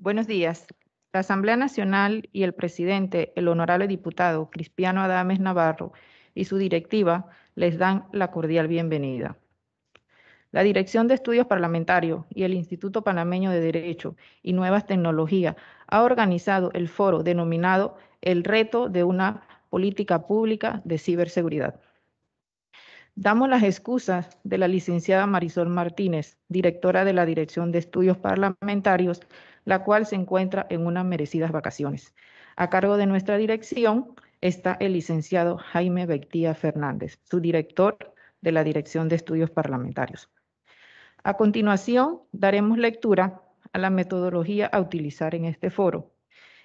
Buenos días. La Asamblea Nacional y el presidente, el honorable diputado Cristiano Adames Navarro, y su directiva les dan la cordial bienvenida. La Dirección de Estudios Parlamentarios y el Instituto Panameño de Derecho y Nuevas Tecnologías ha organizado el foro denominado El reto de una política pública de ciberseguridad. Damos las excusas de la licenciada Marisol Martínez, directora de la Dirección de Estudios Parlamentarios, la cual se encuentra en unas merecidas vacaciones. A cargo de nuestra dirección está el licenciado Jaime Bectía Fernández, su director de la Dirección de Estudios Parlamentarios. A continuación, daremos lectura a la metodología a utilizar en este foro.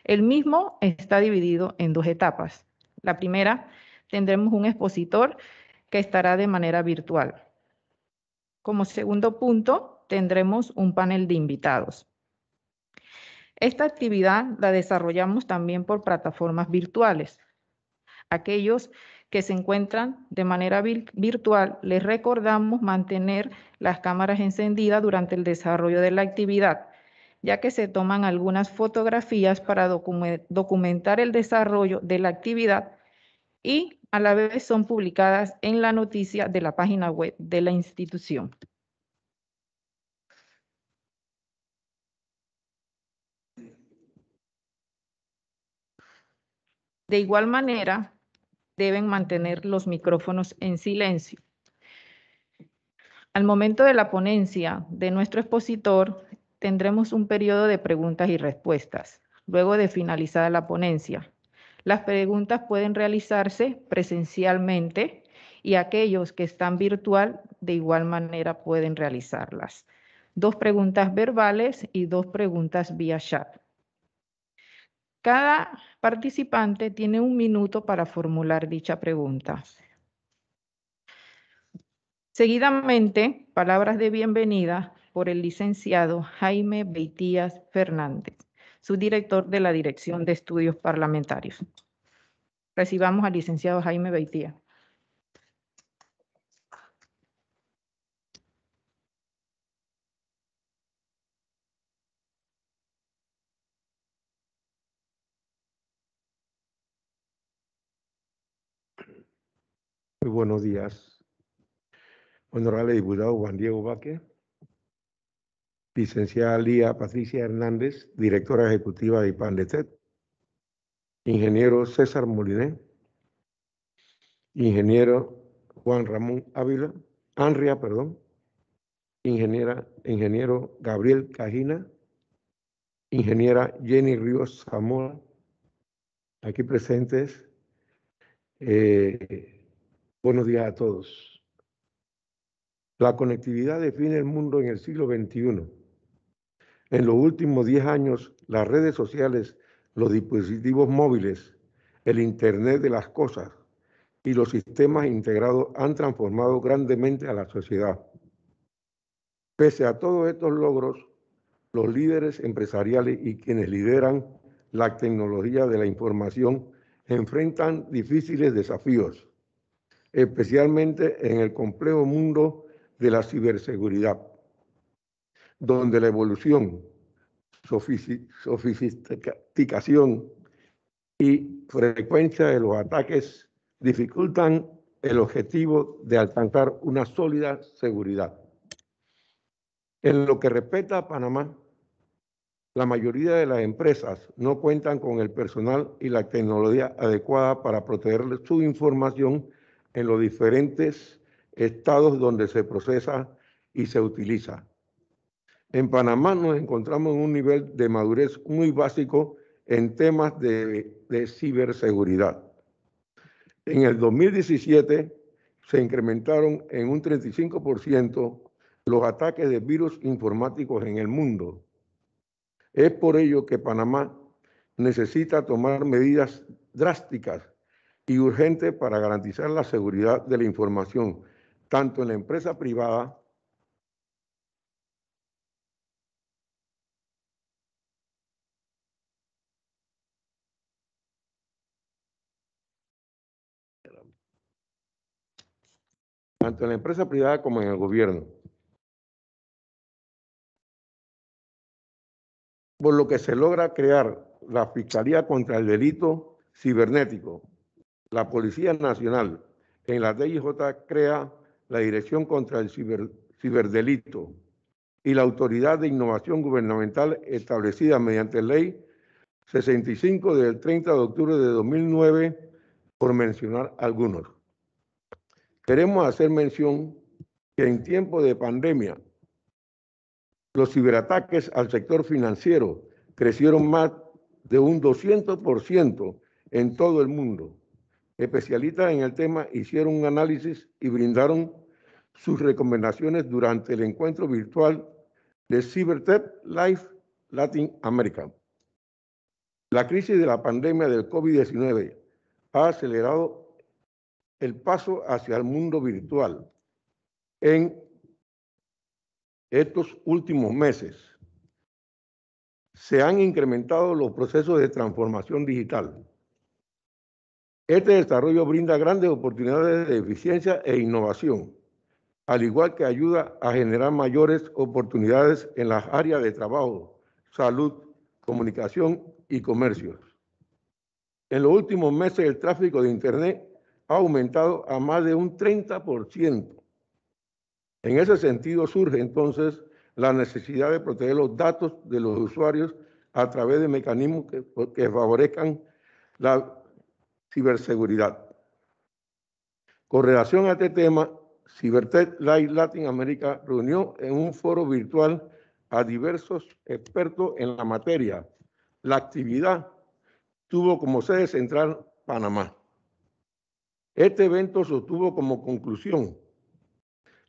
El mismo está dividido en dos etapas. La primera, tendremos un expositor que estará de manera virtual. Como segundo punto, tendremos un panel de invitados. Esta actividad la desarrollamos también por plataformas virtuales. Aquellos que se encuentran de manera virtual, les recordamos mantener las cámaras encendidas durante el desarrollo de la actividad, ya que se toman algunas fotografías para documentar el desarrollo de la actividad y a la vez son publicadas en la noticia de la página web de la institución. De igual manera, deben mantener los micrófonos en silencio. Al momento de la ponencia de nuestro expositor, tendremos un periodo de preguntas y respuestas, luego de finalizada la ponencia. Las preguntas pueden realizarse presencialmente y aquellos que están virtual de igual manera pueden realizarlas. Dos preguntas verbales y dos preguntas vía chat. Cada participante tiene un minuto para formular dicha pregunta. Seguidamente, palabras de bienvenida por el licenciado Jaime Beitías Fernández, subdirector de la Dirección de Estudios Parlamentarios. Recibamos al licenciado Jaime Beitías. Muy buenos días. Honorable diputado Juan Diego Vaque, licenciada Lía Patricia Hernández, directora ejecutiva de IPANDETET, ingeniero César Moliné, ingeniero Juan Ramón Ávila, Anria, perdón, ingeniera, ingeniero Gabriel Cajina, ingeniera Jenny Ríos Zamora, aquí presentes. Eh, Buenos días a todos. La conectividad define el mundo en el siglo XXI. En los últimos 10 años, las redes sociales, los dispositivos móviles, el Internet de las Cosas y los sistemas integrados han transformado grandemente a la sociedad. Pese a todos estos logros, los líderes empresariales y quienes lideran la tecnología de la información enfrentan difíciles desafíos especialmente en el complejo mundo de la ciberseguridad, donde la evolución, sofisticación y frecuencia de los ataques dificultan el objetivo de alcanzar una sólida seguridad. En lo que respecta a Panamá, la mayoría de las empresas no cuentan con el personal y la tecnología adecuada para proteger su información en los diferentes estados donde se procesa y se utiliza. En Panamá nos encontramos en un nivel de madurez muy básico en temas de, ciberseguridad. En el 2017 se incrementaron en un 35% los ataques de virus informáticos en el mundo. Es por ello que Panamá necesita tomar medidas drásticas y urgente para garantizar la seguridad de la información, tanto en la empresa privada tanto en la empresa privada como en el gobierno. Por lo que se logra crear la Fiscalía contra el Delito Cibernético, la Policía Nacional en la DIJ crea la Dirección contra el Ciberdelito y la Autoridad de Innovación Gubernamental establecida mediante ley 65 del 30 de octubre de 2009, por mencionar algunos. Queremos hacer mención que en tiempo de pandemia los ciberataques al sector financiero crecieron más de un 200% en todo el mundo especialistas en el tema hicieron un análisis y brindaron sus recomendaciones durante el encuentro virtual de CyberTech Live Latin America. La crisis de la pandemia del COVID-19 ha acelerado el paso hacia el mundo virtual en estos últimos meses. Se han incrementado los procesos de transformación digital este desarrollo brinda grandes oportunidades de eficiencia e innovación, al igual que ayuda a generar mayores oportunidades en las áreas de trabajo, salud, comunicación y comercio. En los últimos meses el tráfico de Internet ha aumentado a más de un 30%. En ese sentido surge entonces la necesidad de proteger los datos de los usuarios a través de mecanismos que favorezcan la ciberseguridad. Con relación a este tema, Cibertech Latin America reunió en un foro virtual a diversos expertos en la materia. La actividad tuvo como sede central Panamá. Este evento sostuvo como conclusión,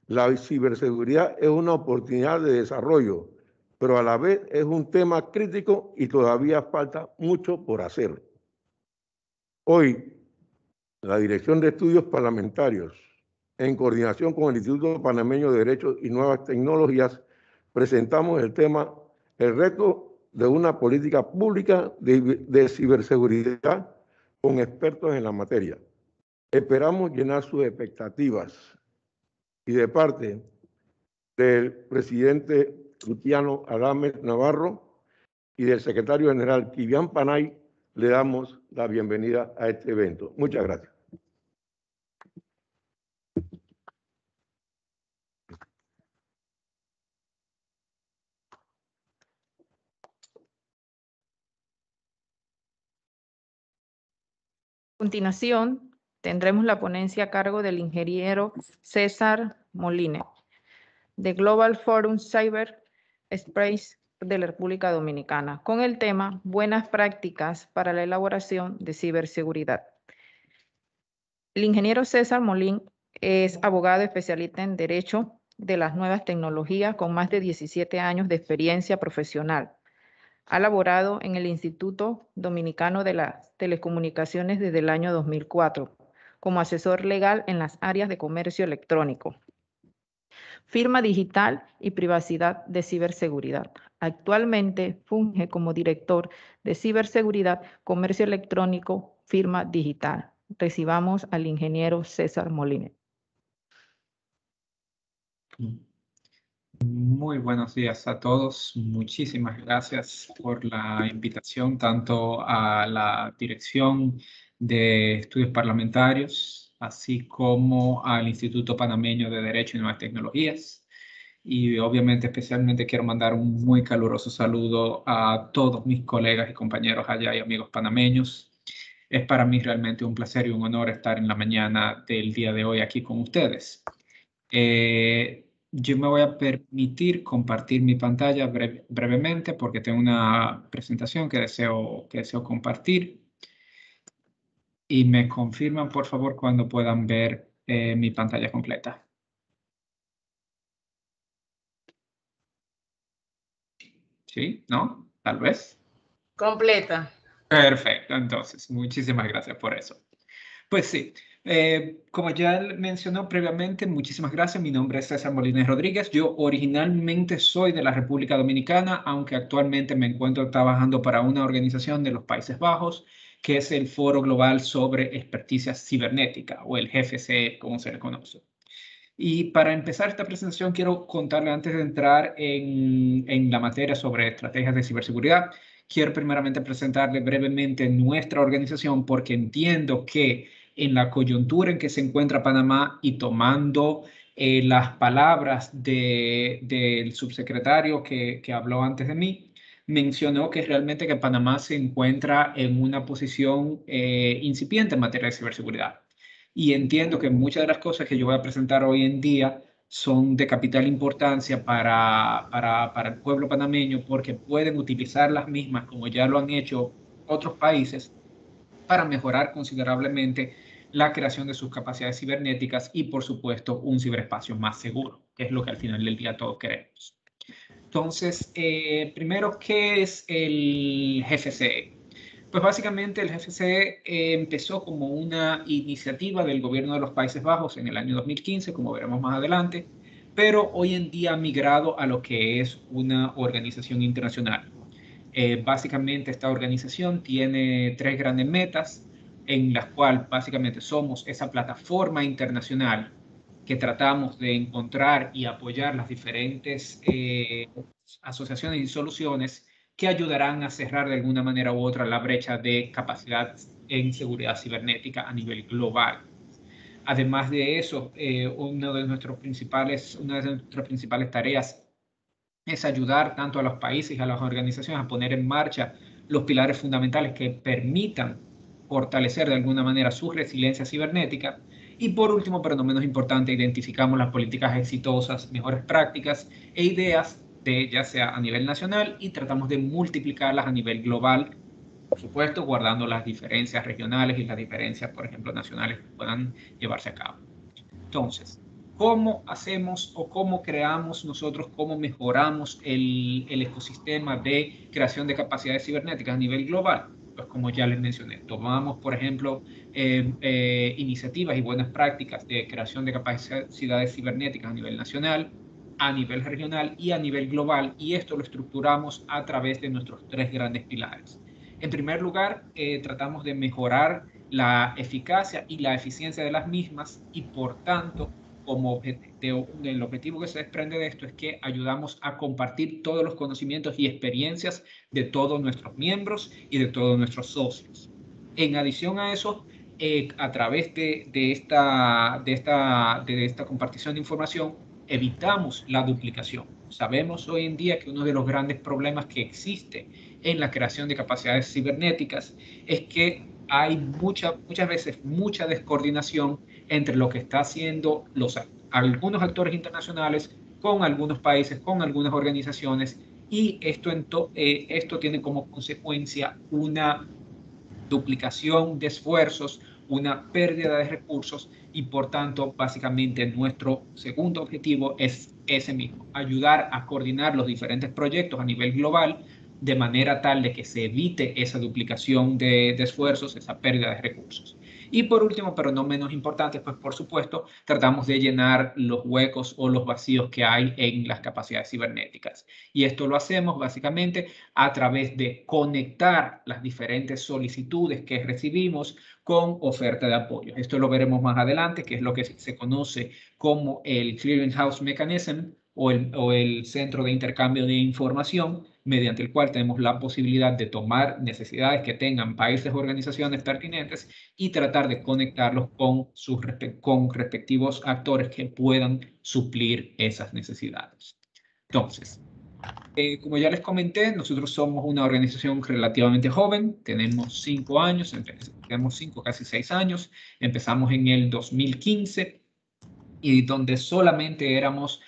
la ciberseguridad es una oportunidad de desarrollo, pero a la vez es un tema crítico y todavía falta mucho por hacer. Hoy, la Dirección de Estudios Parlamentarios, en coordinación con el Instituto Panameño de Derechos y Nuevas Tecnologías, presentamos el tema El reto de una política pública de, ciberseguridad con expertos en la materia. Esperamos llenar sus expectativas. Y de parte del presidente Luciano Adame Navarro y del secretario general Kivian Panay, le damos la bienvenida a este evento. Muchas gracias. A continuación, tendremos la ponencia a cargo del ingeniero César Molina, de Global Forum Cyber Space de la República Dominicana con el tema Buenas prácticas para la elaboración de ciberseguridad. El ingeniero César Molín es abogado especialista en Derecho de las Nuevas Tecnologías con más de 17 años de experiencia profesional. Ha laborado en el Instituto Dominicano de las Telecomunicaciones desde el año 2004 como asesor legal en las áreas de comercio electrónico, firma digital y privacidad de ciberseguridad, Actualmente funge como director de ciberseguridad, comercio electrónico, firma digital. Recibamos al ingeniero César Molina. Muy buenos días a todos. Muchísimas gracias por la invitación tanto a la Dirección de Estudios Parlamentarios, así como al Instituto Panameño de Derecho y Nuevas Tecnologías y obviamente especialmente quiero mandar un muy caluroso saludo a todos mis colegas y compañeros allá y amigos panameños. Es para mí realmente un placer y un honor estar en la mañana del día de hoy aquí con ustedes. Eh, yo me voy a permitir compartir mi pantalla brevemente porque tengo una presentación que deseo, que deseo compartir. Y me confirman, por favor, cuando puedan ver eh, mi pantalla completa. ¿Sí? ¿No? Tal vez. Completa. Perfecto, entonces, muchísimas gracias por eso. Pues sí, eh, como ya mencionó previamente, muchísimas gracias. Mi nombre es César Molines Rodríguez. Yo originalmente soy de la República Dominicana, aunque actualmente me encuentro trabajando para una organización de los Países Bajos, que es el Foro Global sobre Experticia Cibernética, o el GFC, e, como se le conoce. Y para empezar esta presentación quiero contarle antes de entrar en, en la materia sobre estrategias de ciberseguridad, quiero primeramente presentarle brevemente nuestra organización porque entiendo que en la coyuntura en que se encuentra Panamá y tomando eh, las palabras del subsecretario que, que, habló antes de mí, mencionó que realmente que Panamá se encuentra en una posición eh, incipiente en materia de ciberseguridad y entiendo que muchas de las cosas que yo voy a presentar hoy en día son de capital importancia para, para, el pueblo panameño porque pueden utilizar las mismas, como ya lo han hecho otros países, para mejorar considerablemente la creación de sus capacidades cibernéticas y, por supuesto, un ciberespacio más seguro, que es lo que al final del día todos queremos. Entonces, eh, primero, ¿qué es el GFCE? Pues básicamente el GFC eh, empezó como una iniciativa del gobierno de los Países Bajos en el año 2015, como veremos más adelante, pero hoy en día ha migrado a lo que es una organización internacional. Eh, básicamente esta organización tiene tres grandes metas en las cuales básicamente somos esa plataforma internacional que tratamos de encontrar y apoyar las diferentes eh, asociaciones y soluciones que ayudarán a cerrar de alguna manera u otra la brecha de capacidad en seguridad cibernética a nivel global. Además de eso, eh, de nuestros principales, una de nuestras principales tareas es ayudar tanto a los países y a las organizaciones a poner en marcha los pilares fundamentales que permitan fortalecer de alguna manera su resiliencia cibernética. Y por último, pero no menos importante, identificamos las políticas exitosas, mejores prácticas e ideas ya sea a nivel nacional y tratamos de multiplicarlas a nivel global, por supuesto, guardando las diferencias regionales y las diferencias, por ejemplo, nacionales que puedan llevarse a cabo. Entonces, ¿cómo hacemos o cómo creamos nosotros, cómo mejoramos el, el ecosistema de creación de capacidades cibernéticas a nivel global? pues como ya les mencioné, tomamos, por ejemplo, em, eh, iniciativas y buenas prácticas de creación de capacidades cibernéticas a nivel nacional, a nivel regional y a nivel global y esto lo estructuramos a través de nuestros tres grandes pilares. En primer lugar, eh, tratamos de mejorar la eficacia y la eficiencia de las mismas y por tanto, como el objetivo que se desprende de esto es que ayudamos a compartir todos los conocimientos y experiencias de todos nuestros miembros y de todos nuestros socios. En adición a eso, eh, a través de, de, esta, de, esta, de esta compartición de información, evitamos la duplicación. Sabemos hoy en día que uno de los grandes problemas que existe en la creación de capacidades cibernéticas es que hay muchas veces mucha descoordinación entre lo que está haciendo los, algunos actores internacionales con algunos países, con algunas organizaciones, y esto, eh, esto tiene como consecuencia una duplicación de esfuerzos, una pérdida de recursos y por tanto básicamente nuestro segundo objetivo es ese mismo, ayudar a coordinar los diferentes proyectos a nivel global de manera tal de que se evite esa duplicación de, esfuerzos, esa pérdida de recursos. Y por último, pero no menos importante, pues por supuesto, tratamos de llenar los huecos o los vacíos que hay en las capacidades cibernéticas. Y esto lo hacemos básicamente a través de conectar las diferentes solicitudes que recibimos con oferta de apoyo. Esto lo veremos más adelante, que es lo que se conoce como el Clearinghouse Mechanism o el, o el Centro de Intercambio de Información, mediante el cual tenemos la posibilidad de tomar necesidades que tengan países o organizaciones pertinentes y tratar de conectarlos con sus con respectivos actores que puedan suplir esas necesidades. Entonces, eh, como ya les comenté, nosotros somos una organización relativamente joven, tenemos cinco años, tenemos cinco, casi seis años, empezamos en el 2015 y donde solamente éramos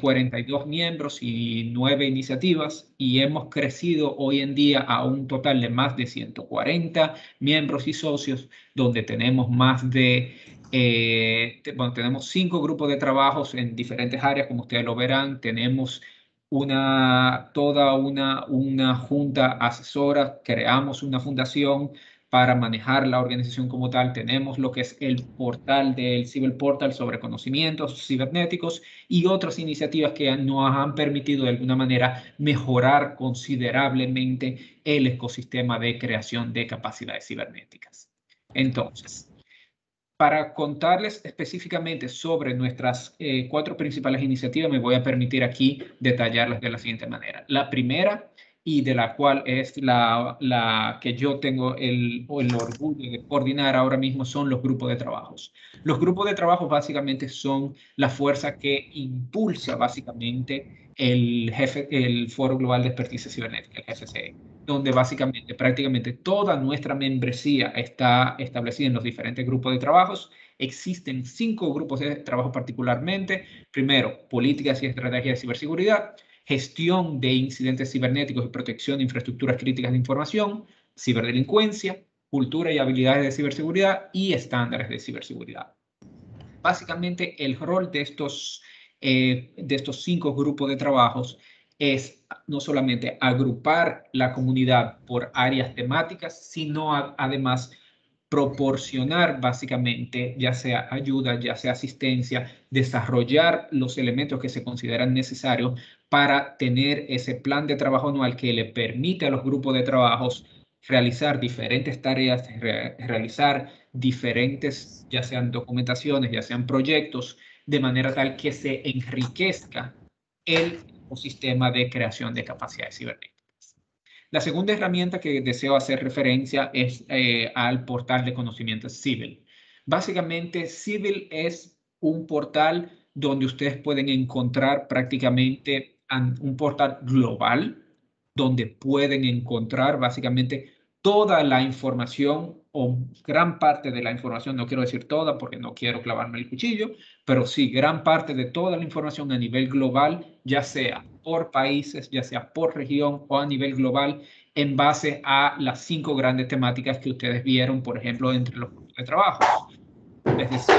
42 eh, miembros y 9 iniciativas y hemos crecido hoy en día a un total de más de 140 miembros y socios, donde tenemos más de eh, bueno, tenemos cinco grupos de trabajos en diferentes áreas, como ustedes lo verán. Tenemos una, toda una, una junta asesora, creamos una fundación para manejar la organización como tal. Tenemos lo que es el portal del Portal sobre conocimientos cibernéticos y otras iniciativas que nos han permitido de alguna manera mejorar considerablemente el ecosistema de creación de capacidades cibernéticas. Entonces, para contarles específicamente sobre nuestras eh, cuatro principales iniciativas, me voy a permitir aquí detallarlas de la siguiente manera. La primera y de la cual es la, que yo tengo el, orgullo de coordinar ahora mismo son los grupos de trabajos. Los grupos de trabajo básicamente son la fuerza que impulsa básicamente el, jefe, el Foro Global de Experticia Cibernética, el FCE, donde básicamente prácticamente toda nuestra membresía está establecida en los diferentes grupos de trabajos existen cinco grupos de trabajo particularmente. Primero, políticas y estrategias de ciberseguridad gestión de incidentes cibernéticos y protección de infraestructuras críticas de información, ciberdelincuencia, cultura y habilidades de ciberseguridad y estándares de ciberseguridad. Básicamente, el rol de estos, eh, de estos cinco grupos de trabajos es no solamente agrupar la comunidad por áreas temáticas, sino además proporcionar básicamente, ya sea ayuda, ya sea asistencia, desarrollar los elementos que se consideran necesarios para tener ese plan de trabajo anual que le permite a los grupos de trabajos realizar diferentes tareas, realizar diferentes, ya sean documentaciones, ya sean proyectos, de manera tal que se enriquezca el sistema de creación de capacidades cibernéticas. La segunda herramienta que deseo hacer referencia es eh, al portal de conocimiento Civil. Básicamente, Civil es un portal donde ustedes pueden encontrar prácticamente un portal global, donde pueden encontrar básicamente toda la información o gran parte de la información, no quiero decir toda porque no quiero clavarme el cuchillo, pero sí gran parte de toda la información a nivel global, ya sea por países, ya sea por región o a nivel global, en base a las cinco grandes temáticas que ustedes vieron, por ejemplo, entre los grupos de trabajo. Es decir,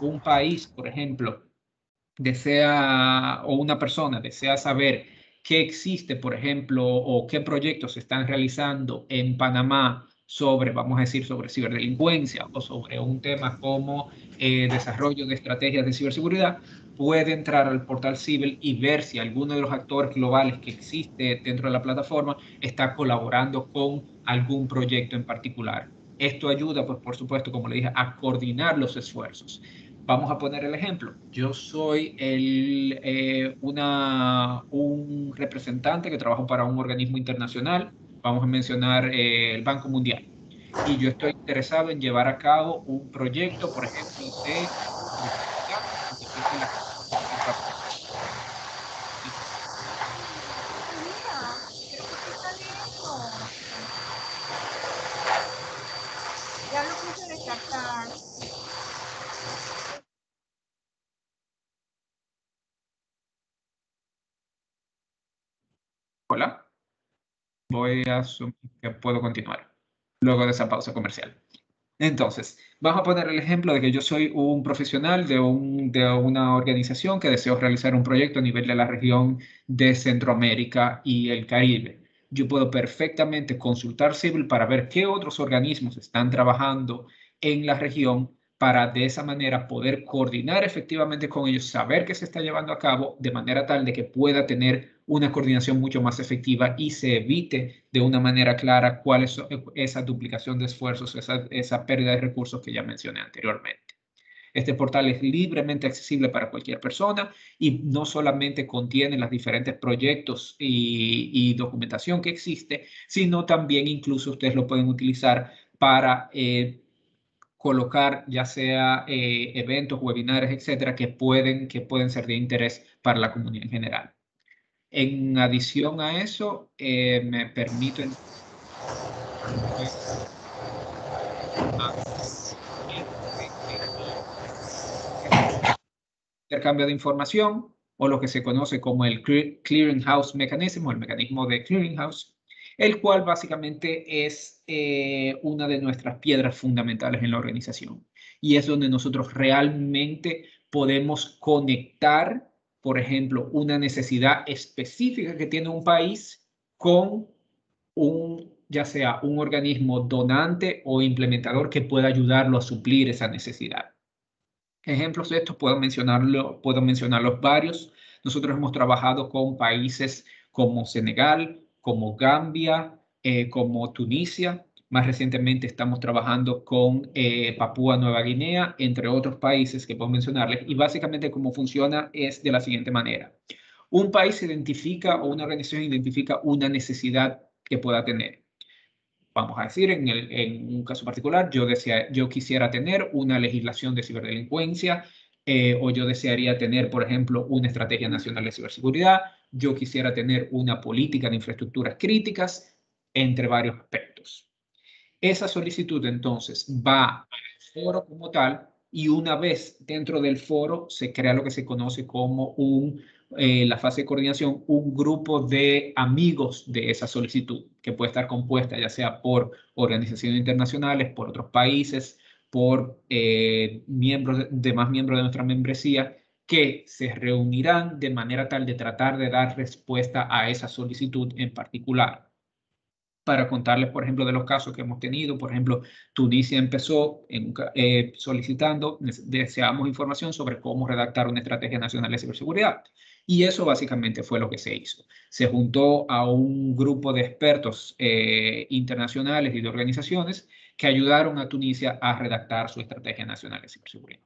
un país, por ejemplo, desea o una persona desea saber qué existe, por ejemplo, o qué proyectos se están realizando en Panamá sobre, vamos a decir, sobre ciberdelincuencia o sobre un tema como eh, desarrollo de estrategias de ciberseguridad, puede entrar al portal Civil y ver si alguno de los actores globales que existe dentro de la plataforma está colaborando con algún proyecto en particular. Esto ayuda, pues por supuesto, como le dije, a coordinar los esfuerzos. Vamos a poner el ejemplo. Yo soy el, eh, una, un representante que trabajo para un organismo internacional. Vamos a mencionar eh, el Banco Mundial. Y yo estoy interesado en llevar a cabo un proyecto, por ejemplo, de voy a asumir que puedo continuar luego de esa pausa comercial. Entonces, vamos a poner el ejemplo de que yo soy un profesional de, de una organización que deseo realizar un proyecto a nivel de la región de Centroamérica y el Caribe. Yo puedo perfectamente consultar Civil para ver qué otros organismos están trabajando en la región para de esa manera poder coordinar efectivamente con ellos, saber qué se está llevando a cabo de manera tal de que pueda tener una coordinación mucho más efectiva y se evite de una manera clara cuál es e-, esa duplicación de esfuerzos, esa, pérdida de recursos que ya mencioné anteriormente. Este portal es libremente accesible para cualquier persona y no solamente contiene los diferentes proyectos y, documentación que existe, sino también incluso ustedes lo pueden utilizar para eh, colocar ya sea eh, eventos, webinars, etcétera, que pueden, que pueden ser de interés para la comunidad en general. En adición a eso, eh, me permito intercambio de información o lo que se conoce como el clearinghouse mecanismo, el mecanismo de clearinghouse, el cual básicamente es eh, una de nuestras piedras fundamentales en la organización y es donde nosotros realmente podemos conectar por ejemplo, una necesidad específica que tiene un país con un, ya sea un organismo donante o implementador que pueda ayudarlo a suplir esa necesidad. Ejemplos de esto puedo, mencionarlo, puedo los varios. Nosotros hemos trabajado con países como Senegal, como Gambia, eh, como Tunisia, más recientemente estamos trabajando con eh, Papúa Nueva Guinea, entre otros países que puedo mencionarles. Y básicamente cómo funciona es de la siguiente manera. Un país identifica o una organización identifica una necesidad que pueda tener. Vamos a decir, en, el, en un caso particular, yo, yo quisiera tener una legislación de ciberdelincuencia, eh, o yo desearía tener, por ejemplo, una estrategia nacional de ciberseguridad, yo quisiera tener una política de infraestructuras críticas, entre varios aspectos. Esa solicitud entonces va al foro como tal y una vez dentro del foro se crea lo que se conoce como un, eh, la fase de coordinación, un grupo de amigos de esa solicitud que puede estar compuesta ya sea por organizaciones internacionales, por otros países, por eh, miembros, demás miembros de nuestra membresía que se reunirán de manera tal de tratar de dar respuesta a esa solicitud en particular para contarles, por ejemplo, de los casos que hemos tenido. Por ejemplo, Tunisia empezó en, eh, solicitando, deseamos información sobre cómo redactar una estrategia nacional de ciberseguridad. Y eso básicamente fue lo que se hizo. Se juntó a un grupo de expertos eh, internacionales y de organizaciones que ayudaron a Tunisia a redactar su estrategia nacional de ciberseguridad.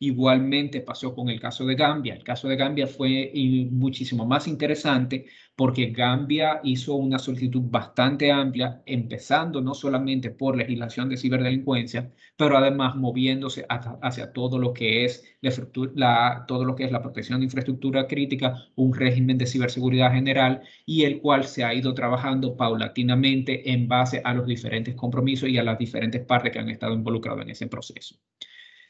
Igualmente pasó con el caso de Gambia. El caso de Gambia fue eh, muchísimo más interesante porque Gambia hizo una solicitud bastante amplia, empezando no solamente por legislación de ciberdelincuencia, pero además moviéndose hacia, todo lo que es la, todo lo que es la protección de infraestructura crítica, un régimen de ciberseguridad general y el cual se ha ido trabajando paulatinamente en base a los diferentes compromisos y a las diferentes partes que han estado involucradas en ese proceso.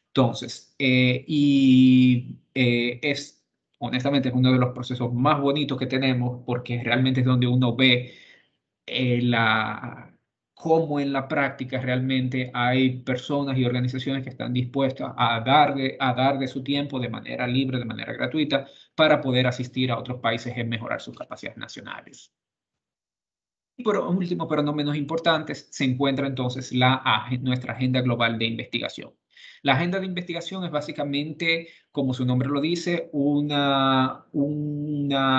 Entonces, eh, y eh, es honestamente es uno de los procesos más bonitos que tenemos porque realmente es donde uno ve eh, cómo en la práctica realmente hay personas y organizaciones que están dispuestas a dar, de, su tiempo de manera libre, de manera gratuita, para poder asistir a otros países en mejorar sus capacidades nacionales. Y por último, pero no menos importante, se encuentra entonces la, nuestra agenda global de investigación. La agenda de investigación es básicamente, como su nombre lo dice, una,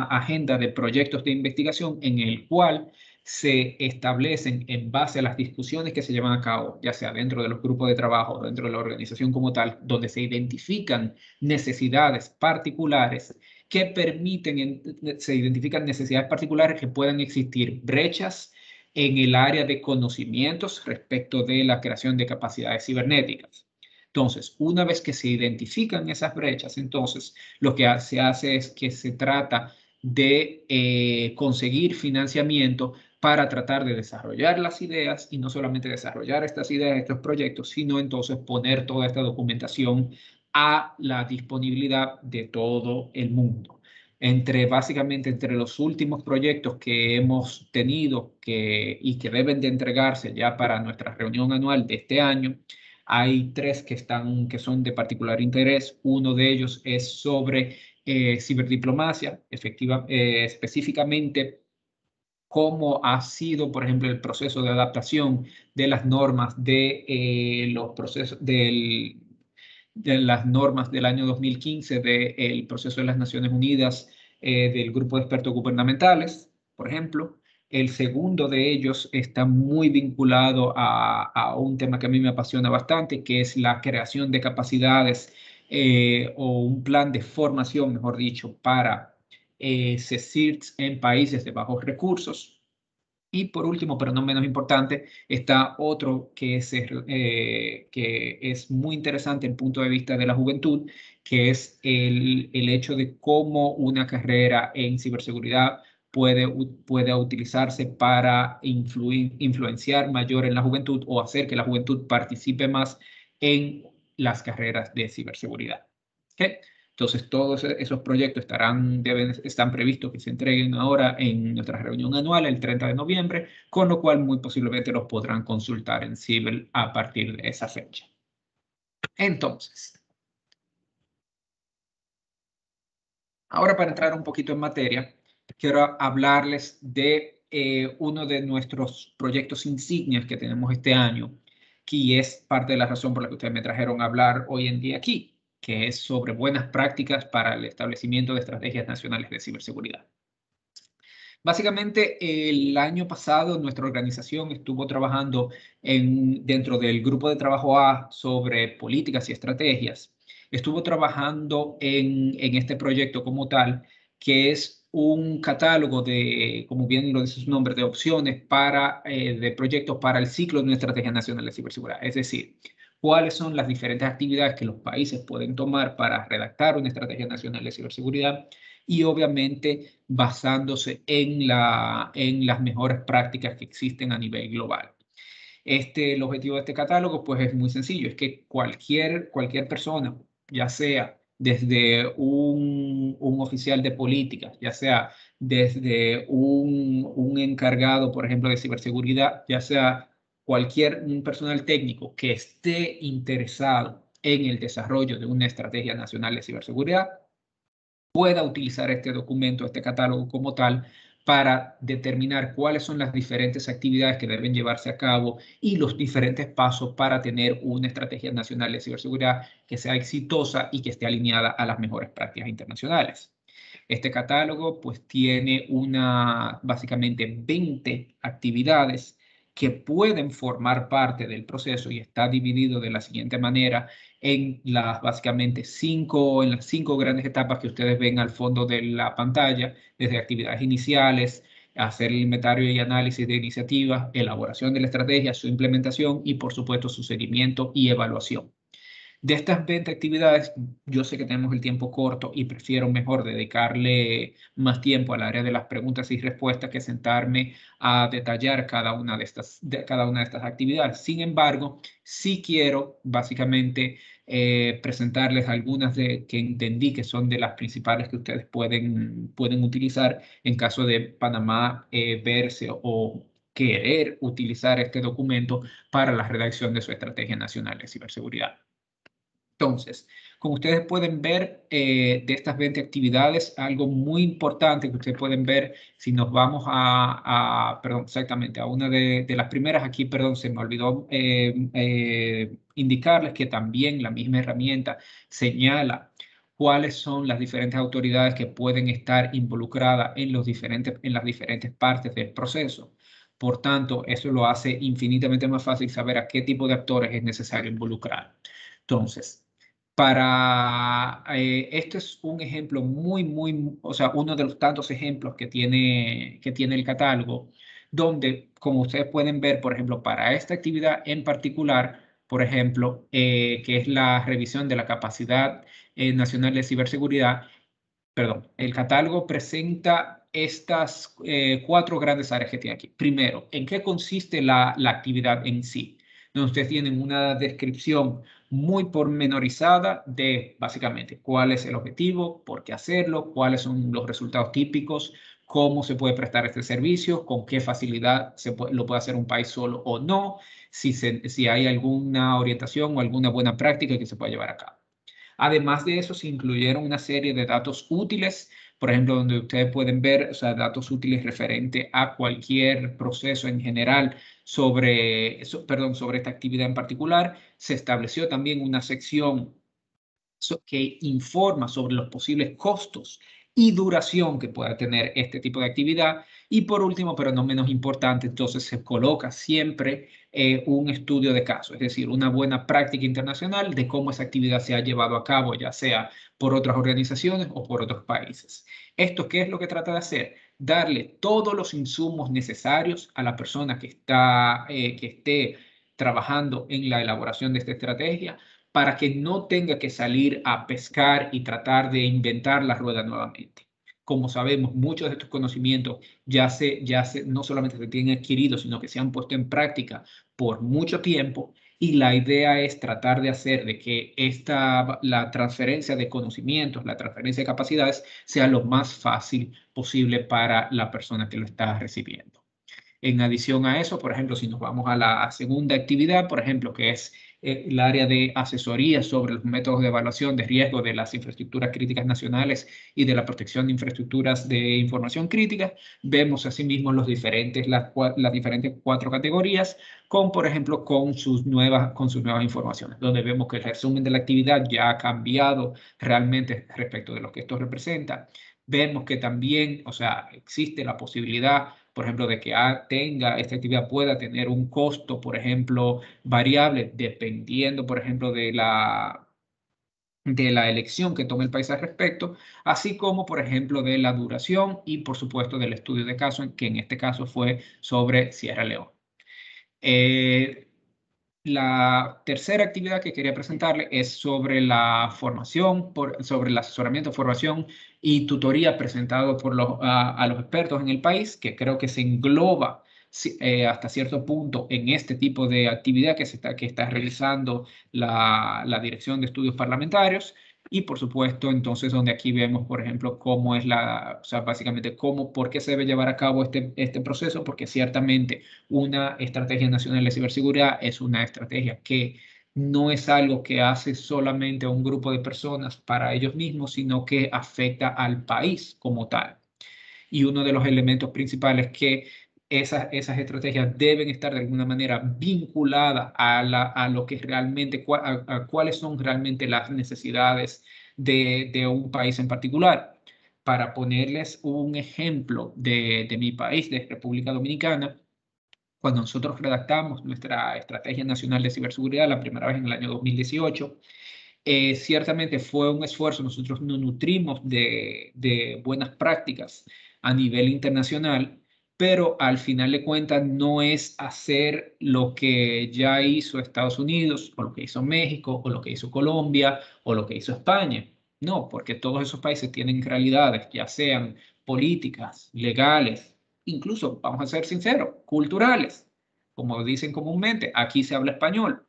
agenda de proyectos de investigación en el cual se establecen en base a las discusiones que se llevan a cabo, ya sea dentro de los grupos de trabajo, dentro de la organización como tal, donde se identifican necesidades particulares que permiten, se identifican necesidades particulares que puedan existir brechas en el área de conocimientos respecto de la creación de capacidades cibernéticas. Entonces, una vez que se identifican esas brechas, entonces lo que se hace es que se trata de eh, conseguir financiamiento para tratar de desarrollar las ideas y no solamente desarrollar estas ideas, estos proyectos, sino entonces poner toda esta documentación a la disponibilidad de todo el mundo. Entre básicamente entre los últimos proyectos que hemos tenido que, y que deben de entregarse ya para nuestra reunión anual de este año, hay tres que, están, que son de particular interés. Uno de ellos es sobre eh, ciberdiplomacia, efectiva, eh, específicamente cómo ha sido, por ejemplo, el proceso de adaptación de las normas de eh, los procesos del, de las normas del año 2015 del proceso de las Naciones Unidas del grupo de expertos gubernamentales, por ejemplo, el segundo de ellos está muy vinculado a, un tema que a mí me apasiona bastante, que es la creación de capacidades eh, o un plan de formación, mejor dicho, para eh, en países de bajos recursos. Y por último, pero no menos importante, está otro que es, eh, que es muy interesante el punto de vista de la juventud, que es el, el hecho de cómo una carrera en ciberseguridad puede, pueda utilizarse para influir, influenciar mayor en la juventud o hacer que la juventud participe más en las carreras de ciberseguridad. Entonces, todos e-, esos proyectos estarán, deben, están previstos que se entreguen ahora en nuestra reunión anual el 30 de noviembre, con lo cual muy posiblemente los podrán consultar en Cibel a partir de esa fecha. Entonces, ahora para entrar un poquito en materia, quiero hablarles de eh, uno de nuestros proyectos insignias que tenemos este año, que es parte de la razón por la que ustedes me trajeron a hablar hoy en día aquí, que es sobre buenas prácticas para el establecimiento de estrategias nacionales de ciberseguridad. Básicamente, el año pasado nuestra organización estuvo trabajando en, dentro del grupo de trabajo A sobre políticas y estrategias. Estuvo trabajando en, en este proyecto como tal, que es un catálogo de, como bien lo dice su nombre, de opciones para, eh, de proyectos para el ciclo de una estrategia nacional de ciberseguridad. Es decir, cuáles son las diferentes actividades que los países pueden tomar para redactar una estrategia nacional de ciberseguridad y obviamente basándose en, la, en las mejores prácticas que existen a nivel global. Este, el objetivo de este catálogo pues es muy sencillo, es que cualquier, cualquier persona, ya sea desde un, oficial de política, ya sea desde un, un, encargado, por ejemplo, de ciberseguridad, ya sea cualquier un personal técnico que esté interesado en el desarrollo de una estrategia nacional de ciberseguridad, pueda utilizar este documento, este catálogo como tal, para determinar cuáles son las diferentes actividades que deben llevarse a cabo y los diferentes pasos para tener una estrategia nacional de ciberseguridad que sea exitosa y que esté alineada a las mejores prácticas internacionales. Este catálogo pues tiene una básicamente 20 actividades que pueden formar parte del proceso y está dividido de la siguiente manera en las básicamente cinco, en las cinco grandes etapas que ustedes ven al fondo de la pantalla, desde actividades iniciales, hacer el inventario y análisis de iniciativas, elaboración de la estrategia, su implementación y por supuesto su seguimiento y evaluación. De estas 20 actividades, yo sé que tenemos el tiempo corto y prefiero mejor dedicarle más tiempo al área de las preguntas y respuestas que sentarme a detallar cada una de estas, cada una de estas actividades. Sin embargo, sí quiero básicamente eh, presentarles algunas de, que entendí que son de las principales que ustedes pueden, pueden utilizar en caso de Panamá eh, verse o querer utilizar este documento para la redacción de su estrategia nacional de ciberseguridad. Entonces, como ustedes pueden ver, eh, de estas 20 actividades, algo muy importante que ustedes pueden ver, si nos vamos a, perdón, exactamente, a una de, las primeras aquí, perdón, se me olvidó em, eh, indicarles que también la misma herramienta señala cuáles son las diferentes autoridades que pueden estar involucradas en, los diferentes, en las diferentes partes del proceso. Por tanto, eso lo hace infinitamente más fácil saber a qué tipo de actores es necesario involucrar. Entonces, para, eh, esto es un ejemplo muy, muy, o sea, uno de los tantos ejemplos que tiene, que tiene el catálogo, donde, como ustedes pueden ver, por ejemplo, para esta actividad en particular, por ejemplo, eh, que es la revisión de la capacidad eh, nacional de ciberseguridad, perdón, el catálogo presenta estas eh, cuatro grandes áreas que tiene aquí. Primero, ¿en qué consiste la, la actividad en sí? Donde ustedes tienen una descripción muy pormenorizada de básicamente cuál es el objetivo, por qué hacerlo, cuáles son los resultados típicos, cómo se puede prestar este servicio, con qué facilidad se lo puede hacer un país solo o no, si, si hay alguna orientación o alguna buena práctica que se pueda llevar a cabo. Además de eso, se incluyeron una serie de datos útiles, por ejemplo, donde ustedes pueden ver datos útiles referente a cualquier proceso en general, sobre, perdón, sobre esta actividad en particular. Se estableció también una sección que informa sobre los posibles costos y duración que pueda tener este tipo de actividad. Y por último, pero no menos importante, entonces se coloca siempre eh, un estudio de caso, es decir, una buena práctica internacional de cómo esa actividad se ha llevado a cabo, ya sea por otras organizaciones o por otros países. ¿Esto qué es lo que trata de hacer? darle todos los insumos necesarios a la persona que, está, eh, que esté trabajando en la elaboración de esta estrategia para que no tenga que salir a pescar y tratar de inventar la rueda nuevamente. Como sabemos, muchos de estos conocimientos ya, se, ya se, no solamente se tienen adquiridos, sino que se han puesto en práctica por mucho tiempo y la idea es tratar de hacer de que esta, la transferencia de conocimientos, la transferencia de capacidades sea lo más fácil posible para la persona que lo está recibiendo. En adición a eso, por ejemplo, si nos vamos a la segunda actividad, por ejemplo, que es el eh, área de asesoría sobre los métodos de evaluación de riesgo de las infraestructuras críticas nacionales y de la protección de infraestructuras de información crítica. Vemos asimismo los diferentes, las, diferentes cuatro categorías con, por ejemplo, con sus, nuevas, con sus nuevas informaciones, donde vemos que el resumen de la actividad ya ha cambiado realmente respecto de lo que esto representa. Vemos que también, o sea, existe la posibilidad por ejemplo, de que ah, tenga, esta actividad pueda tener un costo, por ejemplo, variable, dependiendo, por ejemplo, de la, de la elección que tome el país al respecto, así como, por ejemplo, de la duración y, por supuesto, del estudio de caso, que en este caso fue sobre Sierra Leona eh, la tercera actividad que quería presentarle es sobre la formación, sobre el asesoramiento, formación y tutoría presentado por los, a, los expertos en el país, que creo que se engloba eh, hasta cierto punto en este tipo de actividad que, está, que está realizando la Dirección de Estudios Parlamentarios y por supuesto, entonces donde aquí vemos, por ejemplo, cómo es la, o sea, básicamente cómo, por qué se debe llevar a cabo este, este proceso, porque ciertamente una estrategia nacional de ciberseguridad es una estrategia que no es algo que hace solamente a un grupo de personas para ellos mismos, sino que afecta al país como tal. Y uno de los elementos principales que esas, esas estrategias deben estar de alguna manera vinculadas a, a lo que realmente, a, cuáles son realmente las necesidades de, de, un país en particular. Para ponerles un ejemplo de, de mi país, de República Dominicana, cuando nosotros redactamos nuestra Estrategia Nacional de Ciberseguridad, la primera vez en el año 2018, eh, ciertamente fue un esfuerzo, nosotros nos nutrimos de, de, buenas prácticas a nivel internacional pero al final de cuentas no es hacer lo que ya hizo Estados Unidos o lo que hizo México o lo que hizo Colombia o lo que hizo España. No, porque todos esos países tienen realidades, ya sean políticas, legales, incluso, vamos a ser sinceros, culturales. Como dicen comúnmente, aquí se habla español,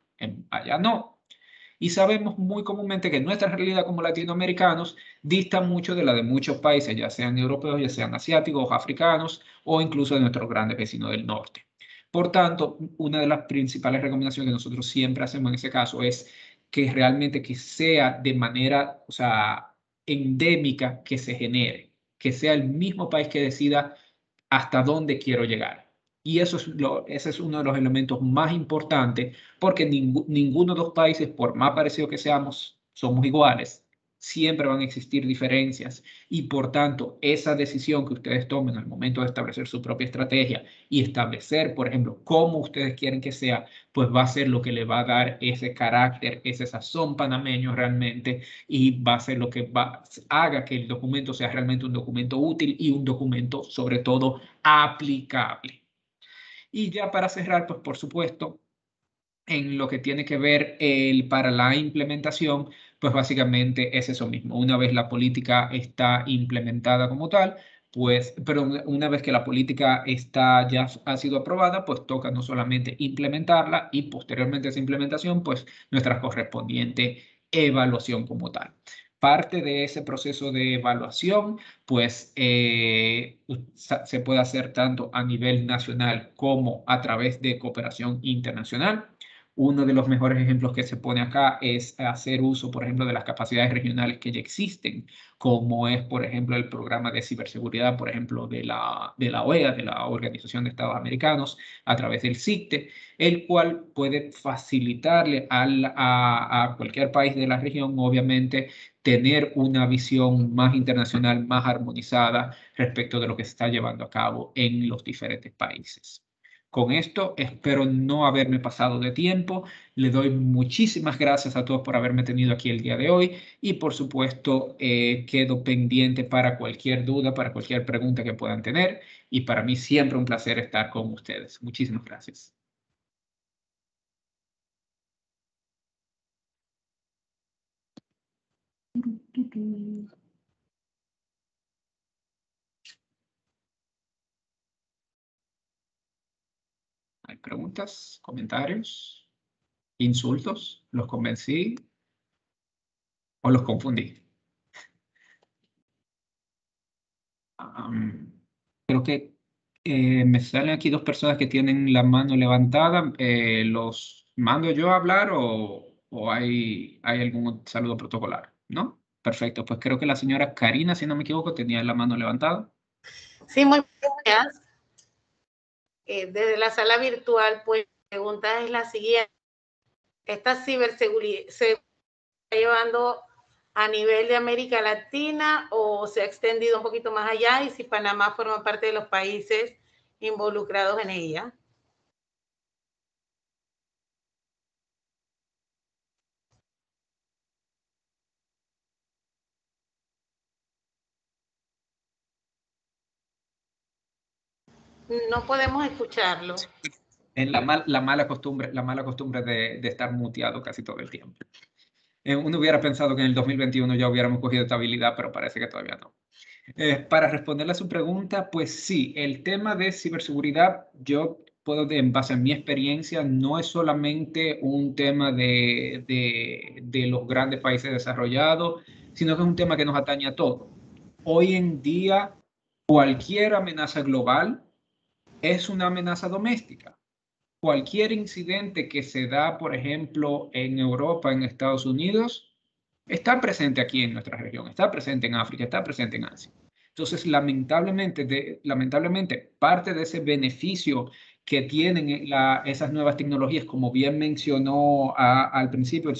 allá no, y sabemos muy comúnmente que nuestra realidad como latinoamericanos dista mucho de la de muchos países, ya sean europeos, ya sean asiáticos, africanos o incluso de nuestros grandes vecinos del norte. Por tanto, una de las principales recomendaciones que nosotros siempre hacemos en ese caso es que realmente que sea de manera, sea, endémica que se genere, que sea el mismo país que decida hasta dónde quiero llegar y eso es ese es uno de los elementos más importantes, porque ninguno de los países, por más parecido que seamos, somos iguales. Siempre van a existir diferencias y por tanto esa decisión que ustedes tomen al momento de establecer su propia estrategia y establecer, por ejemplo, cómo ustedes quieren que sea, pues va a ser lo que le va a dar ese carácter, ese sazón panameño realmente y va a ser lo que haga que el documento sea realmente un documento útil y un documento sobre todo aplicable. Y ya para cerrar, pues por supuesto, en lo que tiene que ver el, para la implementación, pues básicamente es eso mismo. Una vez la política está implementada como tal, pues, pero una vez que la política está ya ha sido aprobada, pues toca no solamente implementarla y posteriormente esa implementación, pues nuestra correspondiente evaluación como tal parte de ese proceso de evaluación, pues eh, se puede hacer tanto a nivel nacional como a través de cooperación internacional. Uno de los mejores ejemplos que se pone acá es hacer uso, por ejemplo, de las capacidades regionales que ya existen, como es, por ejemplo, el programa de ciberseguridad, por ejemplo, de la, OEA, e de la Organización de Estados Americanos, a través del CITE, el cual puede facilitarle a, a cualquier país de la región, obviamente, tener una visión más internacional, más armonizada respecto de lo que se está llevando a cabo en los diferentes países con esto. Espero no haberme pasado de tiempo. Le doy muchísimas gracias a todos por haberme tenido aquí el día de hoy y por supuesto eh, quedo pendiente para cualquier duda, para cualquier pregunta que puedan tener y para mí siempre un placer estar con ustedes. Muchísimas gracias. preguntas, comentarios, insultos, los convencí o los confundí. creo que eh, me salen aquí dos personas que tienen la mano levantada. Eh, ¿Los mando yo a hablar o, hay, hay algún saludo protocolar? ¿No? Perfecto. Pues creo que la señora Karina, si no me equivoco, tenía la mano levantada. Sí, muy buenas. Eh, desde la sala virtual, pues la pregunta es la siguiente. ¿Esta ciberseguridad se está llevando a nivel de América Latina o se ha extendido un poquito más allá y si Panamá forma parte de los países involucrados en ella? No podemos escucharlo. En la, la, mala costumbre, la mala costumbre de, de, estar muteado casi todo el tiempo. Eh, uno hubiera pensado que en el 2021 ya hubiéramos cogido esta habilidad, pero parece que todavía no. Eh, para responderle a su pregunta, pues sí, el tema de ciberseguridad, yo puedo, en base a mi experiencia, no es solamente un tema de, de, de los grandes países desarrollados, sino que es un tema que nos atañe a todos. Hoy en día, cualquier amenaza global es una amenaza doméstica. Cualquier incidente que se da, por ejemplo, en Europa, en Estados Unidos, está presente aquí en nuestra región, está presente en África, está presente en Asia. Entonces, lamentablemente, lamentablemente parte de ese beneficio que tienen eh, esas nuevas tecnologías, como bien mencionó al principio el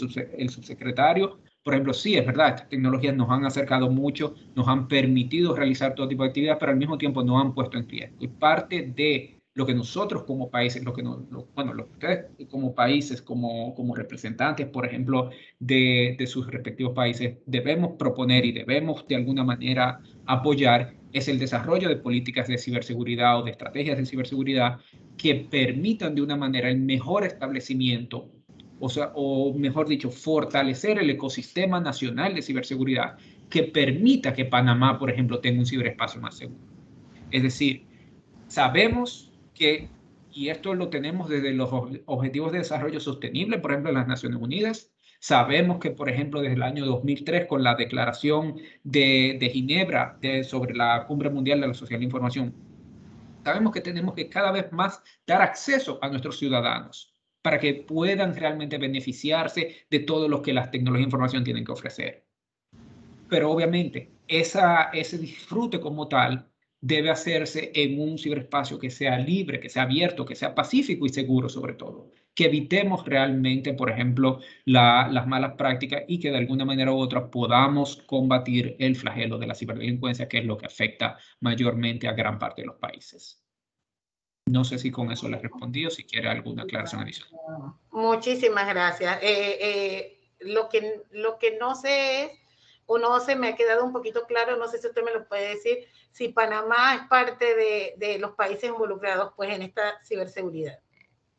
subsecretario, por ejemplo, sí, es verdad, estas tecnologías nos han acercado mucho, nos han permitido realizar todo tipo de actividades, pero al mismo tiempo nos han puesto en pie. Y parte de lo que nosotros como países, lo que bueno, ustedes como países, como, como representantes, por ejemplo, de, de sus respectivos países, debemos proponer y debemos de alguna manera apoyar es el desarrollo de políticas de ciberseguridad o de estrategias de ciberseguridad que permitan de una manera el mejor establecimiento o, sea, o mejor dicho, fortalecer el ecosistema nacional de ciberseguridad que permita que Panamá, por ejemplo, tenga un ciberespacio más seguro. Es decir, sabemos que, y esto lo tenemos desde los Objetivos de Desarrollo Sostenible, por ejemplo, en las Naciones Unidas, sabemos que, por ejemplo, desde el año 2003, con la declaración de, Ginebra sobre la Cumbre Mundial de la Social Información, sabemos que tenemos que cada vez más dar acceso a nuestros ciudadanos para que puedan realmente beneficiarse de todo lo que las tecnologías de información tienen que ofrecer. Pero obviamente, ese disfrute como tal debe hacerse en un ciberespacio que sea libre, que sea abierto, que sea pacífico y seguro sobre todo, que evitemos realmente, por ejemplo, las malas prácticas y que de alguna manera u otra podamos combatir el flagelo de la ciberdelincuencia, que es lo que afecta mayormente a gran parte de los países. No sé si con eso le he respondido, si quiere alguna aclaración adicional. Muchísimas gracias. Eh, eh, lo, que, lo que no sé es, o no se me ha quedado un poquito claro, no sé si usted me lo puede decir, si Panamá es parte de, los países involucrados pues, en esta ciberseguridad.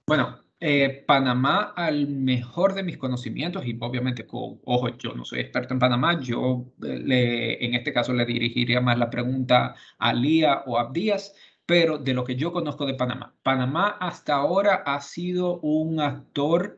Bueno, eh, Panamá, al mejor de mis conocimientos, y obviamente, con, ojo, yo no soy experto en Panamá, yo en este caso le dirigiría más la pregunta a Lía o a Díaz, pero de lo que yo conozco de Panamá, Panamá hasta ahora ha sido un actor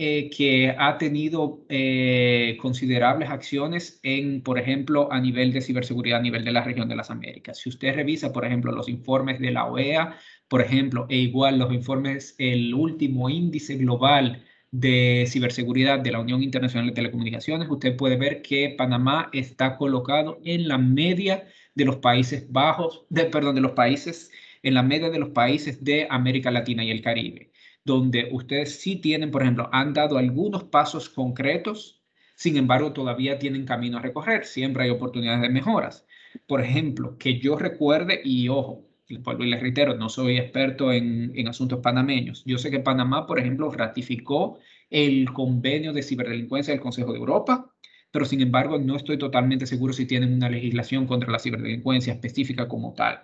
eh, que ha tenido eh, considerables acciones en, por ejemplo, a nivel de ciberseguridad, a nivel de la región de las Américas. Si usted revisa, por ejemplo, los informes de la OEA, por ejemplo, e igual los informes, el último índice global de ciberseguridad de la Unión Internacional de Telecomunicaciones, usted puede ver que Panamá está colocado en la media de los Países Bajos, de, perdón, de los países, en la media de los países de América Latina y el Caribe, donde ustedes sí tienen, por ejemplo, han dado algunos pasos concretos, sin embargo, todavía tienen camino a recorrer, siempre hay oportunidades de mejoras. Por ejemplo, que yo recuerde, y ojo, y les reitero, no soy experto en asuntos panameños. Yo sé que Panamá, por ejemplo, ratificó el convenio de ciberdelincuencia del Consejo de Europa, pero sin embargo no estoy totalmente seguro si tienen una legislación contra la ciberdelincuencia específica como tal.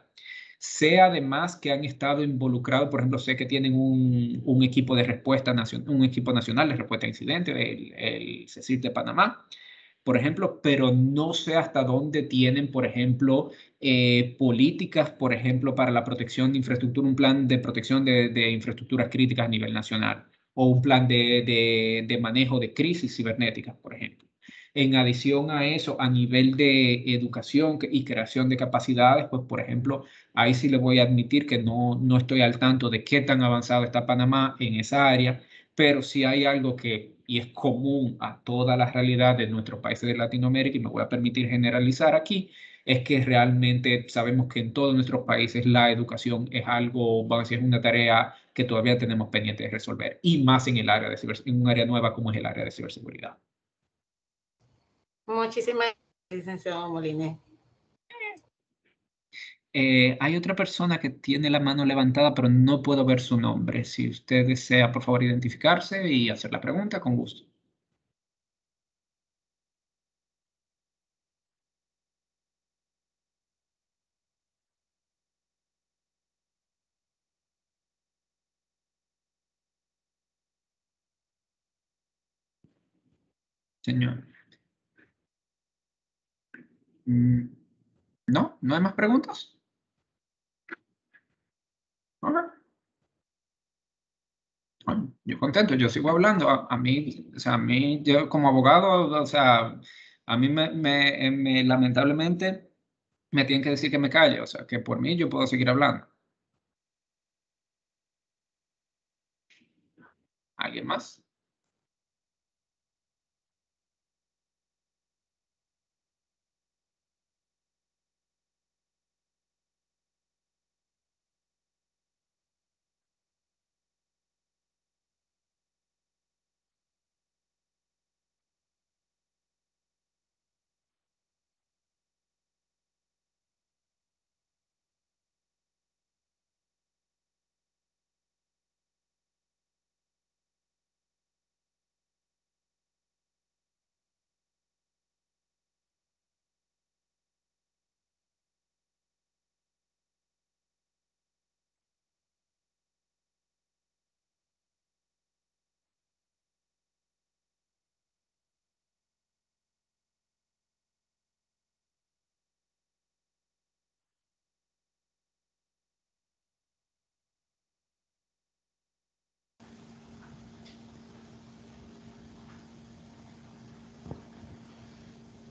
Sé además que han estado involucrados, por ejemplo, sé que tienen un, equipo de respuesta nacional, un equipo nacional de respuesta a incidentes, el, el de Panamá, por ejemplo, pero no sé hasta dónde tienen, por ejemplo, eh, políticas, por ejemplo, para la protección de infraestructura, un plan de protección de, infraestructuras críticas a nivel nacional o un plan de, de manejo de crisis cibernéticas, por ejemplo. En adición a eso, a nivel de educación y creación de capacidades, pues por ejemplo, ahí sí le voy a admitir que no, no estoy al tanto de qué tan avanzado está Panamá en esa área, pero si hay algo que y es común a toda la realidad de nuestros países de Latinoamérica, y me voy a permitir generalizar aquí, es que realmente sabemos que en todos nuestros países la educación es algo, vamos a decir, es una tarea que todavía tenemos pendiente de resolver, y más en el área de en un área nueva como es el área de ciberseguridad. Muchísimas gracias, licenciado Moliné. Eh, hay otra persona que tiene la mano levantada, pero no puedo ver su nombre. Si usted desea, por favor, identificarse y hacer la pregunta, con gusto. Señor. Mm, ¿No? ¿No hay más preguntas? yo contento, yo sigo hablando. A, mí, o sea, a mí, yo como abogado, o sea, a mí eh, lamentablemente me tienen que decir que me calle, o sea, que por mí yo puedo seguir hablando. ¿Alguien más?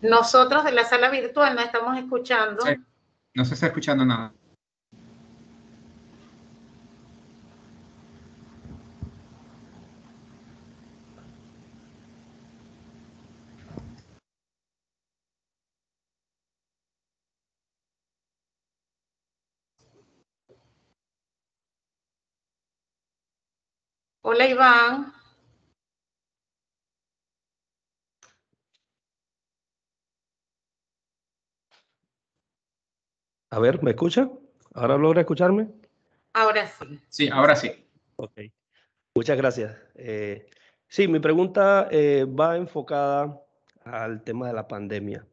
Nosotros de la sala virtual no estamos escuchando. no se está escuchando nada. Hola Iván. A ver, ¿me escucha? ¿Ahora logra escucharme? Ahora sí. Sí, ahora sí. Ok. Muchas gracias. Eh, sí, mi pregunta eh, va enfocada al tema de la pandemia.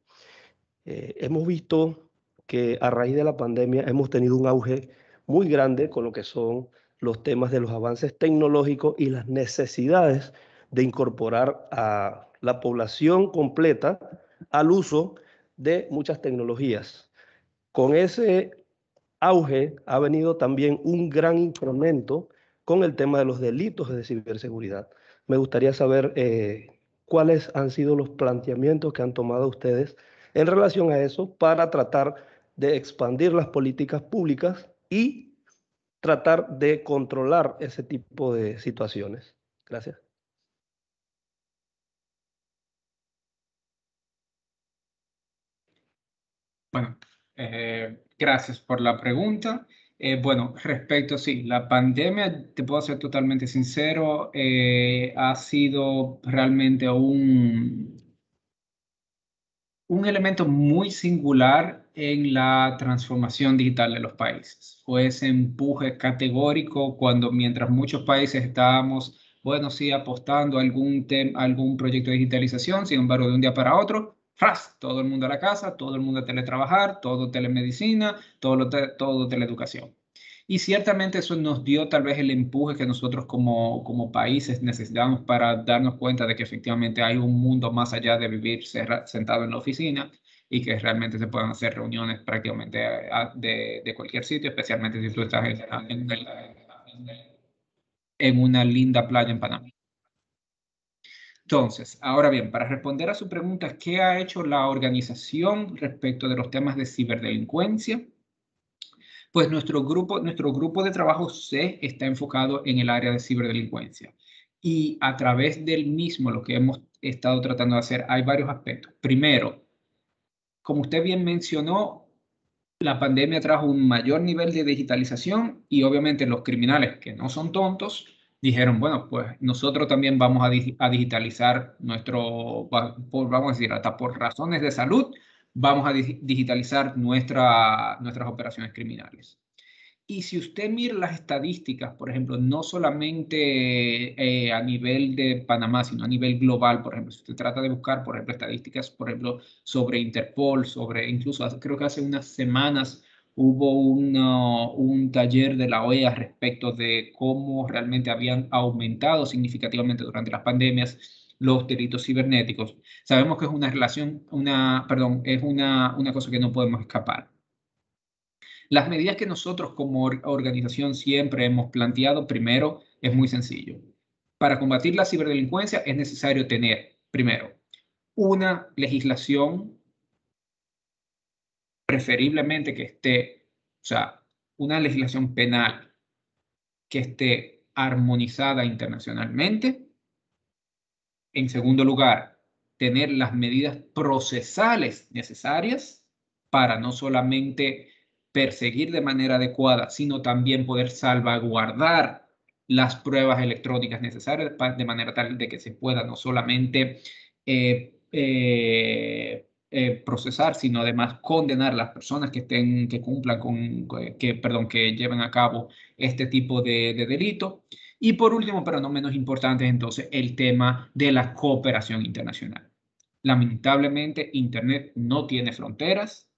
Eh, hemos visto que a raíz de la pandemia hemos tenido un auge muy grande con lo que son los temas de los avances tecnológicos y las necesidades de incorporar a la población completa al uso de muchas tecnologías. Con ese auge ha venido también un gran incremento con el tema de los delitos de ciberseguridad. Me gustaría saber eh, cuáles han sido los planteamientos que han tomado ustedes en relación a eso para tratar de expandir las políticas públicas y tratar de controlar ese tipo de situaciones. Gracias. Bueno, eh, gracias por la pregunta. Eh, bueno, respecto, sí, la pandemia, te puedo ser totalmente sincero, eh, ha sido realmente un, un elemento muy singular en la transformación digital de los países. Fue ese empuje categórico cuando mientras muchos países estábamos, bueno, sí, apostando algún, a algún proyecto de digitalización, sin embargo, de un día para otro, todo el mundo a la casa, todo el mundo a teletrabajar, todo telemedicina, todo, todo teleeducación. Y ciertamente eso nos dio tal vez el empuje que nosotros como, como países necesitamos para darnos cuenta de que efectivamente hay un mundo más allá de vivir sentado en la oficina y que realmente se puedan hacer reuniones prácticamente de, de, cualquier sitio, especialmente si tú estás en una linda playa en Panamá. Entonces, ahora bien, para responder a su pregunta, ¿qué ha hecho la organización respecto de los temas de ciberdelincuencia? Pues nuestro grupo, nuestro grupo de trabajo C está enfocado en el área de ciberdelincuencia. Y a través del mismo, lo que hemos estado tratando de hacer, hay varios aspectos. Primero, como usted bien mencionó, la pandemia trajo un mayor nivel de digitalización y obviamente los criminales, que no son tontos, dijeron, bueno, pues nosotros también vamos a, digitalizar nuestro, por, vamos a decir, hasta por razones de salud, vamos a digitalizar nuestra, nuestras operaciones criminales. Y si usted mira las estadísticas, por ejemplo, no solamente eh, a nivel de Panamá, sino a nivel global, por ejemplo, si usted trata de buscar, por ejemplo, estadísticas, por ejemplo, sobre Interpol, sobre incluso creo que hace unas semanas hubo un taller de la OEA respecto de cómo realmente habían aumentado significativamente durante las pandemias los delitos cibernéticos. Sabemos que es una relación, una, perdón, es una, una cosa que no podemos escapar. Las medidas que nosotros como organización siempre hemos planteado, primero, es muy sencillo. Para combatir la ciberdelincuencia es necesario tener, primero, una legislación preferiblemente que esté, o sea, una legislación penal que esté armonizada internacionalmente. En segundo lugar, tener las medidas procesales necesarias para no solamente perseguir de manera adecuada, sino también poder salvaguardar las pruebas electrónicas necesarias de manera tal de que se pueda no solamente eh, eh, eh, procesar, sino además condenar a las personas que estén, que cumplan con, eh, que, perdón, que lleven a cabo este tipo de, de delito. Y por último, pero no menos importante, entonces, el tema de la cooperación internacional. Lamentablemente, Internet no tiene fronteras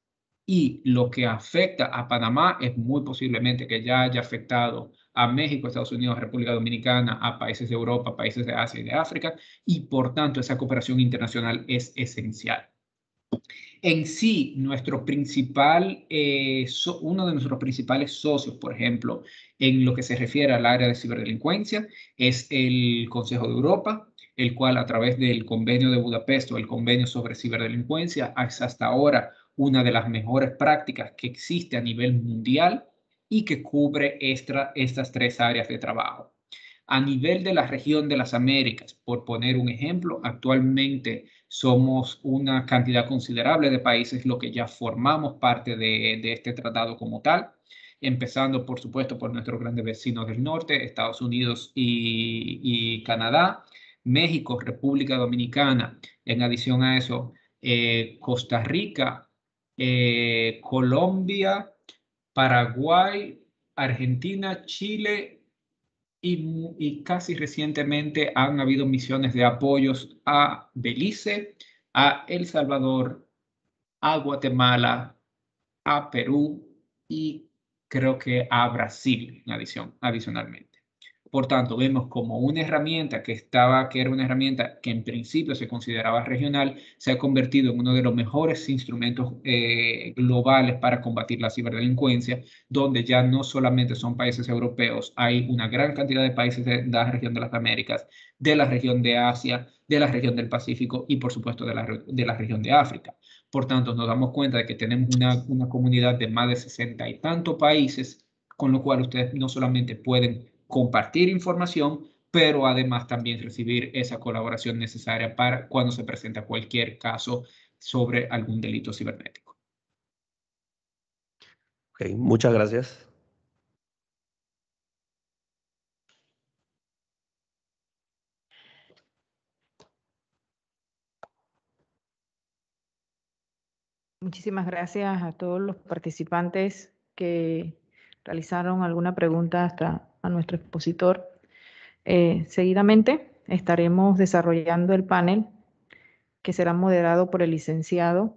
y lo que afecta a Panamá es muy posiblemente que ya haya afectado a México, Estados Unidos, República Dominicana, a países de Europa, países de Asia y de África, y por tanto esa cooperación internacional es esencial en sí, nuestro principal, eh, uno de nuestros principales socios, por ejemplo, en lo que se refiere al área de ciberdelincuencia, es el Consejo de Europa, el cual a través del convenio de Budapest o el convenio sobre ciberdelincuencia es hasta ahora una de las mejores prácticas que existe a nivel mundial y que cubre estas tres áreas de trabajo. A nivel de la región de las Américas, por poner un ejemplo, actualmente somos una cantidad considerable de países lo que ya formamos parte de, este tratado como tal, empezando por supuesto por nuestros grandes vecinos del norte, Estados Unidos y, Canadá, México, República Dominicana, en adición a eso, eh, Costa Rica, eh, Colombia, Paraguay, Argentina, Chile y, casi recientemente han habido misiones de apoyos a Belice, a El Salvador, a Guatemala, a Perú y creo que a Brasil adicionalmente. Por tanto, vemos como una herramienta que estaba, que era una herramienta que en principio se consideraba regional, se ha convertido en uno de los mejores instrumentos eh, globales para combatir la ciberdelincuencia, donde ya no solamente son países europeos, hay una gran cantidad de países de la región de las Américas, de la región de Asia, de la región del Pacífico y por supuesto de la, región de África. Por tanto, nos damos cuenta de que tenemos una, una comunidad de más de sesenta y tantos países, con lo cual ustedes no solamente pueden compartir información, pero además también recibir esa colaboración necesaria para cuando se presenta cualquier caso sobre algún delito cibernético. Ok, muchas gracias. Muchísimas gracias a todos los participantes que realizaron alguna pregunta hasta a nuestro expositor. Eh, seguidamente estaremos desarrollando el panel que será moderado por el licenciado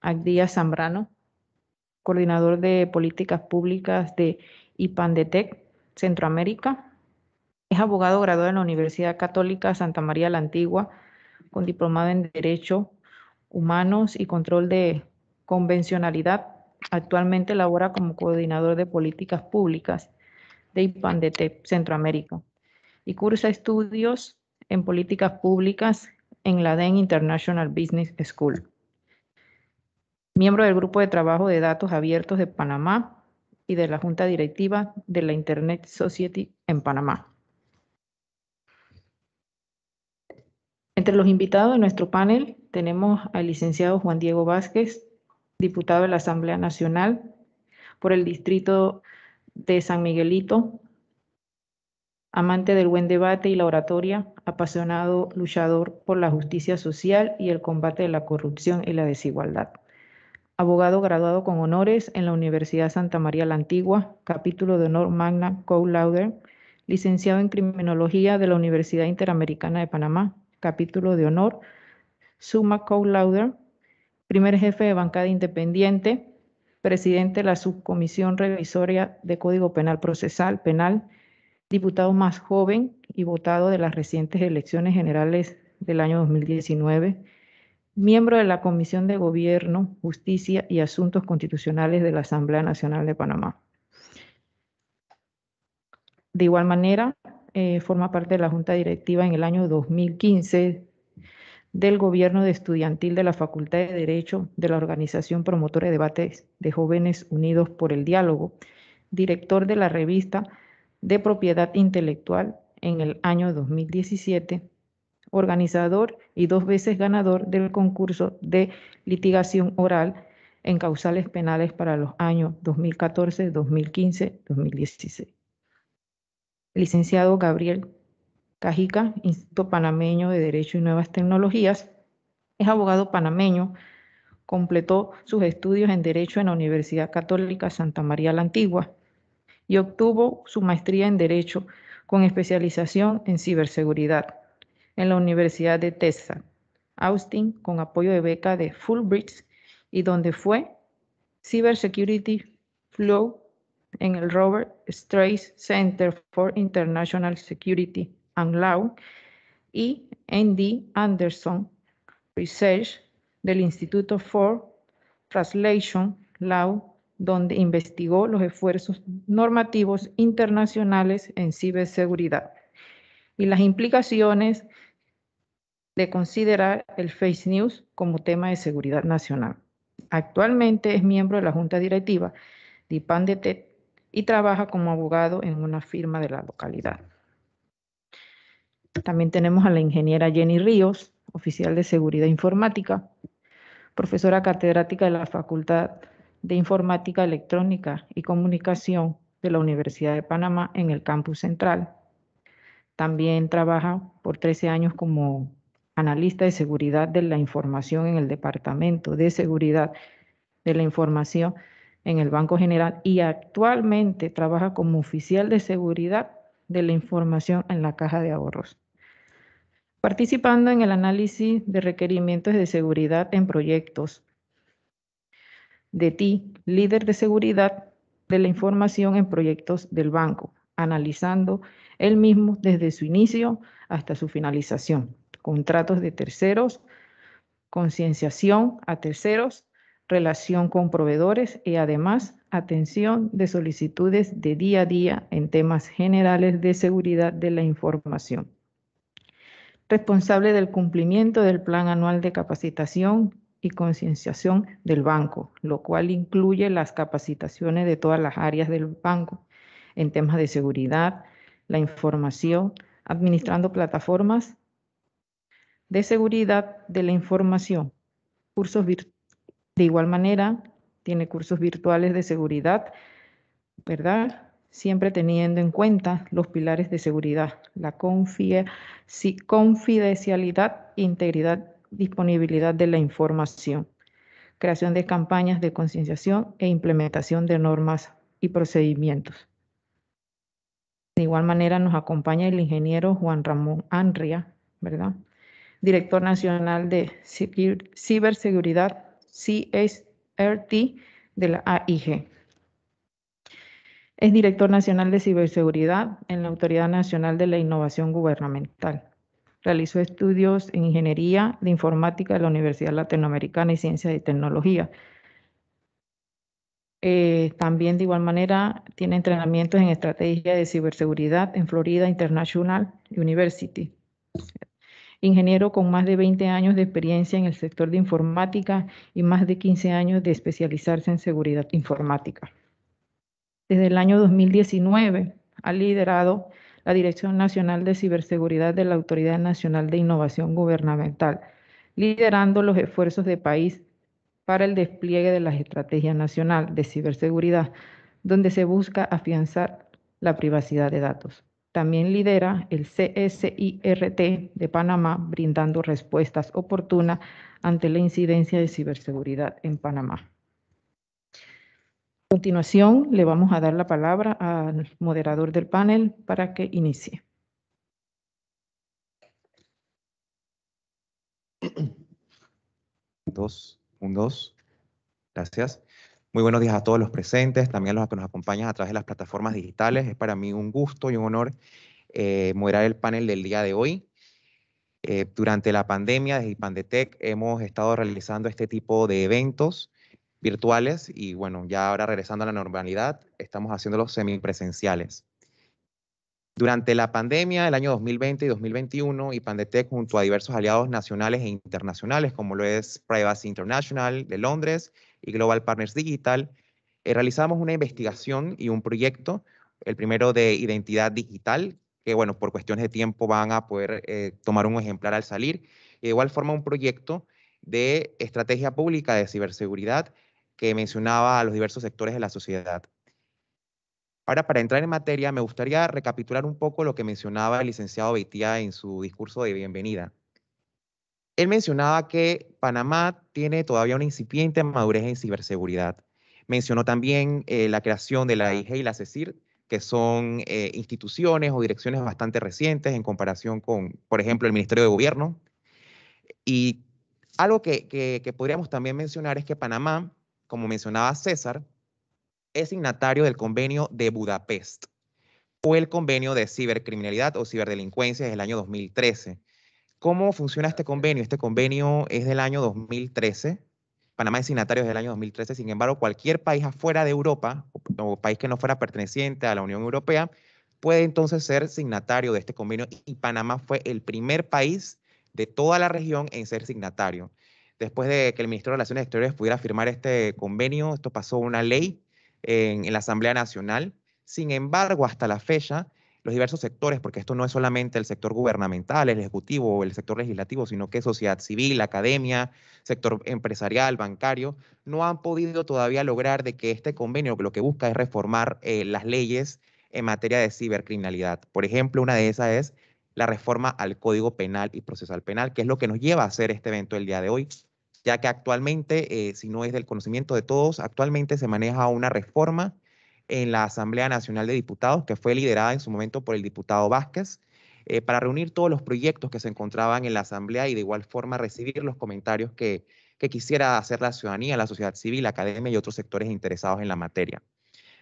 Agdía Zambrano, coordinador de políticas públicas de IPANDETEC Centroamérica. Es abogado graduado en la Universidad Católica Santa María la Antigua, con diplomado en Derecho Humanos y Control de Convencionalidad. Actualmente labora como coordinador de políticas públicas de Centroamérica y cursa estudios en políticas públicas en la DEN International Business School. Miembro del Grupo de Trabajo de Datos Abiertos de Panamá y de la Junta Directiva de la Internet Society en Panamá. Entre los invitados de nuestro panel tenemos al licenciado Juan Diego Vázquez, diputado de la Asamblea Nacional por el Distrito de San Miguelito, amante del buen debate y la oratoria, apasionado luchador por la justicia social y el combate de la corrupción y la desigualdad. Abogado graduado con honores en la Universidad Santa María la Antigua, capítulo de honor magna cum laude, licenciado en criminología de la Universidad Interamericana de Panamá, capítulo de honor summa co laude, primer jefe de bancada independiente, presidente de la Subcomisión Revisoria de Código Penal Procesal Penal, diputado más joven y votado de las recientes elecciones generales del año 2019, miembro de la Comisión de Gobierno, Justicia y Asuntos Constitucionales de la Asamblea Nacional de Panamá. De igual manera, eh, forma parte de la Junta Directiva en el año 2015 del Gobierno de Estudiantil de la Facultad de Derecho de la Organización Promotora de Debates de Jóvenes Unidos por el Diálogo, director de la revista de propiedad intelectual en el año 2017, organizador y dos veces ganador del concurso de litigación oral en causales penales para los años 2014, 2015, 2016. Licenciado Gabriel Cajica, Instituto Panameño de Derecho y Nuevas Tecnologías, es abogado panameño, completó sus estudios en Derecho en la Universidad Católica Santa María la Antigua y obtuvo su maestría en Derecho con especialización en ciberseguridad en la Universidad de Texas, Austin, con apoyo de beca de Fulbright y donde fue Cybersecurity Flow en el Robert Strauss Center for International Security and Law y Andy Anderson Research del Instituto for Translation Law, donde investigó los esfuerzos normativos internacionales en ciberseguridad y las implicaciones de considerar el face news como tema de seguridad nacional. Actualmente es miembro de la Junta Directiva de IPANDETET y trabaja como abogado en una firma de la localidad. También tenemos a la ingeniera Jenny Ríos, oficial de Seguridad Informática, profesora catedrática de la Facultad de Informática Electrónica y Comunicación de la Universidad de Panamá en el campus central. También trabaja por 13 años como analista de seguridad de la información en el Departamento de Seguridad de la Información en el Banco General y actualmente trabaja como oficial de seguridad de la información en la Caja de Ahorros participando en el análisis de requerimientos de seguridad en proyectos de ti, líder de seguridad de la información en proyectos del banco, analizando el mismo desde su inicio hasta su finalización, contratos de terceros, concienciación a terceros, relación con proveedores y además atención de solicitudes de día a día en temas generales de seguridad de la información responsable del cumplimiento del Plan Anual de Capacitación y Concienciación del Banco, lo cual incluye las capacitaciones de todas las áreas del banco en temas de seguridad, la información, administrando plataformas de seguridad de la información, cursos de igual manera, tiene cursos virtuales de seguridad, ¿verdad? siempre teniendo en cuenta los pilares de seguridad, la confidencialidad, integridad, disponibilidad de la información, creación de campañas de concienciación e implementación de normas y procedimientos. De igual manera nos acompaña el ingeniero Juan Ramón Anria, ¿verdad? Director Nacional de Ciberseguridad, CSRT de la AIG. Es director nacional de ciberseguridad en la Autoridad Nacional de la Innovación Gubernamental. Realizó estudios en ingeniería de informática en la Universidad Latinoamericana y Ciencias y Tecnología. Eh, también de igual manera tiene entrenamientos en estrategia de ciberseguridad en Florida International University. Ingeniero con más de 20 años de experiencia en el sector de informática y más de 15 años de especializarse en seguridad informática. Desde el año 2019 ha liderado la Dirección Nacional de Ciberseguridad de la Autoridad Nacional de Innovación Gubernamental, liderando los esfuerzos de país para el despliegue de la Estrategia Nacional de Ciberseguridad, donde se busca afianzar la privacidad de datos. También lidera el CSIRT de Panamá, brindando respuestas oportunas ante la incidencia de ciberseguridad en Panamá. A continuación, le vamos a dar la palabra al moderador del panel para que inicie. Dos, un dos. Gracias. Muy buenos días a todos los presentes, también a los que nos acompañan a través de las plataformas digitales. Es para mí un gusto y un honor eh, moderar el panel del día de hoy. Eh, durante la pandemia, desde Pandetec hemos estado realizando este tipo de eventos virtuales y bueno, ya ahora regresando a la normalidad, estamos los semipresenciales. Durante la pandemia del año 2020 y 2021, y Pandetec junto a diversos aliados nacionales e internacionales, como lo es Privacy International de Londres y Global Partners Digital, eh, realizamos una investigación y un proyecto, el primero de identidad digital, que bueno, por cuestiones de tiempo van a poder eh, tomar un ejemplar al salir, y de igual forma un proyecto de estrategia pública de ciberseguridad que mencionaba a los diversos sectores de la sociedad. Ahora, para entrar en materia, me gustaría recapitular un poco lo que mencionaba el licenciado Beitía en su discurso de bienvenida. Él mencionaba que Panamá tiene todavía una incipiente madurez en ciberseguridad. Mencionó también eh, la creación de la IG y la CECIR, que son eh, instituciones o direcciones bastante recientes en comparación con, por ejemplo, el Ministerio de Gobierno. Y algo que podríamos también mencionar es que Panamá como mencionaba César, es signatario del convenio de Budapest. o el convenio de cibercriminalidad o ciberdelincuencia del año 2013. ¿Cómo funciona este convenio? Este convenio es del año 2013. Panamá es signatario del año 2013. Sin embargo, cualquier país afuera de Europa o país que no fuera perteneciente a la Unión Europea puede entonces ser signatario de este convenio y Panamá fue el primer país de toda la región en ser signatario después de que el ministro de Relaciones Exteriores pudiera firmar este convenio, esto pasó una ley en, la Asamblea Nacional. Sin embargo, hasta la fecha, los diversos sectores, porque esto no es solamente el sector gubernamental, el ejecutivo, el sector legislativo, sino que sociedad civil, academia, sector empresarial, bancario, no han podido todavía lograr de que este convenio lo que busca es reformar eh, las leyes en materia de cibercriminalidad. Por ejemplo, una de esas es la reforma al Código Penal y Procesal Penal, que es lo que nos lleva a hacer este evento el día de hoy, ya que actualmente, eh, si no es del conocimiento de todos, actualmente se maneja una reforma en la Asamblea Nacional de Diputados, que fue liderada en su momento por el diputado Vázquez, eh, para reunir todos los proyectos que se encontraban en la Asamblea y de igual forma recibir los comentarios que, que quisiera hacer la ciudadanía, la sociedad civil, la academia y otros sectores interesados en la materia.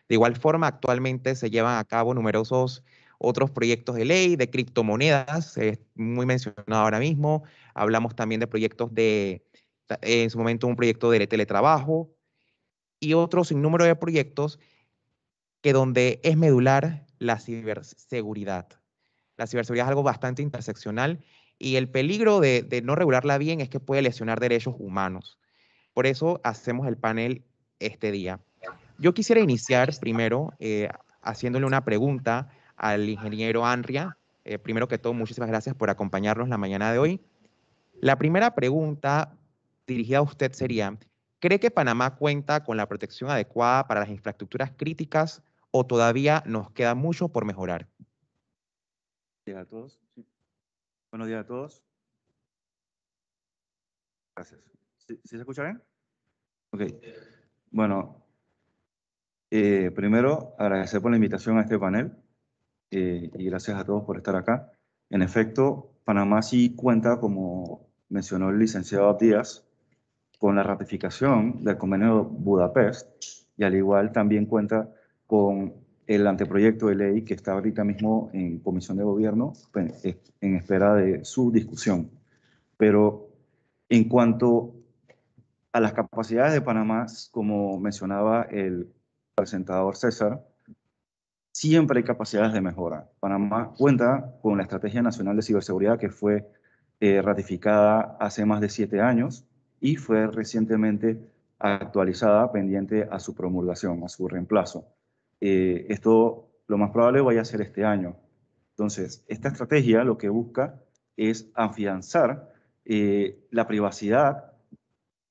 De igual forma, actualmente se llevan a cabo numerosos otros proyectos de ley, de criptomonedas, es muy mencionado ahora mismo. Hablamos también de proyectos de, en su momento, un proyecto de teletrabajo y otros sinnúmero de proyectos que donde es medular la ciberseguridad. La ciberseguridad es algo bastante interseccional y el peligro de, no regularla bien es que puede lesionar derechos humanos. Por eso hacemos el panel este día. Yo quisiera iniciar primero eh, haciéndole una pregunta al ingeniero Anria. Eh, primero que todo, muchísimas gracias por acompañarnos la mañana de hoy. La primera pregunta dirigida a usted sería, ¿cree que Panamá cuenta con la protección adecuada para las infraestructuras críticas o todavía nos queda mucho por mejorar? Buenos días a todos. Buenos días a todos. Gracias. ¿Sí, se escucha bien? Ok. Bueno, eh, primero agradecer por la invitación a este panel. Eh, y gracias a todos por estar acá. En efecto, Panamá sí cuenta, como mencionó el licenciado Díaz, con la ratificación del convenio Budapest y al igual también cuenta con el anteproyecto de ley que está ahorita mismo en comisión de gobierno en eh, espera de su discusión. Pero en cuanto a las capacidades de Panamá, como mencionaba el presentador César, siempre hay capacidades de mejora. Panamá cuenta con la Estrategia Nacional de Ciberseguridad que fue eh, ratificada hace más de siete años y fue recientemente actualizada pendiente a su promulgación, a su reemplazo. Eh, esto lo más probable vaya a ser este año. Entonces, esta estrategia lo que busca es afianzar eh, la privacidad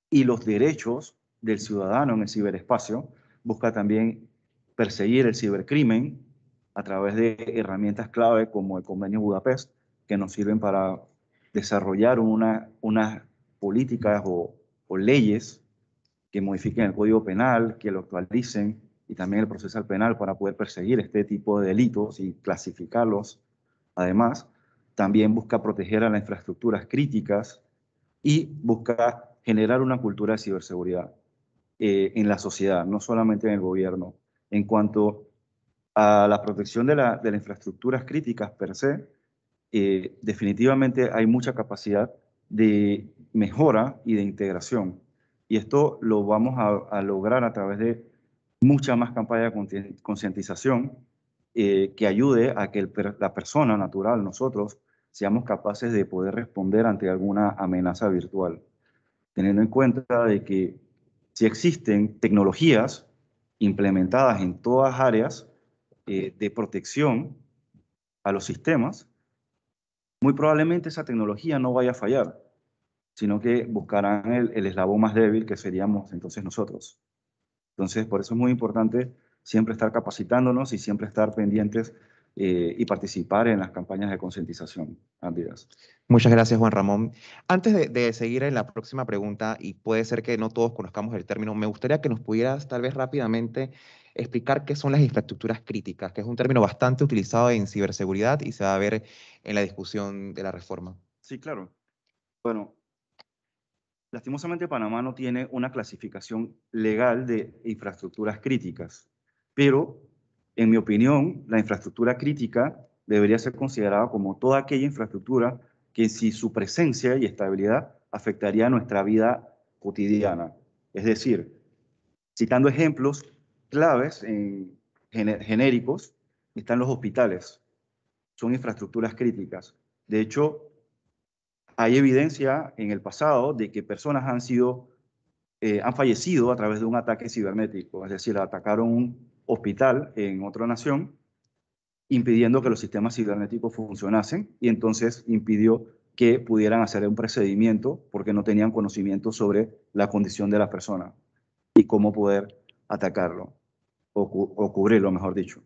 y los derechos del ciudadano en el ciberespacio, busca también perseguir el cibercrimen a través de herramientas clave como el convenio Budapest, que nos sirven para desarrollar una, unas políticas o, leyes que modifiquen el código penal, que lo actualicen y también el procesal penal para poder perseguir este tipo de delitos y clasificarlos. Además, también busca proteger a las infraestructuras críticas y busca generar una cultura de ciberseguridad eh, en la sociedad, no solamente en el gobierno. En cuanto a la protección de, las infraestructuras críticas per se, eh, definitivamente hay mucha capacidad de mejora y de integración. Y esto lo vamos a, lograr a través de mucha más campaña de concientización eh, que ayude a que la persona natural, nosotros, seamos capaces de poder responder ante alguna amenaza virtual, teniendo en cuenta de que si existen tecnologías implementadas en todas áreas eh, de protección a los sistemas, muy probablemente esa tecnología no vaya a fallar, sino que buscarán el, el eslabón más débil que seríamos entonces nosotros. Entonces, por eso es muy importante siempre estar capacitándonos y siempre estar pendientes eh, y participar en las campañas de concientización. Muchas gracias, Juan Ramón. Antes de, de, seguir en la próxima pregunta, y puede ser que no todos conozcamos el término, me gustaría que nos pudieras tal vez rápidamente explicar qué son las infraestructuras críticas, que es un término bastante utilizado en ciberseguridad y se va a ver en la discusión de la reforma. Sí, claro. Bueno, lastimosamente Panamá no tiene una clasificación legal de infraestructuras críticas, pero en mi opinión, la infraestructura crítica debería ser considerada como toda aquella infraestructura que si su presencia y estabilidad afectaría a nuestra vida cotidiana. Es decir, citando ejemplos claves en genéricos, están los hospitales. Son infraestructuras críticas. De hecho, hay evidencia en el pasado de que personas han sido, eh, han fallecido a través de un ataque cibernético, es decir, atacaron un hospital en otra nación, impidiendo que los sistemas cibernéticos funcionasen y entonces impidió que pudieran hacer un procedimiento porque no tenían conocimiento sobre la condición de la persona y cómo poder atacarlo o, cubrirlo, mejor dicho.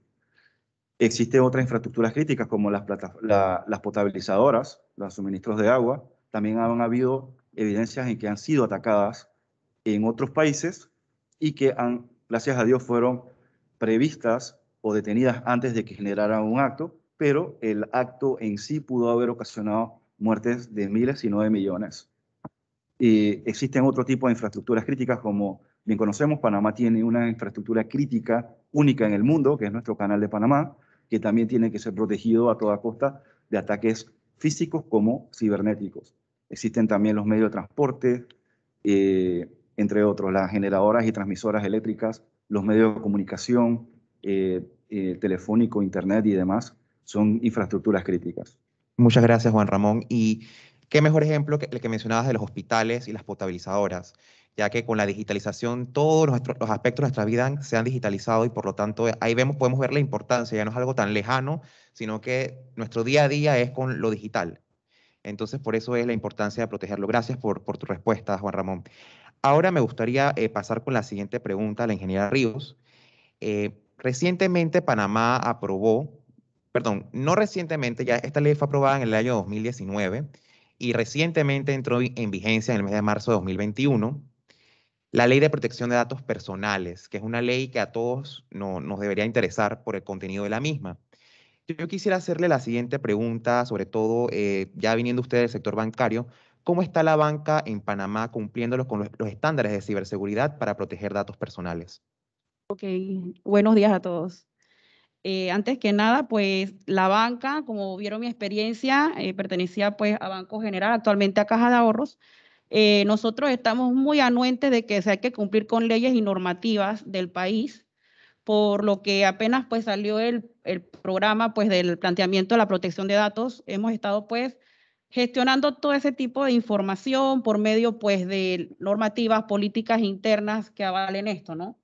Existen otras infraestructuras críticas como las, las potabilizadoras, los suministros de agua. También han habido evidencias en que han sido atacadas en otros países y que han, gracias a Dios, fueron previstas o detenidas antes de que generaran un acto, pero el acto en sí pudo haber ocasionado muertes de miles y no de millones. Y existen otro tipo de infraestructuras críticas, como bien conocemos, Panamá tiene una infraestructura crítica única en el mundo, que es nuestro canal de Panamá, que también tiene que ser protegido a toda costa de ataques físicos como cibernéticos. Existen también los medios de transporte, eh, entre otros, las generadoras y transmisoras eléctricas los medios de comunicación, eh, eh, telefónico, internet y demás, son infraestructuras críticas. Muchas gracias, Juan Ramón. Y qué mejor ejemplo que el que mencionabas de los hospitales y las potabilizadoras, ya que con la digitalización todos los, aspectos de nuestra vida se han digitalizado y por lo tanto ahí vemos, podemos ver la importancia, ya no es algo tan lejano, sino que nuestro día a día es con lo digital. Entonces, por eso es la importancia de protegerlo. Gracias por, por tu respuesta, Juan Ramón. Ahora me gustaría eh, pasar con la siguiente pregunta a la ingeniera Ríos. Eh, recientemente Panamá aprobó, perdón, no recientemente, ya esta ley fue aprobada en el año 2019 y recientemente entró en vigencia en el mes de marzo de 2021 la ley de protección de datos personales, que es una ley que a todos nos debería interesar por el contenido de la misma. Yo quisiera hacerle la siguiente pregunta, sobre todo eh, ya viniendo usted del sector bancario, ¿Cómo está la banca en Panamá cumpliendo con los, estándares de ciberseguridad para proteger datos personales? Ok, buenos días a todos. Eh, antes que nada, pues la banca, como vieron mi experiencia, eh, pertenecía pues a Banco General, actualmente a Caja de Ahorros. Eh, nosotros estamos muy anuentes de que se hay que cumplir con leyes y normativas del país, por lo que apenas pues salió el, el, programa pues del planteamiento de la protección de datos, hemos estado pues gestionando todo ese tipo de información por medio pues de normativas, políticas internas que avalen esto, ¿no?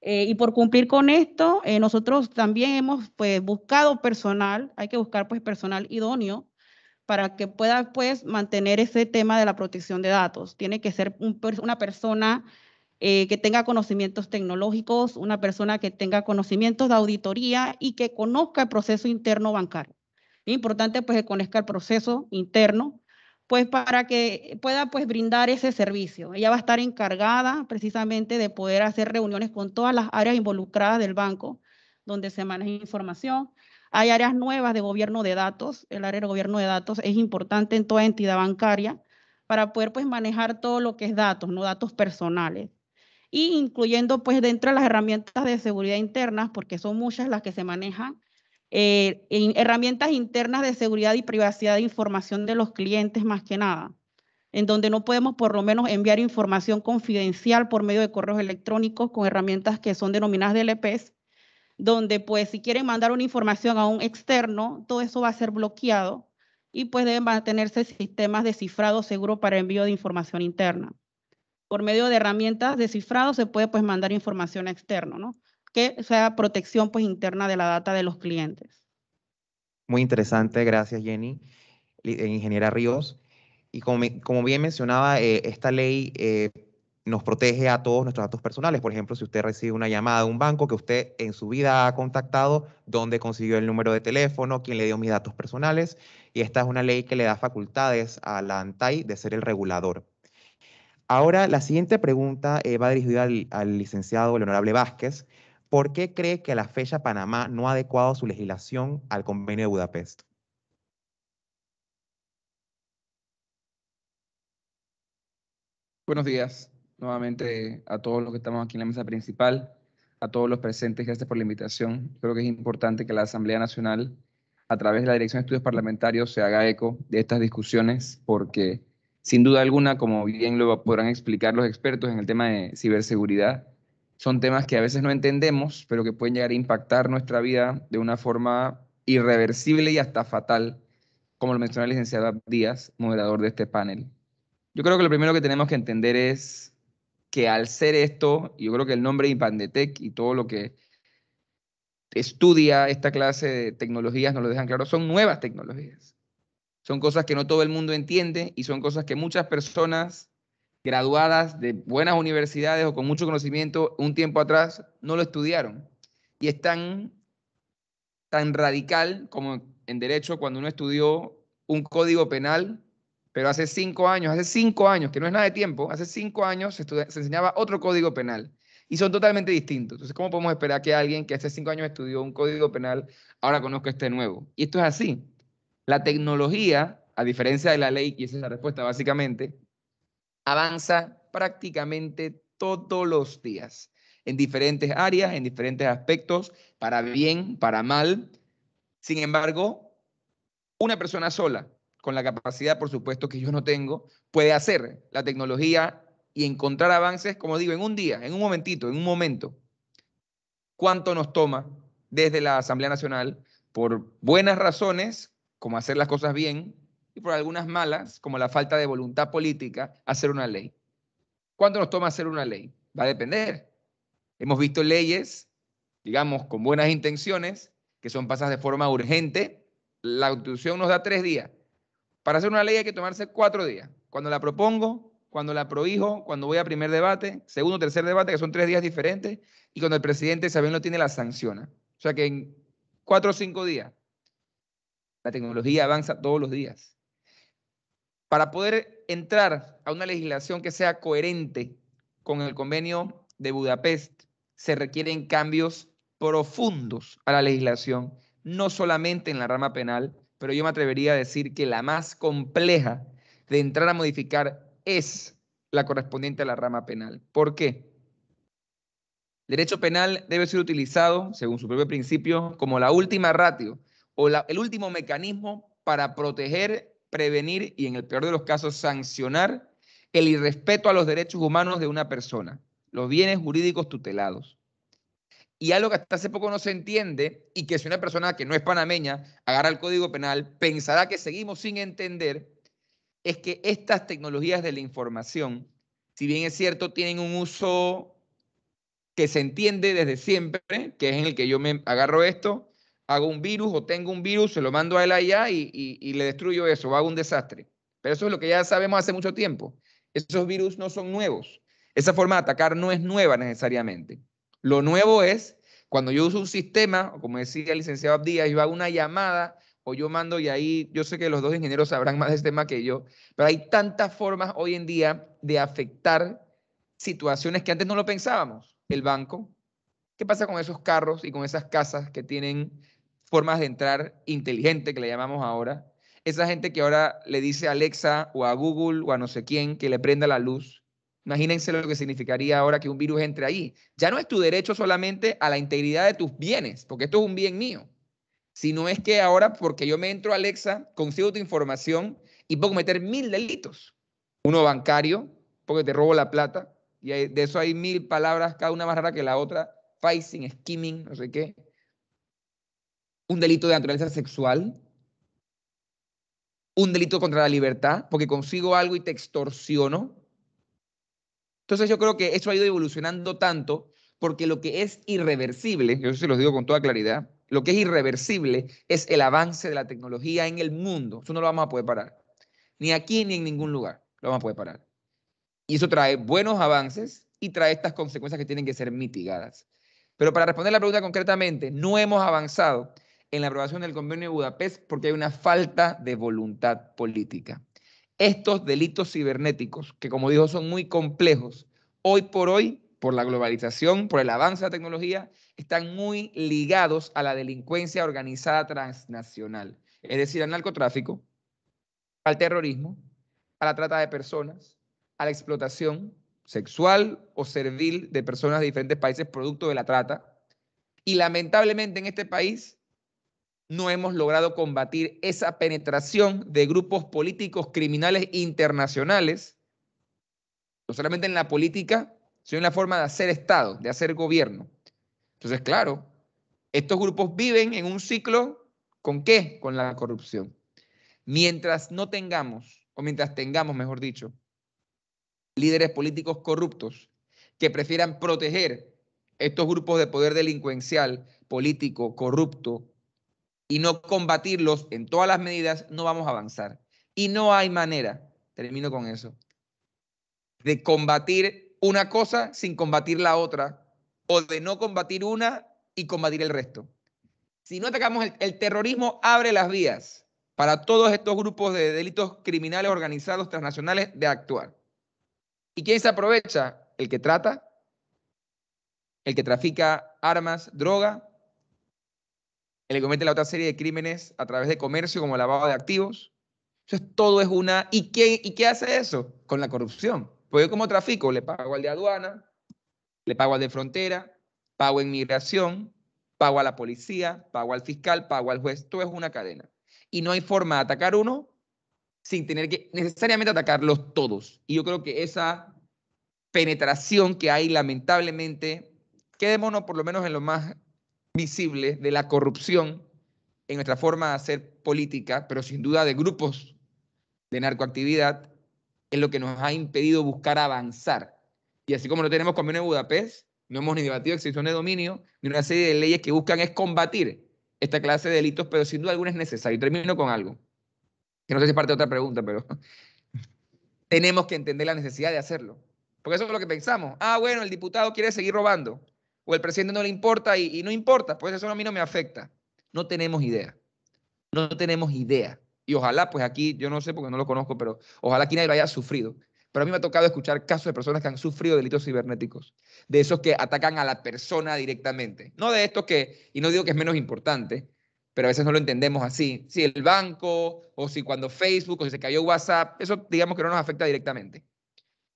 Eh, y por cumplir con esto, eh, nosotros también hemos pues buscado personal, hay que buscar pues personal idóneo para que pueda pues mantener ese tema de la protección de datos. Tiene que ser una persona eh, que tenga conocimientos tecnológicos, una persona que tenga conocimientos de auditoría y que conozca el proceso interno bancario. Es importante pues que conozca el proceso interno, pues para que pueda pues brindar ese servicio. Ella va a estar encargada precisamente de poder hacer reuniones con todas las áreas involucradas del banco, donde se maneja información. Hay áreas nuevas de gobierno de datos, el área de gobierno de datos es importante en toda entidad bancaria para poder pues manejar todo lo que es datos, no datos personales y incluyendo pues dentro de las herramientas de seguridad internas, porque son muchas las que se manejan en eh, herramientas internas de seguridad y privacidad de información de los clientes más que nada, en donde no podemos por lo menos enviar información confidencial por medio de correos electrónicos con herramientas que son denominadas DLPs, donde pues si quieren mandar una información a un externo, todo eso va a ser bloqueado y pues deben mantenerse sistemas de cifrado seguro para envío de información interna. Por medio de herramientas de cifrado se puede pues mandar información a externo, ¿no? que sea protección pues, interna de la data de los clientes. Muy interesante, gracias Jenny, eh, ingeniera Ríos. Y como, bien mencionaba, eh, esta ley eh, nos protege a todos nuestros datos personales. Por ejemplo, si usted recibe una llamada de un banco que usted en su vida ha contactado, dónde consiguió el número de teléfono, quién le dio mis datos personales. Y esta es una ley que le da facultades a la ANTAI de ser el regulador. Ahora, la siguiente pregunta va dirigida al, licenciado, el honorable Vázquez. ¿Por qué cree que la fecha Panamá no ha adecuado su legislación al Convenio de Budapest? Buenos días nuevamente a todos los que estamos aquí en la mesa principal, a todos los presentes, gracias por la invitación. Creo que es importante que la Asamblea Nacional, a través de la Dirección de Estudios Parlamentarios, se haga eco de estas discusiones, porque sin duda alguna, como bien lo podrán explicar los expertos en el tema de ciberseguridad, son temas que a veces no entendemos, pero que pueden llegar a impactar nuestra vida de una forma irreversible y hasta fatal, como lo mencionó el licenciada Díaz, moderador de este panel. Yo creo que lo primero que tenemos que entender es que al ser esto, yo creo que el nombre de Impandetec y todo lo que estudia esta clase de tecnologías nos lo dejan claro, son nuevas tecnologías. Son cosas que no todo el mundo entiende y son cosas que muchas personas graduadas de buenas universidades o con mucho conocimiento un tiempo atrás no lo estudiaron. Y es tan, radical como en derecho cuando uno estudió un código penal, pero hace cinco años, hace cinco años, que no es nada de tiempo, hace cinco años se, se enseñaba otro código penal y son totalmente distintos. Entonces, ¿cómo podemos esperar que alguien que hace cinco años estudió un código penal ahora conozca este nuevo? Y esto es así. La tecnología, a diferencia de la ley, y esa es la respuesta básicamente, avanza prácticamente todos los días, en diferentes áreas, en diferentes aspectos, para bien, para mal. Sin embargo, una persona sola, con la capacidad, por supuesto, que yo no tengo, puede hacer la tecnología y encontrar avances, como digo, en un día, en un momentito, en un momento. ¿Cuánto nos toma desde la Asamblea Nacional, por buenas razones, como hacer las cosas bien, por algunas malas, como la falta de voluntad política, hacer una ley. ¿Cuánto nos toma hacer una ley? Va a depender. Hemos visto leyes, digamos, con buenas intenciones, que son pasadas de forma urgente. La Constitución nos da tres días. Para hacer una ley hay que tomarse cuatro días. Cuando la propongo, cuando la prohijo, cuando voy a primer debate, segundo, tercer debate, que son tres días diferentes, y cuando el presidente, sabiendo lo tiene, la sanciona. O sea que en cuatro o cinco días, la tecnología avanza todos los días para poder entrar a una legislación que sea coherente con el convenio de Budapest, se requieren cambios profundos a la legislación, no solamente en la rama penal, pero yo me atrevería a decir que la más compleja de entrar a modificar es la correspondiente a la rama penal. ¿Por qué? El derecho penal debe ser utilizado, según su propio principio, como la última ratio o el último mecanismo para proteger prevenir y en el peor de los casos sancionar el irrespeto a los derechos humanos de una persona, los bienes jurídicos tutelados. Y algo que hasta hace poco no se entiende y que si una persona que no es panameña agarra el Código Penal, pensará que seguimos sin entender, es que estas tecnologías de la información, si bien es cierto, tienen un uso que se entiende desde siempre, que es en el que yo me agarro esto, hago un virus o tengo un virus, se lo mando a él allá y, le destruyo eso, o hago un desastre. Pero eso es lo que ya sabemos hace mucho tiempo. Esos virus no son nuevos. Esa forma de atacar no es nueva necesariamente. Lo nuevo es cuando yo uso un sistema, como decía el licenciado Abdías, yo hago una llamada o yo mando y ahí yo sé que los dos ingenieros sabrán más de este tema que yo, pero hay tantas formas hoy en día de afectar situaciones que antes no lo pensábamos. El banco, ¿qué pasa con esos carros y con esas casas que tienen formas de entrar inteligente que le llamamos ahora, esa gente que ahora le dice a Alexa o a Google o a no sé quién que le prenda la luz. Imagínense lo que significaría ahora que un virus entre ahí. Ya no es tu derecho solamente a la integridad de tus bienes, porque esto es un bien mío, sino es que ahora porque yo me entro a Alexa, consigo tu información y puedo cometer mil delitos. Uno bancario, porque te robo la plata, y de eso hay mil palabras, cada una más rara que la otra, phishing, skimming, no sé qué un delito de naturaleza sexual, un delito contra la libertad, porque consigo algo y te extorsiono. Entonces yo creo que eso ha ido evolucionando tanto, porque lo que es irreversible, yo se los digo con toda claridad, lo que es irreversible es el avance de la tecnología en el mundo. Eso no lo vamos a poder parar. Ni aquí ni en ningún lugar lo vamos a poder parar. Y eso trae buenos avances y trae estas consecuencias que tienen que ser mitigadas. Pero para responder la pregunta concretamente, no hemos avanzado en la aprobación del convenio de Budapest porque hay una falta de voluntad política. Estos delitos cibernéticos, que como dijo, son muy complejos, hoy por hoy, por la globalización, por el avance de la tecnología, están muy ligados a la delincuencia organizada transnacional, es decir, al narcotráfico, al terrorismo, a la trata de personas, a la explotación sexual o servil de personas de diferentes países producto de la trata. Y lamentablemente en este país no hemos logrado combatir esa penetración de grupos políticos criminales internacionales, no solamente en la política, sino en la forma de hacer Estado, de hacer gobierno. Entonces, claro, estos grupos viven en un ciclo con qué? Con la corrupción. Mientras no tengamos, o mientras tengamos, mejor dicho, líderes políticos corruptos que prefieran proteger estos grupos de poder delincuencial, político, corrupto, y no combatirlos en todas las medidas, no vamos a avanzar. Y no hay manera, termino con eso, de combatir una cosa sin combatir la otra, o de no combatir una y combatir el resto. Si no atacamos el, terrorismo, abre las vías para todos estos grupos de delitos criminales organizados transnacionales de actuar. ¿Y quién se aprovecha? El que trata, el que trafica armas, droga, el comete la otra serie de crímenes a través de comercio como lavado de activos. Entonces todo es una... ¿Y qué, ¿Y qué hace eso? Con la corrupción. Pues yo como trafico le pago al de aduana, le pago al de frontera, pago en migración, pago a la policía, pago al fiscal, pago al juez. Todo es una cadena. Y no hay forma de atacar uno sin tener que necesariamente atacarlos todos. Y yo creo que esa penetración que hay lamentablemente, quedémonos por lo menos en lo más visibles de la corrupción en nuestra forma de hacer política, pero sin duda de grupos de narcoactividad, es lo que nos ha impedido buscar avanzar. Y así como no tenemos convenio de Budapest, no hemos ni debatido excepción de dominio, ni una serie de leyes que buscan es combatir esta clase de delitos, pero sin duda alguna es necesario. Y termino con algo, que no sé si es parte de otra pregunta, pero tenemos que entender la necesidad de hacerlo. Porque eso es lo que pensamos. Ah, bueno, el diputado quiere seguir robando o el presidente no le importa y, no importa, pues eso a mí no me afecta. No tenemos idea. No tenemos idea. Y ojalá, pues aquí, yo no sé porque no lo conozco, pero ojalá aquí nadie lo haya sufrido. Pero a mí me ha tocado escuchar casos de personas que han sufrido delitos cibernéticos, de esos que atacan a la persona directamente. No de estos que, y no digo que es menos importante, pero a veces no lo entendemos así. Si el banco, o si cuando Facebook, o si se cayó WhatsApp, eso digamos que no nos afecta directamente.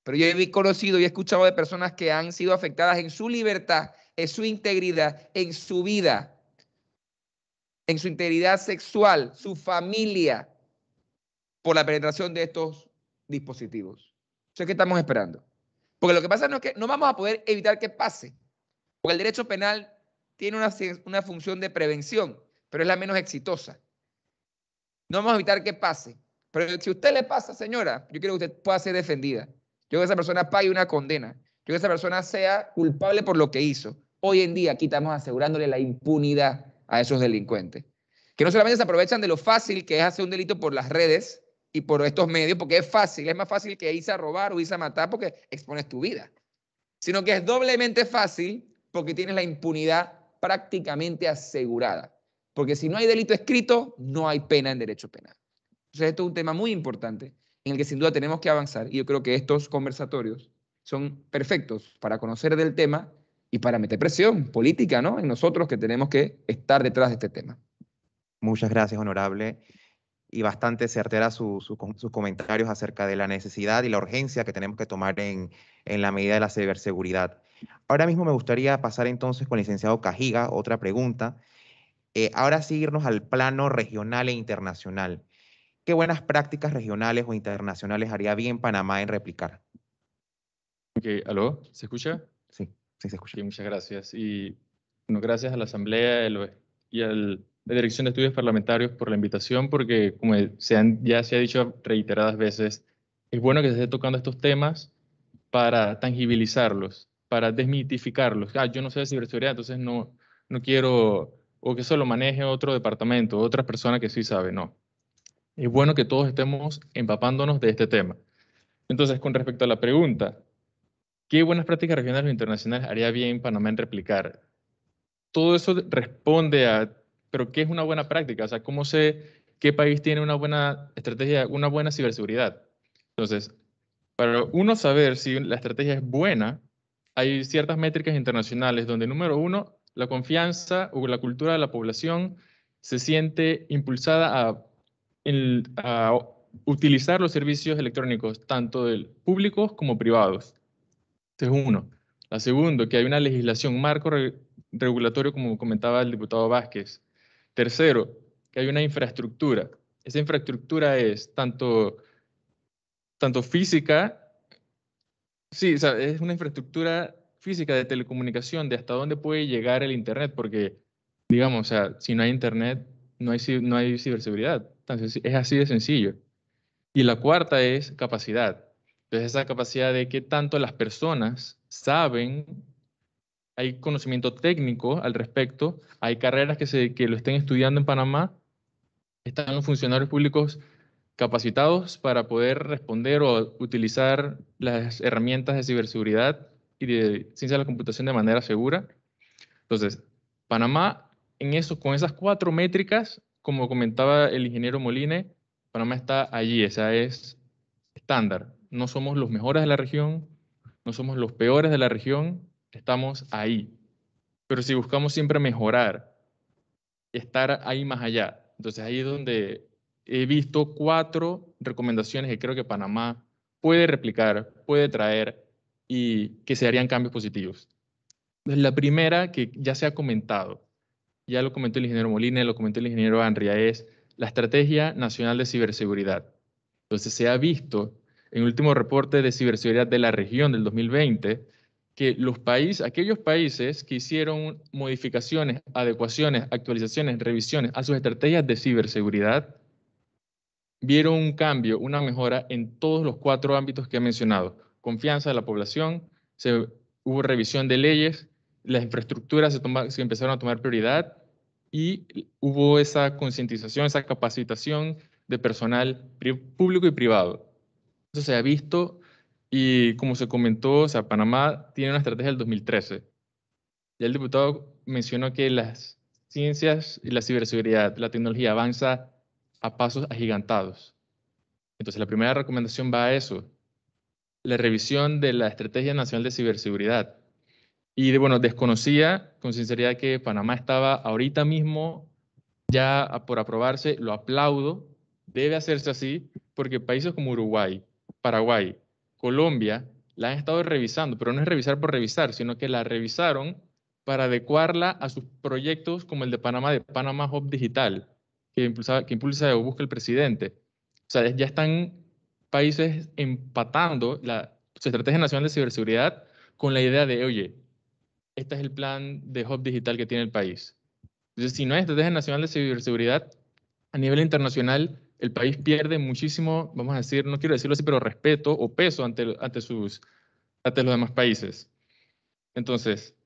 Pero yo he conocido y he escuchado de personas que han sido afectadas en su libertad es su integridad en su vida, en su integridad sexual, su familia, por la penetración de estos dispositivos. Eso es que estamos esperando. Porque lo que pasa no es que no vamos a poder evitar que pase, porque el derecho penal tiene una, función de prevención, pero es la menos exitosa. No vamos a evitar que pase, pero si a usted le pasa, señora, yo quiero que usted pueda ser defendida. Yo que esa persona pague una condena que esa persona sea culpable por lo que hizo. Hoy en día aquí estamos asegurándole la impunidad a esos delincuentes, que no solamente se aprovechan de lo fácil que es hacer un delito por las redes y por estos medios, porque es fácil, es más fácil que irse a robar o irse a matar porque expones tu vida, sino que es doblemente fácil porque tienes la impunidad prácticamente asegurada, porque si no hay delito escrito, no hay pena en derecho penal. Entonces, esto es un tema muy importante en el que sin duda tenemos que avanzar y yo creo que estos conversatorios son perfectos para conocer del tema y para meter presión política ¿no? en nosotros que tenemos que estar detrás de este tema. Muchas gracias, honorable. Y bastante certera sus comentarios acerca de la necesidad y la urgencia que tenemos que tomar en, la medida de la ciberseguridad. Ahora mismo me gustaría pasar entonces con el licenciado Cajiga, otra pregunta. Eh, ahora sí irnos al plano regional e internacional. ¿Qué buenas prácticas regionales o internacionales haría bien Panamá en replicar? ¿aló? ¿Se escucha? Sí, sí se escucha. muchas gracias. Y gracias a la Asamblea y a la Dirección de Estudios Parlamentarios por la invitación, porque como e, se han, ya se ha dicho reiteradas veces, es bueno que se esté tocando estos temas para tangibilizarlos, para desmitificarlos. Ah, yo no sé de ciberseguridad, entonces no, no quiero, o que eso lo maneje otro departamento, otra persona que sí sabe, no. Es bueno que todos estemos empapándonos de este tema. Entonces, con respecto a la pregunta, ¿Qué buenas prácticas regionales o internacionales haría bien Panamá en replicar? Todo eso responde a, pero ¿qué es una buena práctica? O sea, ¿cómo sé qué país tiene una buena estrategia, una buena ciberseguridad? Entonces, para uno saber si la estrategia es buena, hay ciertas métricas internacionales donde, número uno, la confianza o la cultura de la población se siente impulsada a, utilizar los servicios electrónicos, tanto públicos como privados. Este es uno. La segunda, que hay una legislación, marco regulatorio, como comentaba el diputado Vázquez. Tercero, que hay una infraestructura. Esa infraestructura es tanto, tanto física, sí, es una infraestructura física de telecomunicación, de hasta dónde puede llegar el Internet, porque, digamos, sea, si no hay Internet, no hay, no hay ciberseguridad. Entonces, es así de sencillo. Y la cuarta es capacidad. Entonces, esa capacidad de que tanto las personas saben, hay conocimiento técnico al respecto, hay carreras que, se, que lo estén estudiando en Panamá, están los funcionarios públicos capacitados para poder responder o utilizar las herramientas de ciberseguridad y de ciencia de la computación de manera segura. Entonces, Panamá, en eso, con esas cuatro métricas, como comentaba el ingeniero Moline, Panamá está allí, esa es estándar no somos los mejores de la región, no somos los peores de la región, estamos ahí. Pero si buscamos siempre mejorar, estar ahí más allá, entonces ahí es donde he visto cuatro recomendaciones que creo que Panamá puede replicar, puede traer y que se harían cambios positivos. La primera que ya se ha comentado, ya lo comentó el ingeniero Molina, lo comentó el ingeniero Andria, es la Estrategia Nacional de Ciberseguridad. Entonces se ha visto en el último reporte de ciberseguridad de la región del 2020, que aquellos países que hicieron modificaciones, adecuaciones, actualizaciones, revisiones a sus estrategias de ciberseguridad, vieron un cambio, una mejora en todos los cuatro ámbitos que he mencionado. Confianza de la población, se, hubo revisión de leyes, las infraestructuras se empezaron a tomar prioridad y hubo esa concientización, esa capacitación de personal público y privado eso se ha visto y como se comentó, o sea, Panamá tiene una estrategia del 2013. Ya el diputado mencionó que las ciencias y la ciberseguridad, la tecnología avanza a pasos agigantados. Entonces, la primera recomendación va a eso, la revisión de la Estrategia Nacional de Ciberseguridad. Y bueno, desconocía con sinceridad que Panamá estaba ahorita mismo ya por aprobarse, lo aplaudo, debe hacerse así, porque países como Uruguay, Paraguay, Colombia, la han estado revisando, pero no es revisar por revisar, sino que la revisaron para adecuarla a sus proyectos como el de Panamá, de Panamá Hub Digital, que impulsa, que impulsa o busca el presidente. O sea, ya están países empatando la, su estrategia nacional de ciberseguridad con la idea de, oye, este es el plan de Hub Digital que tiene el país. Entonces, si no hay estrategia nacional de ciberseguridad, a nivel internacional el país pierde muchísimo, vamos a decir, no quiero decirlo así, pero respeto o peso ante, ante, sus, ante los demás países. Entonces,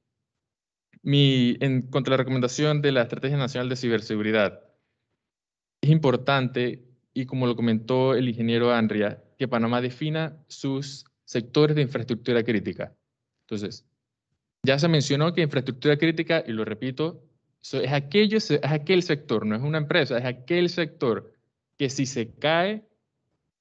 mi, en contra la recomendación de la Estrategia Nacional de Ciberseguridad, es importante, y como lo comentó el ingeniero Andrea, que Panamá defina sus sectores de infraestructura crítica. Entonces, ya se mencionó que infraestructura crítica, y lo repito, es, es aquel sector, no es una empresa, es aquel sector que si se cae,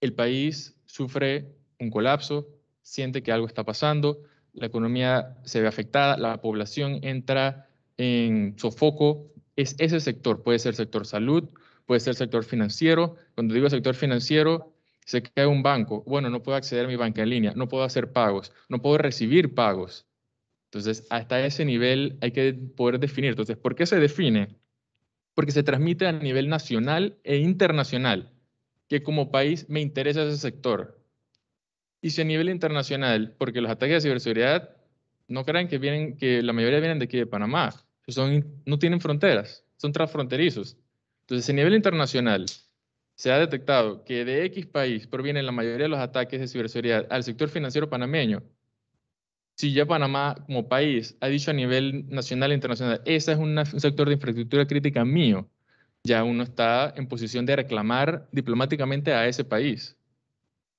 el país sufre un colapso, siente que algo está pasando, la economía se ve afectada, la población entra en sofoco. Es ese sector, puede ser sector salud, puede ser sector financiero. Cuando digo sector financiero, se cae un banco. Bueno, no puedo acceder a mi banca en línea, no puedo hacer pagos, no puedo recibir pagos. Entonces, hasta ese nivel hay que poder definir. Entonces, ¿por qué se define? porque se transmite a nivel nacional e internacional, que como país me interesa ese sector. Y si a nivel internacional, porque los ataques de ciberseguridad no crean que vienen, que la mayoría vienen de aquí de Panamá, son, no tienen fronteras, son transfronterizos. Entonces, a nivel internacional se ha detectado que de X país provienen la mayoría de los ataques de ciberseguridad al sector financiero panameño, si ya Panamá como país ha dicho a nivel nacional e internacional, ese es un sector de infraestructura crítica mío, ya uno está en posición de reclamar diplomáticamente a ese país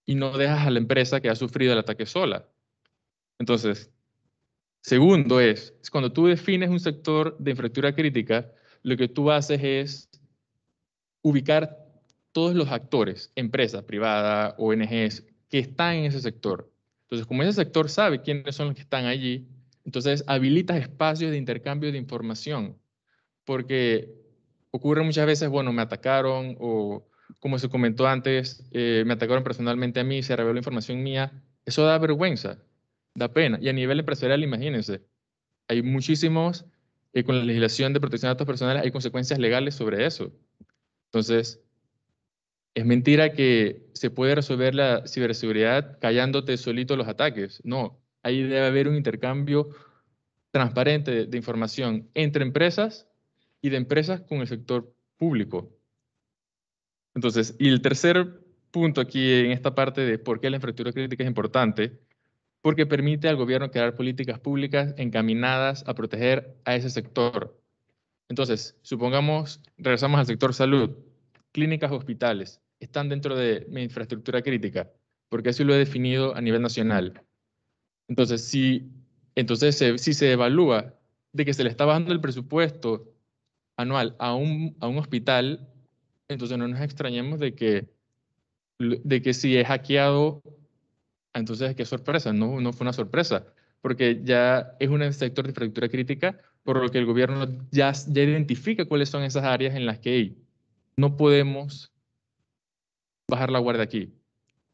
y no dejas a la empresa que ha sufrido el ataque sola. Entonces, segundo es, es cuando tú defines un sector de infraestructura crítica, lo que tú haces es ubicar todos los actores, empresas privadas, ONGs, que están en ese sector entonces, como ese sector sabe quiénes son los que están allí, entonces habilita espacios de intercambio de información, porque ocurre muchas veces, bueno, me atacaron o, como se comentó antes, eh, me atacaron personalmente a mí, se reveló información mía. Eso da vergüenza, da pena. Y a nivel empresarial, imagínense, hay muchísimos, eh, con la legislación de protección de datos personales, hay consecuencias legales sobre eso. Entonces, es mentira que se puede resolver la ciberseguridad callándote solito los ataques. No, ahí debe haber un intercambio transparente de, información entre empresas y de empresas con el sector público. Entonces, y el tercer punto aquí en esta parte de por qué la infraestructura crítica es importante, porque permite al gobierno crear políticas públicas encaminadas a proteger a ese sector. Entonces, supongamos, regresamos al sector salud, clínicas, hospitales están dentro de mi infraestructura crítica, porque así lo he definido a nivel nacional. Entonces, si, entonces se, si se evalúa de que se le está bajando el presupuesto anual a un, a un hospital, entonces no nos extrañemos de que, de que si es hackeado, entonces qué sorpresa, no, no fue una sorpresa, porque ya es un sector de infraestructura crítica, por lo que el gobierno ya, ya identifica cuáles son esas áreas en las que hay. no podemos bajar la guardia aquí.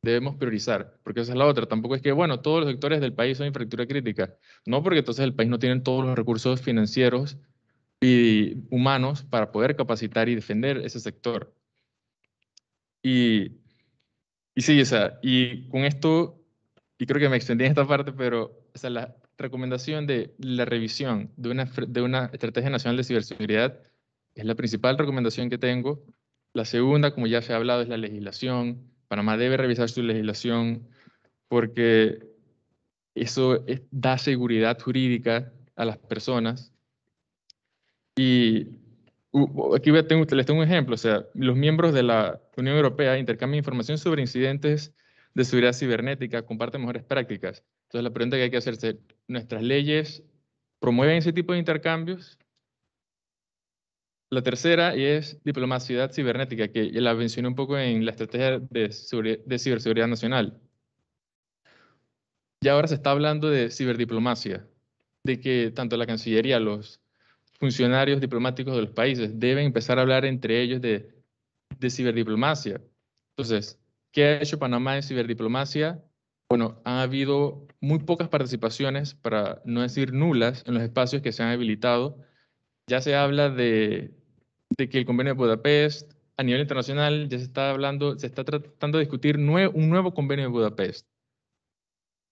Debemos priorizar, porque esa es la otra. Tampoco es que, bueno, todos los sectores del país son infraestructura crítica. No, porque entonces el país no tiene todos los recursos financieros y humanos para poder capacitar y defender ese sector. Y, y sí, o sea, y con esto, y creo que me extendí en esta parte, pero o sea, la recomendación de la revisión de una, de una estrategia nacional de ciberseguridad es la principal recomendación que tengo la segunda, como ya se ha hablado, es la legislación. Panamá debe revisar su legislación porque eso eh, da seguridad jurídica a las personas. Y aquí tengo, les tengo un ejemplo, o sea, los miembros de la Unión Europea intercambian información sobre incidentes de seguridad cibernética, comparten mejores prácticas. Entonces la pregunta que hay que hacerse, ¿nuestras leyes promueven ese tipo de intercambios? La tercera es diplomacia cibernética, que la mencioné un poco en la estrategia de, ciberseguridad nacional. Y ahora se está hablando de ciberdiplomacia, de que tanto la Cancillería, los funcionarios diplomáticos de los países deben empezar a hablar entre ellos de, de ciberdiplomacia. Entonces, ¿qué ha hecho Panamá en ciberdiplomacia? Bueno, han habido muy pocas participaciones, para no decir nulas, en los espacios que se han habilitado. Ya se habla de de que el convenio de Budapest a nivel internacional ya se está hablando, se está tratando de discutir un nuevo convenio de Budapest.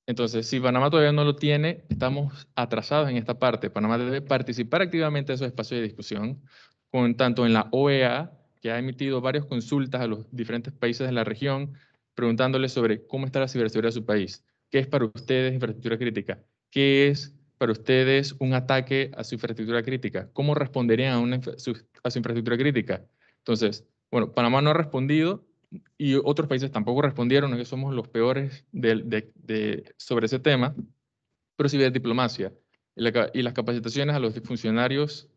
Entonces, si Panamá todavía no lo tiene, estamos atrasados en esta parte. Panamá debe participar activamente en esos espacios de discusión, con tanto en la OEA, que ha emitido varias consultas a los diferentes países de la región, preguntándoles sobre cómo está la ciberseguridad de su país, qué es para ustedes infraestructura crítica, qué es para ustedes un ataque a su infraestructura crítica? ¿Cómo responderían a, su infraestructura crítica? Entonces, bueno, Panamá no ha respondido y otros países tampoco respondieron, que somos los peores sobre ese tema, pero sí diplomacia. Y, las capacitaciones a los funcionarios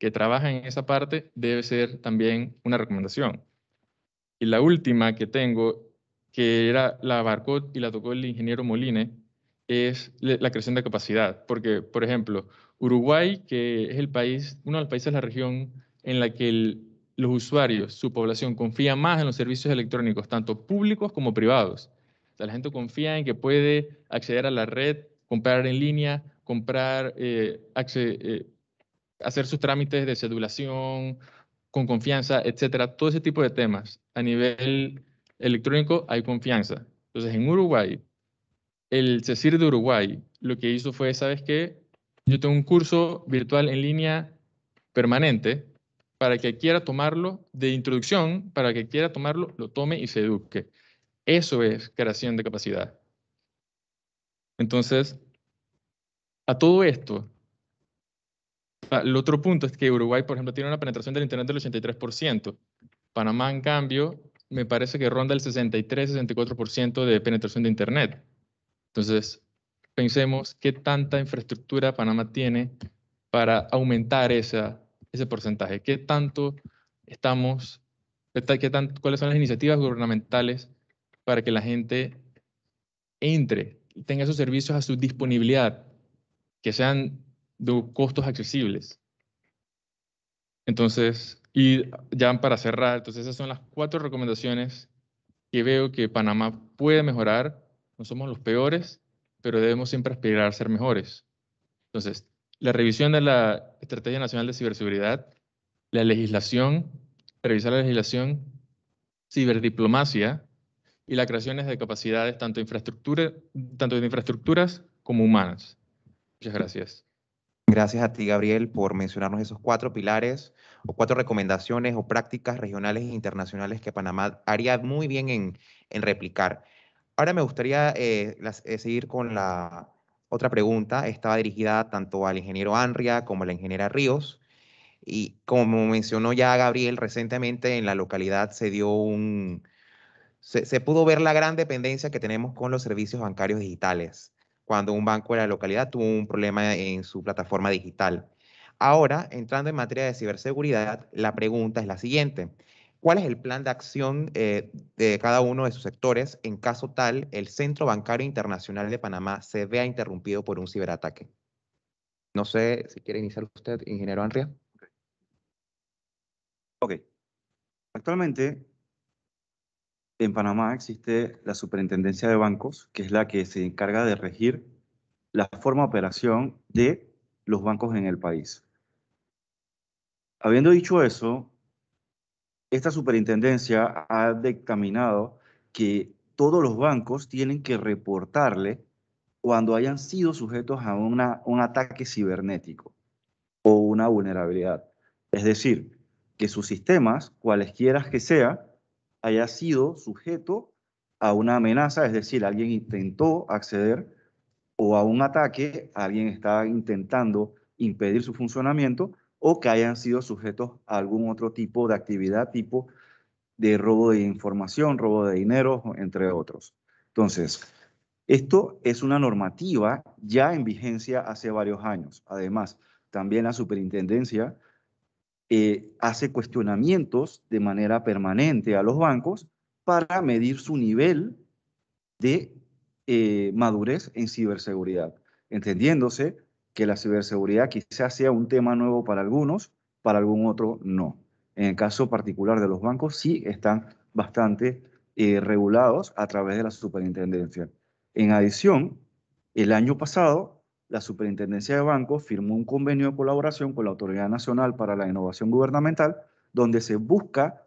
que trabajan en esa parte debe ser también una recomendación. Y la última que tengo, que era la abarcó y la tocó el ingeniero Moline, es la creación de capacidad. Porque, por ejemplo, Uruguay, que es el país, uno de los países de la región en la que los usuarios, su población, confía más en los servicios electrónicos, tanto públicos como privados. la gente confía en que puede acceder a la red, comprar en línea, comprar, eh, eh, hacer sus trámites de cedulación con confianza, etcétera. Todo ese tipo de temas. A nivel electrónico hay confianza. Entonces, en Uruguay, el CECIR de Uruguay lo que hizo fue, ¿sabes qué? Yo tengo un curso virtual en línea permanente para que quiera tomarlo de introducción, para que quiera tomarlo, lo tome y se eduque. Eso es creación de capacidad. Entonces, a todo esto, ah, el otro punto es que Uruguay, por ejemplo, tiene una penetración del Internet del 83%. Panamá, en cambio, me parece que ronda el 63-64% de penetración de Internet. Entonces, pensemos qué tanta infraestructura Panamá tiene para aumentar esa, ese porcentaje. ¿Qué tanto estamos, qué tan, cuáles son las iniciativas gubernamentales para que la gente entre, y tenga esos servicios a su disponibilidad, que sean de costos accesibles? Entonces, y ya para cerrar, entonces esas son las cuatro recomendaciones que veo que Panamá puede mejorar no somos los peores, pero debemos siempre aspirar a ser mejores. Entonces, la revisión de la Estrategia Nacional de Ciberseguridad, la legislación, revisar la legislación, ciberdiplomacia y las creaciones de capacidades tanto, de infraestructuras como humanas. Muchas gracias. Gracias a ti, Gabriel, por mencionarnos esos cuatro pilares o cuatro recomendaciones o prácticas regionales e internacionales que Panamá haría muy bien en replicar. Ahora me gustaría eh, eh, seguir con la otra pregunta. Estaba dirigida tanto al ingeniero Anria como a la ingeniera Ríos. Y como mencionó ya Gabriel, recientemente en la localidad se dio un... se pudo ver la gran dependencia que tenemos con los servicios bancarios digitales, cuando un banco de la localidad tuvo un problema en su plataforma digital. Ahora, entrando en materia de ciberseguridad, la pregunta es la siguiente. ¿Cuál es el plan de acción eh, de cada uno de sus sectores en caso tal el Centro Bancario Internacional de Panamá se vea interrumpido por un ciberataque? No sé si quiere iniciar usted, ingeniero Andrea. Ok. Actualmente en Panamá existe la Superintendencia de Bancos, que es la que se encarga de regir la forma de operación de los bancos en el país. Habiendo dicho eso, esta superintendencia ha dictaminado que todos los bancos tienen que reportarle cuando hayan sido sujetos a un ataque cibernético o una vulnerabilidad. Es decir, que sus sistemas, cualesquiera que sea, haya sido sujeto a una amenaza, es decir, alguien intentó acceder o a un ataque, alguien está intentando impedir su funcionamiento o que hayan sido sujetos a algún otro tipo de actividad, tipo de robo de información, robo de dinero, entre otros. Entonces, esto es una normativa ya en vigencia hace varios años. Además, también la superintendencia eh, hace cuestionamientos de manera permanente a los bancos para medir su nivel de eh, madurez en ciberseguridad, entendiéndose que la ciberseguridad quizás sea un tema nuevo para algunos, para algún otro no. En el caso particular de los bancos, sí están bastante eh, regulados a través de la superintendencia. En adición, el año pasado, la superintendencia de bancos firmó un convenio de colaboración con la Autoridad Nacional para la Innovación Gubernamental, donde se busca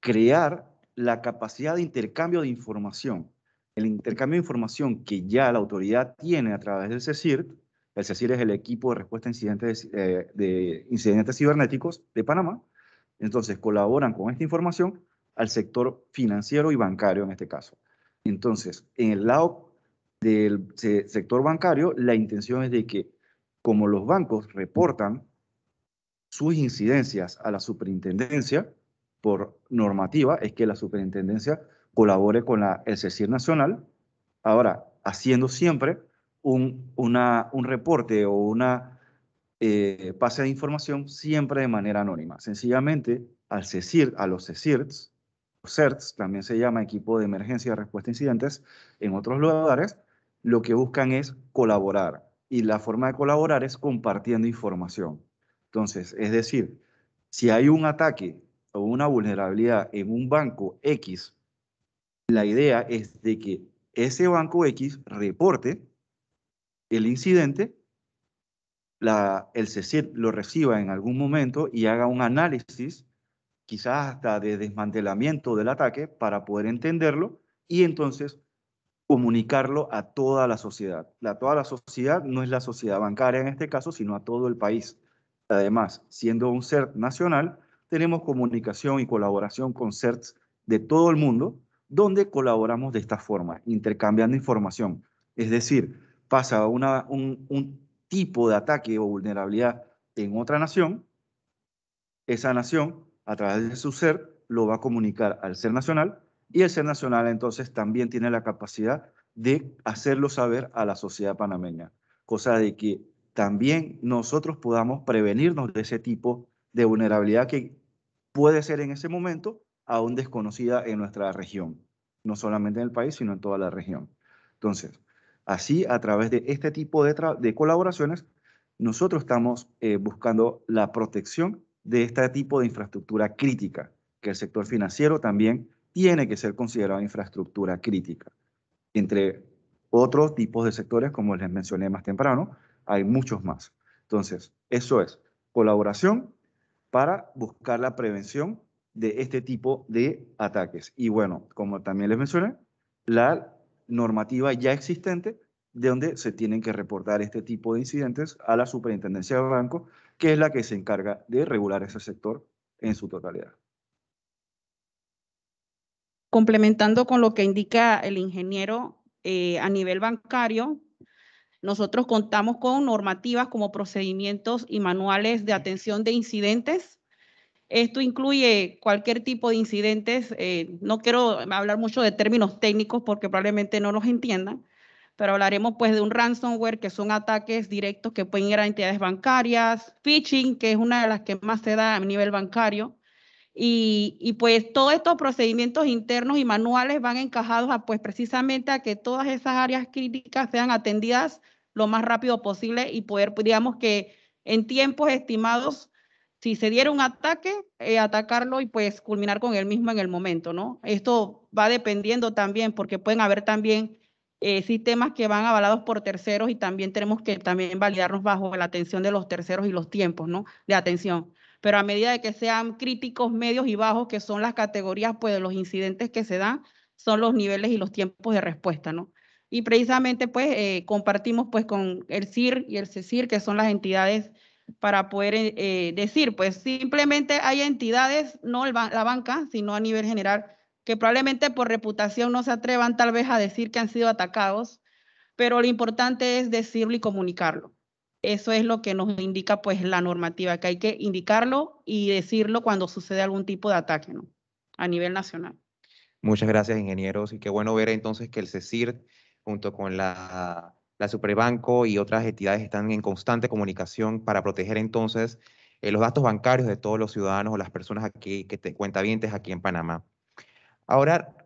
crear la capacidad de intercambio de información. El intercambio de información que ya la autoridad tiene a través del CECIRT el CECIR es el equipo de respuesta a incidentes, eh, de incidentes cibernéticos de Panamá. Entonces, colaboran con esta información al sector financiero y bancario en este caso. Entonces, en el lado del sector bancario, la intención es de que, como los bancos reportan sus incidencias a la superintendencia por normativa, es que la superintendencia colabore con la, el CECIR nacional, ahora haciendo siempre un, un reporte o una pase eh, de información siempre de manera anónima. Sencillamente, al CECIR, a los CECIRTs, CERTs, también se llama equipo de emergencia de respuesta a incidentes, en otros lugares, lo que buscan es colaborar. Y la forma de colaborar es compartiendo información. Entonces, es decir, si hay un ataque o una vulnerabilidad en un banco X, la idea es de que ese banco X reporte el incidente, el CECIR lo reciba en algún momento y haga un análisis, quizás hasta de desmantelamiento del ataque, para poder entenderlo y entonces comunicarlo a toda la sociedad. La, toda la sociedad no es la sociedad bancaria en este caso, sino a todo el país. Además, siendo un CERT nacional, tenemos comunicación y colaboración con CERTs de todo el mundo, donde colaboramos de esta forma, intercambiando información. Es decir, pasa un, un tipo de ataque o vulnerabilidad en otra nación, esa nación, a través de su ser, lo va a comunicar al ser nacional y el ser nacional entonces también tiene la capacidad de hacerlo saber a la sociedad panameña, cosa de que también nosotros podamos prevenirnos de ese tipo de vulnerabilidad que puede ser en ese momento aún desconocida en nuestra región, no solamente en el país, sino en toda la región. Entonces, Así, a través de este tipo de, colaboraciones, nosotros estamos eh, buscando la protección de este tipo de infraestructura crítica, que el sector financiero también tiene que ser considerado infraestructura crítica. Entre otros tipos de sectores, como les mencioné más temprano, hay muchos más. Entonces, eso es colaboración para buscar la prevención de este tipo de ataques. Y bueno, como también les mencioné, la normativa ya existente de donde se tienen que reportar este tipo de incidentes a la superintendencia de banco, que es la que se encarga de regular ese sector en su totalidad. Complementando con lo que indica el ingeniero eh, a nivel bancario, nosotros contamos con normativas como procedimientos y manuales de atención de incidentes esto incluye cualquier tipo de incidentes. Eh, no quiero hablar mucho de términos técnicos porque probablemente no los entiendan, pero hablaremos pues de un ransomware, que son ataques directos que pueden ir a entidades bancarias, phishing, que es una de las que más se da a nivel bancario. Y, y, pues todos estos procedimientos internos y manuales van encajados a, pues precisamente a que todas esas áreas críticas sean atendidas lo más rápido posible y poder, digamos que en tiempos estimados, si se diera un ataque, eh, atacarlo y pues culminar con él mismo en el momento, ¿no? Esto va dependiendo también, porque pueden haber también eh, sistemas que van avalados por terceros y también tenemos que también validarnos bajo la atención de los terceros y los tiempos, ¿no? De atención. Pero a medida de que sean críticos, medios y bajos, que son las categorías, pues, de los incidentes que se dan, son los niveles y los tiempos de respuesta, ¿no? Y precisamente, pues, eh, compartimos, pues, con el CIR y el CECIR, que son las entidades para poder eh, eh, decir, pues simplemente hay entidades, no la banca, sino a nivel general, que probablemente por reputación no se atrevan tal vez a decir que han sido atacados, pero lo importante es decirlo y comunicarlo. Eso es lo que nos indica pues la normativa, que hay que indicarlo y decirlo cuando sucede algún tipo de ataque ¿no? a nivel nacional. Muchas gracias, ingenieros. Y qué bueno ver entonces que el CECIR, junto con la la Superbanco y otras entidades están en constante comunicación para proteger entonces eh, los datos bancarios de todos los ciudadanos o las personas aquí que te cuentavientes aquí en Panamá. Ahora,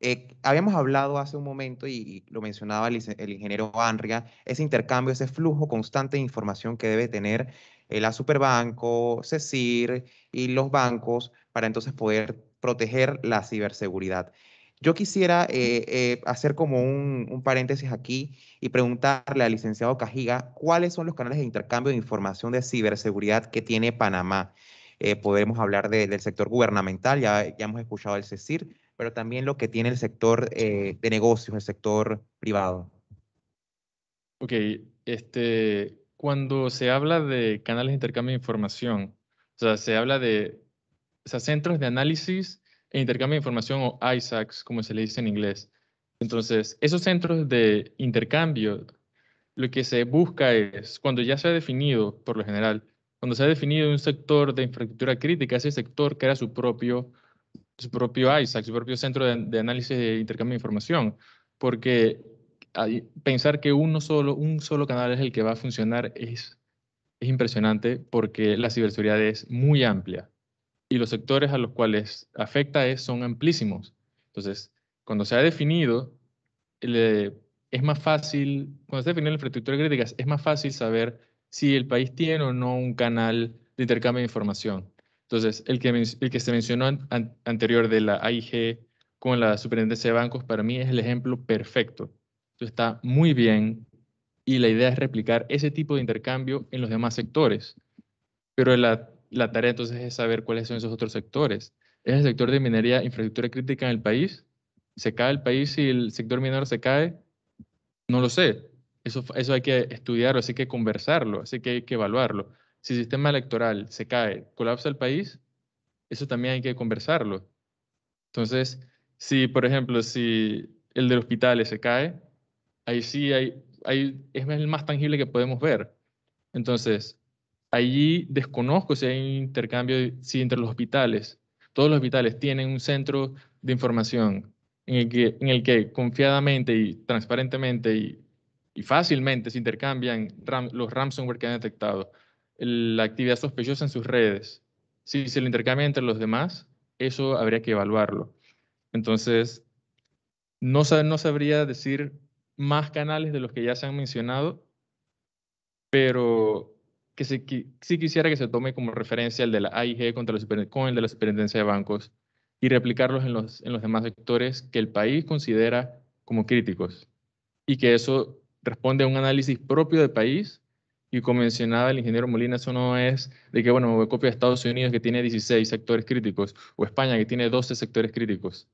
eh, habíamos hablado hace un momento y, lo mencionaba el, ingeniero Anria, ese intercambio, ese flujo constante de información que debe tener eh, la Superbanco, CECIR y los bancos para entonces poder proteger la ciberseguridad. Yo quisiera eh, eh, hacer como un, paréntesis aquí y preguntarle al licenciado Cajiga cuáles son los canales de intercambio de información de ciberseguridad que tiene Panamá. Eh, podemos hablar del sector gubernamental, ya, hemos escuchado el CECIR, pero también lo que tiene el sector de negocios, el sector privado. Ok, este, cuando se habla de canales de intercambio de información, o sea, se habla de centros de análisis e intercambio de información o ISACs, como se le dice en inglés. Entonces, esos centros de intercambio, lo que se busca es, cuando ya se ha definido, por lo general, cuando se ha definido un sector de infraestructura crítica, ese sector crea su propio, su propio ISAC, su propio centro de, análisis de intercambio de información, porque pensar que uno solo, un solo canal es el que va a funcionar es, es impresionante porque la ciberseguridad es muy amplia y los sectores a los cuales afecta es, son amplísimos. Entonces, cuando se ha definido, es más fácil, cuando se define la infraestructura crítica, es más fácil saber si el país tiene o no un canal de intercambio de información. Entonces, el que, que se mencionó anterior de la AIG con la superintendencia de bancos, para mí es el ejemplo perfecto. entonces está muy bien y la idea es replicar ese tipo de intercambio en los demás sectores. Pero la la tarea entonces es saber cuáles son esos otros sectores. ¿Es el sector de minería infraestructura crítica en el país? ¿Se cae el país si el sector minero se cae? No lo sé. Eso, eso hay que estudiarlo, hay que conversarlo, hay que evaluarlo. Si el sistema electoral se cae, colapsa el país, eso también hay que conversarlo. Entonces, si, por ejemplo, si el del hospital se cae, ahí sí hay, hay, es el más tangible que podemos ver. Entonces, Allí desconozco si hay intercambio, si entre los hospitales, todos los hospitales tienen un centro de información en el que, confiadamente y transparentemente y, fácilmente se intercambian los ransomware que han detectado, la actividad sospechosa en sus redes. Si se lo intercambia entre los demás, eso habría que evaluarlo. Entonces, no, no sabría decir más canales de los que ya se han mencionado, pero que sí quisiera que se tome como referencia el de la AIG contra los, con el de la Superintendencia de Bancos y replicarlos en los, en los demás sectores que el país considera como críticos y que eso responde a un análisis propio del país y como mencionaba el ingeniero Molina, eso no es de que, bueno, me copia Estados Unidos que tiene 16 sectores críticos o España que tiene 12 sectores críticos.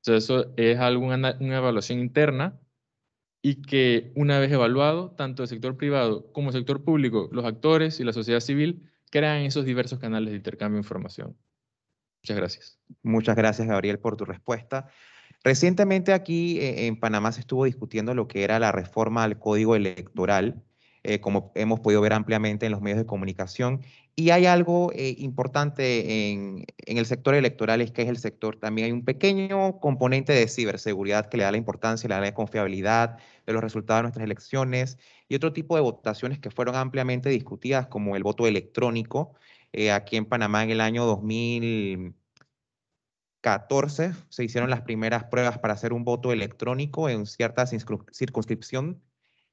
O sea, eso es alguna una evaluación interna y que una vez evaluado, tanto el sector privado como el sector público, los actores y la sociedad civil crean esos diversos canales de intercambio de información. Muchas gracias. Muchas gracias, Gabriel, por tu respuesta. Recientemente aquí eh, en Panamá se estuvo discutiendo lo que era la reforma al código electoral, eh, como hemos podido ver ampliamente en los medios de comunicación, y hay algo eh, importante en, el sector electoral, es que es el sector, también hay un pequeño componente de ciberseguridad que le da la importancia, le da la confiabilidad de los resultados de nuestras elecciones y otro tipo de votaciones que fueron ampliamente discutidas, como el voto electrónico. Eh, aquí en Panamá en el año 2014 se hicieron las primeras pruebas para hacer un voto electrónico en cierta circunscripción.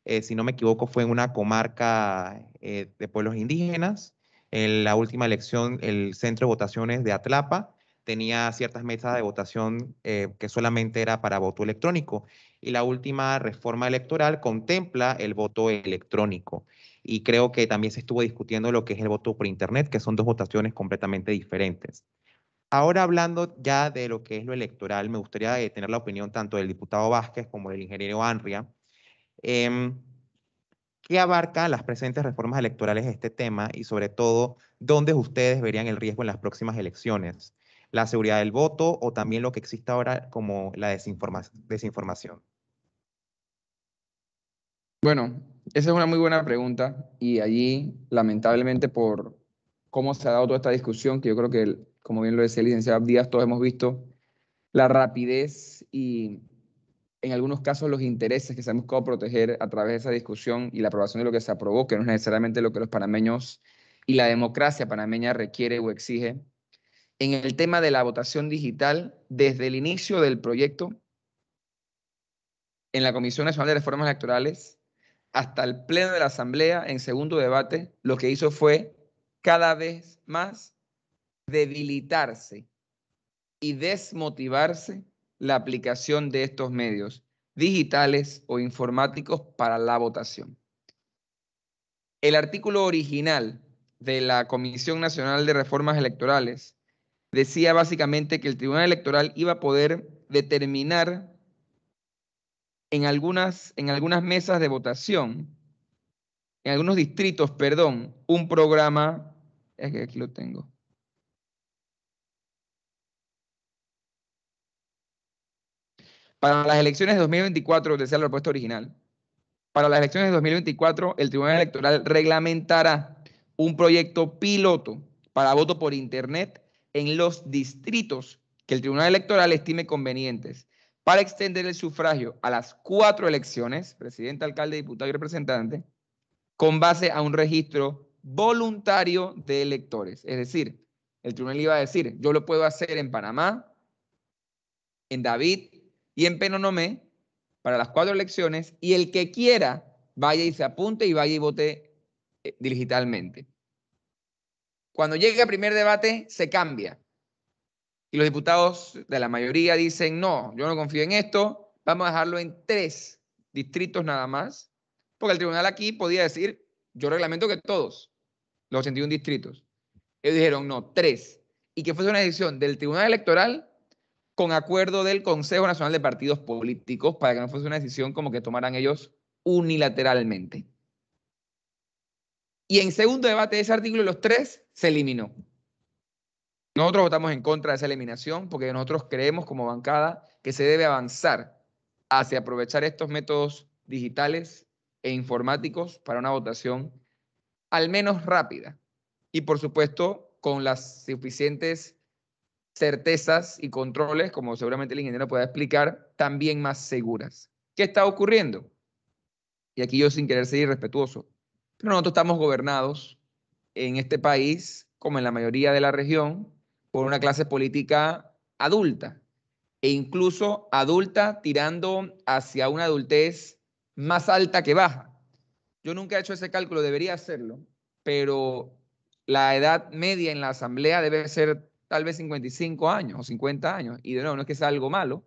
Eh, si no me equivoco, fue en una comarca de pueblos indígenas en la última elección, el centro de votaciones de Atlapa tenía ciertas mesas de votación eh, que solamente era para voto electrónico. Y la última reforma electoral contempla el voto electrónico. Y creo que también se estuvo discutiendo lo que es el voto por Internet, que son dos votaciones completamente diferentes. Ahora hablando ya de lo que es lo electoral, me gustaría eh, tener la opinión tanto del diputado Vázquez como del ingeniero Anria. Em, ¿Qué abarca las presentes reformas electorales este tema y sobre todo dónde ustedes verían el riesgo en las próximas elecciones? ¿La seguridad del voto o también lo que existe ahora como la desinformación? Bueno, esa es una muy buena pregunta y allí lamentablemente por cómo se ha dado toda esta discusión, que yo creo que, como bien lo decía el licenciado Díaz, todos hemos visto la rapidez y en algunos casos los intereses que se han buscado proteger a través de esa discusión y la aprobación de lo que se aprobó, que no es necesariamente lo que los panameños y la democracia panameña requiere o exige. En el tema de la votación digital, desde el inicio del proyecto, en la Comisión Nacional de Reformas Electorales, hasta el Pleno de la Asamblea, en segundo debate, lo que hizo fue cada vez más debilitarse y desmotivarse la aplicación de estos medios digitales o informáticos para la votación. El artículo original de la Comisión Nacional de Reformas Electorales decía básicamente que el Tribunal Electoral iba a poder determinar en algunas, en algunas mesas de votación, en algunos distritos, perdón, un programa, es que aquí lo tengo, Para las elecciones de 2024, decía la propuesta original, para las elecciones de 2024, el Tribunal Electoral reglamentará un proyecto piloto para voto por Internet en los distritos que el Tribunal Electoral estime convenientes para extender el sufragio a las cuatro elecciones, presidente, alcalde, diputado y representante, con base a un registro voluntario de electores. Es decir, el tribunal iba a decir, yo lo puedo hacer en Panamá, en David, y en Penonomé para las cuatro elecciones y el que quiera vaya y se apunte y vaya y vote eh, digitalmente. Cuando llegue el primer debate se cambia y los diputados de la mayoría dicen, no, yo no confío en esto, vamos a dejarlo en tres distritos nada más, porque el tribunal aquí podía decir, yo reglamento que todos, los 81 distritos. Ellos dijeron, no, tres. Y que fuese una decisión del tribunal electoral con acuerdo del Consejo Nacional de Partidos Políticos para que no fuese una decisión como que tomaran ellos unilateralmente. Y en segundo debate de ese artículo, los tres se eliminó. Nosotros votamos en contra de esa eliminación porque nosotros creemos como bancada que se debe avanzar hacia aprovechar estos métodos digitales e informáticos para una votación al menos rápida y por supuesto con las suficientes certezas y controles, como seguramente el ingeniero pueda explicar, también más seguras. ¿Qué está ocurriendo? Y aquí yo sin querer ser irrespetuoso, pero nosotros estamos gobernados en este país, como en la mayoría de la región, por una clase política adulta e incluso adulta tirando hacia una adultez más alta que baja. Yo nunca he hecho ese cálculo, debería hacerlo, pero la edad media en la asamblea debe ser tal vez 55 años o 50 años, y de nuevo no es que sea algo malo,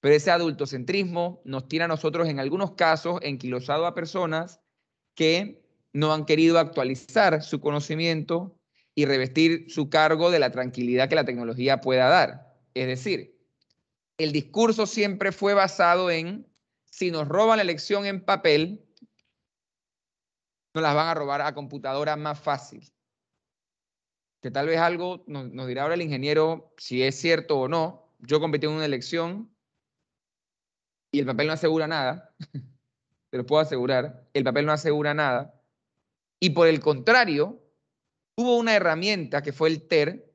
pero ese adultocentrismo nos tira a nosotros en algunos casos enquilosado a personas que no han querido actualizar su conocimiento y revestir su cargo de la tranquilidad que la tecnología pueda dar. Es decir, el discurso siempre fue basado en si nos roban la elección en papel, nos las van a robar a computadora más fácil que tal vez algo nos, dirá ahora el ingeniero si es cierto o no. Yo competí en una elección y el papel no asegura nada. Te lo puedo asegurar. El papel no asegura nada. Y por el contrario, hubo una herramienta que fue el TER,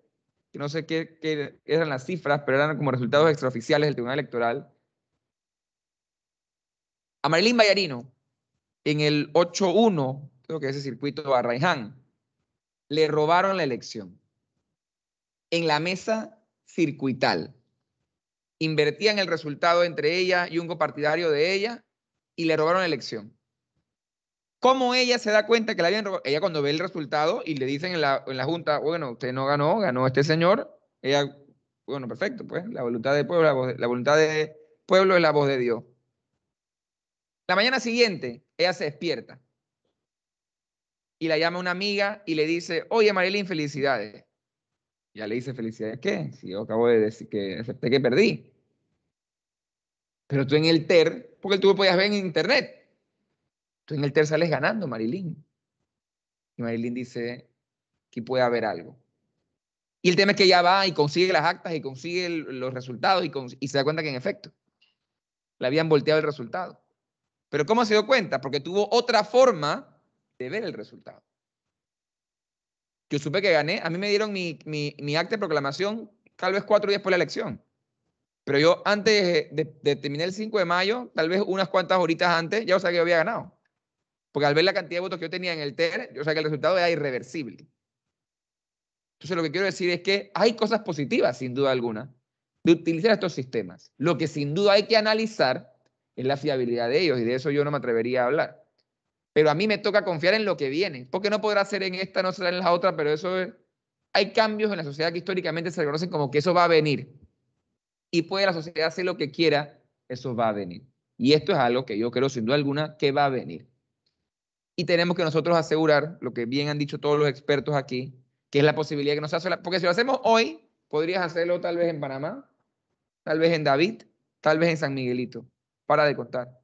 que no sé qué, eran las cifras, pero eran como resultados extraoficiales del Tribunal Electoral. A Marilyn Bayarino, en el 8-1, creo que ese circuito Raihan, le robaron la elección. En la mesa circuital. Invertían el resultado entre ella y un copartidario de ella y le robaron la elección. ¿Cómo ella se da cuenta que la habían robado? Ella cuando ve el resultado y le dicen en la, Junta, bueno, usted no ganó, ganó este señor, ella, bueno, perfecto, pues la voluntad pueblo, la, la voluntad del pueblo es la voz de Dios. La mañana siguiente, ella se despierta y la llama una amiga y le dice, oye Marilyn, felicidades. Ya le dice, felicidades, ¿qué? Si yo acabo de decir que acepté que perdí. Pero tú en el TER, porque tú lo podías ver en internet, tú en el TER sales ganando, Marilyn. Y Marilyn dice que puede haber algo. Y el tema es que ya va y consigue las actas y consigue los resultados y, y se da cuenta que en efecto le habían volteado el resultado. Pero ¿cómo se dio cuenta? Porque tuvo otra forma ver el resultado. Yo supe que gané, a mí me dieron mi, mi, acta de proclamación tal vez cuatro días por la elección. Pero yo antes de, terminar el 5 de mayo, tal vez unas cuantas horitas antes, ya sabía que yo había ganado. Porque al ver la cantidad de votos que yo tenía en el TER, yo sabía que el resultado era irreversible. Entonces lo que quiero decir es que hay cosas positivas, sin duda alguna, de utilizar estos sistemas. Lo que sin duda hay que analizar es la fiabilidad de ellos y de eso yo no me atrevería a hablar pero a mí me toca confiar en lo que viene, porque no podrá ser en esta, no será en la otra, pero eso hay cambios en la sociedad que históricamente se reconocen como que eso va a venir. Y puede la sociedad hacer lo que quiera, eso va a venir. Y esto es algo que yo creo sin duda alguna que va a venir. Y tenemos que nosotros asegurar, lo que bien han dicho todos los expertos aquí, que es la posibilidad que nos hace, porque si lo hacemos hoy, podrías hacerlo tal vez en Panamá, tal vez en David, tal vez en San Miguelito, para de contar.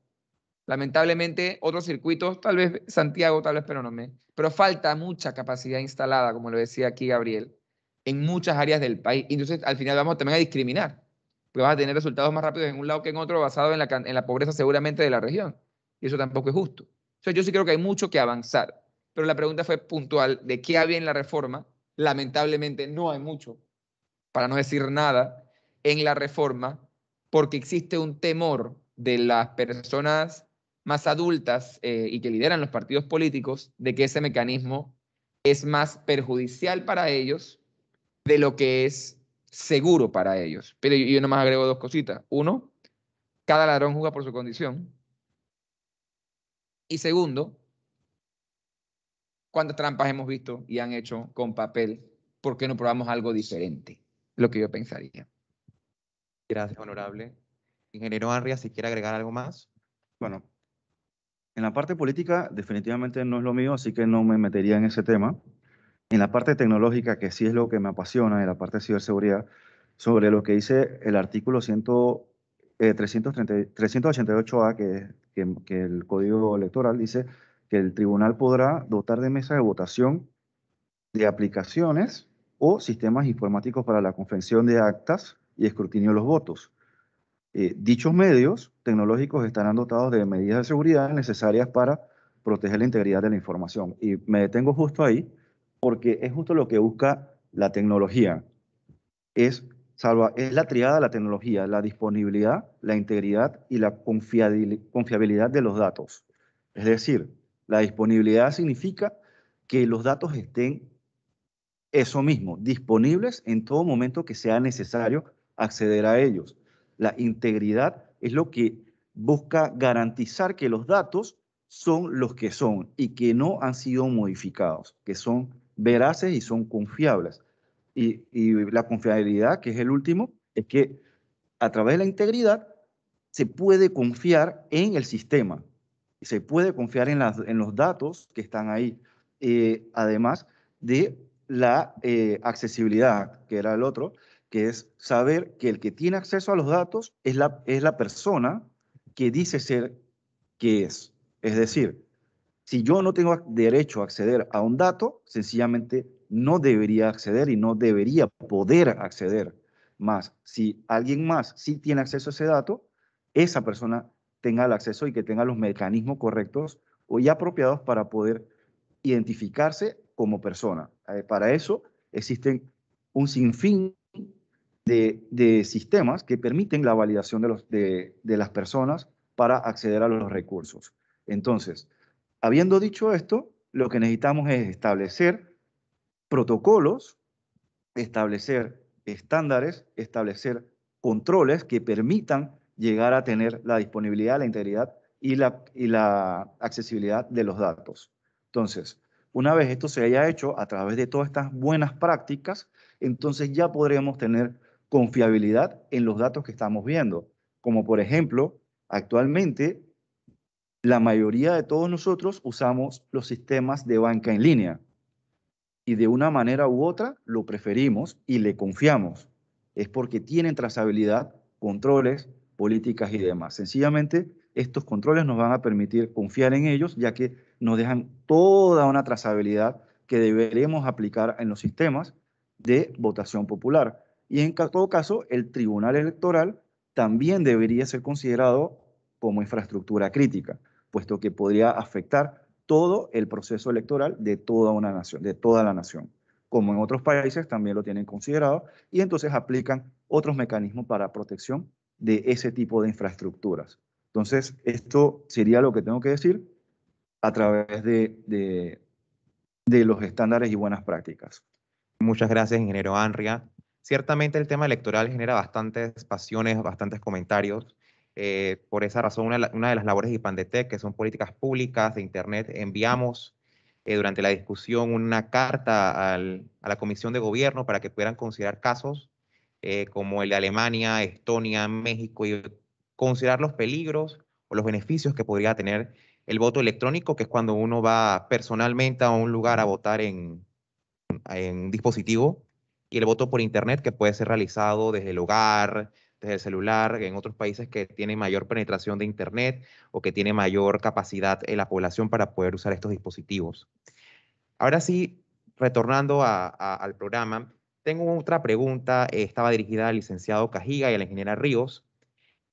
Lamentablemente, otros circuitos, tal vez Santiago, tal vez pero no me. pero falta mucha capacidad instalada, como lo decía aquí Gabriel, en muchas áreas del país. Entonces, al final vamos también a discriminar, porque vas a tener resultados más rápidos en un lado que en otro, basado en la, en la pobreza seguramente de la región. Y eso tampoco es justo. Entonces, yo sí creo que hay mucho que avanzar, pero la pregunta fue puntual, ¿de qué había en la reforma? Lamentablemente no hay mucho, para no decir nada, en la reforma, porque existe un temor de las personas más adultas eh, y que lideran los partidos políticos de que ese mecanismo es más perjudicial para ellos de lo que es seguro para ellos. Pero yo, yo nomás agrego dos cositas. Uno, cada ladrón juega por su condición. Y segundo, cuántas trampas hemos visto y han hecho con papel, ¿por qué no probamos algo diferente? Lo que yo pensaría. Gracias, honorable. Ingeniero Arria, si quiere agregar algo más. Bueno, en la parte política definitivamente no es lo mío, así que no me metería en ese tema. En la parte tecnológica, que sí es lo que me apasiona, en la parte de ciberseguridad, sobre lo que dice el artículo 388A, eh, que, que, el Código Electoral dice que el tribunal podrá dotar de mesa de votación de aplicaciones o sistemas informáticos para la confección de actas y escrutinio de los votos. Eh, dichos medios tecnológicos estarán dotados de medidas de seguridad necesarias para proteger la integridad de la información. Y me detengo justo ahí porque es justo lo que busca la tecnología. Es, salva, es la triada de la tecnología, la disponibilidad, la integridad y la confiabilidad de los datos. Es decir, la disponibilidad significa que los datos estén eso mismo, disponibles en todo momento que sea necesario acceder a ellos. La integridad es lo que busca garantizar que los datos son los que son y que no han sido modificados, que son veraces y son confiables. Y, la confiabilidad, que es el último, es que a través de la integridad se puede confiar en el sistema, se puede confiar en, los datos que están ahí, eh, además de la eh, accesibilidad, que era el otro, que es saber que el que tiene acceso a los datos es la, es la persona que dice ser que es. Es decir, si yo no tengo derecho a acceder a un dato, sencillamente no debería acceder y no debería poder acceder más. Si alguien más sí tiene acceso a ese dato, esa persona tenga el acceso y que tenga los mecanismos correctos o y apropiados para poder identificarse como persona. Eh, para eso existen un sinfín de, sistemas que permiten la validación de, los, de, las personas para acceder a los recursos. Entonces, habiendo dicho esto, lo que necesitamos es establecer protocolos, establecer estándares, establecer controles que permitan llegar a tener la disponibilidad, la integridad y la, y la accesibilidad de los datos. Entonces, una vez esto se haya hecho a través de todas estas buenas prácticas, entonces ya podremos tener confiabilidad en los datos que estamos viendo. Como por ejemplo, actualmente la mayoría de todos nosotros usamos los sistemas de banca en línea y de una manera u otra lo preferimos y le confiamos. Es porque tienen trazabilidad, controles, políticas y demás. Sencillamente, estos controles nos van a permitir confiar en ellos, ya que nos dejan toda una trazabilidad que deberemos aplicar en los sistemas de votación popular. Y en todo caso, el Tribunal Electoral también debería ser considerado como infraestructura crítica, puesto que podría afectar todo el proceso electoral de toda una nación, de toda la nación. Como en otros países también lo tienen considerado y entonces aplican otros mecanismos para protección de ese tipo de infraestructuras. Entonces, esto sería lo que tengo que decir a través de, de, de los estándares y buenas prácticas. Muchas gracias, ingeniero Anria. Ciertamente el tema electoral genera bastantes pasiones, bastantes comentarios. Eh, por esa razón, una, de las labores de IPANDETEC, que son políticas públicas de Internet, enviamos eh, durante la discusión una carta a la Comisión de Gobierno para que pudieran considerar casos eh, como el de Alemania, Estonia, México, y considerar los peligros o los beneficios que podría tener el voto electrónico, que es cuando uno va personalmente a un lugar a votar en un dispositivo y el voto por Internet que puede ser realizado desde el hogar, desde el celular, en otros países que tienen mayor penetración de Internet o que tiene mayor capacidad en eh, la población para poder usar estos dispositivos. Ahora sí, retornando al programa, tengo otra pregunta, eh, estaba dirigida al licenciado Cajiga y a la ingeniera Ríos.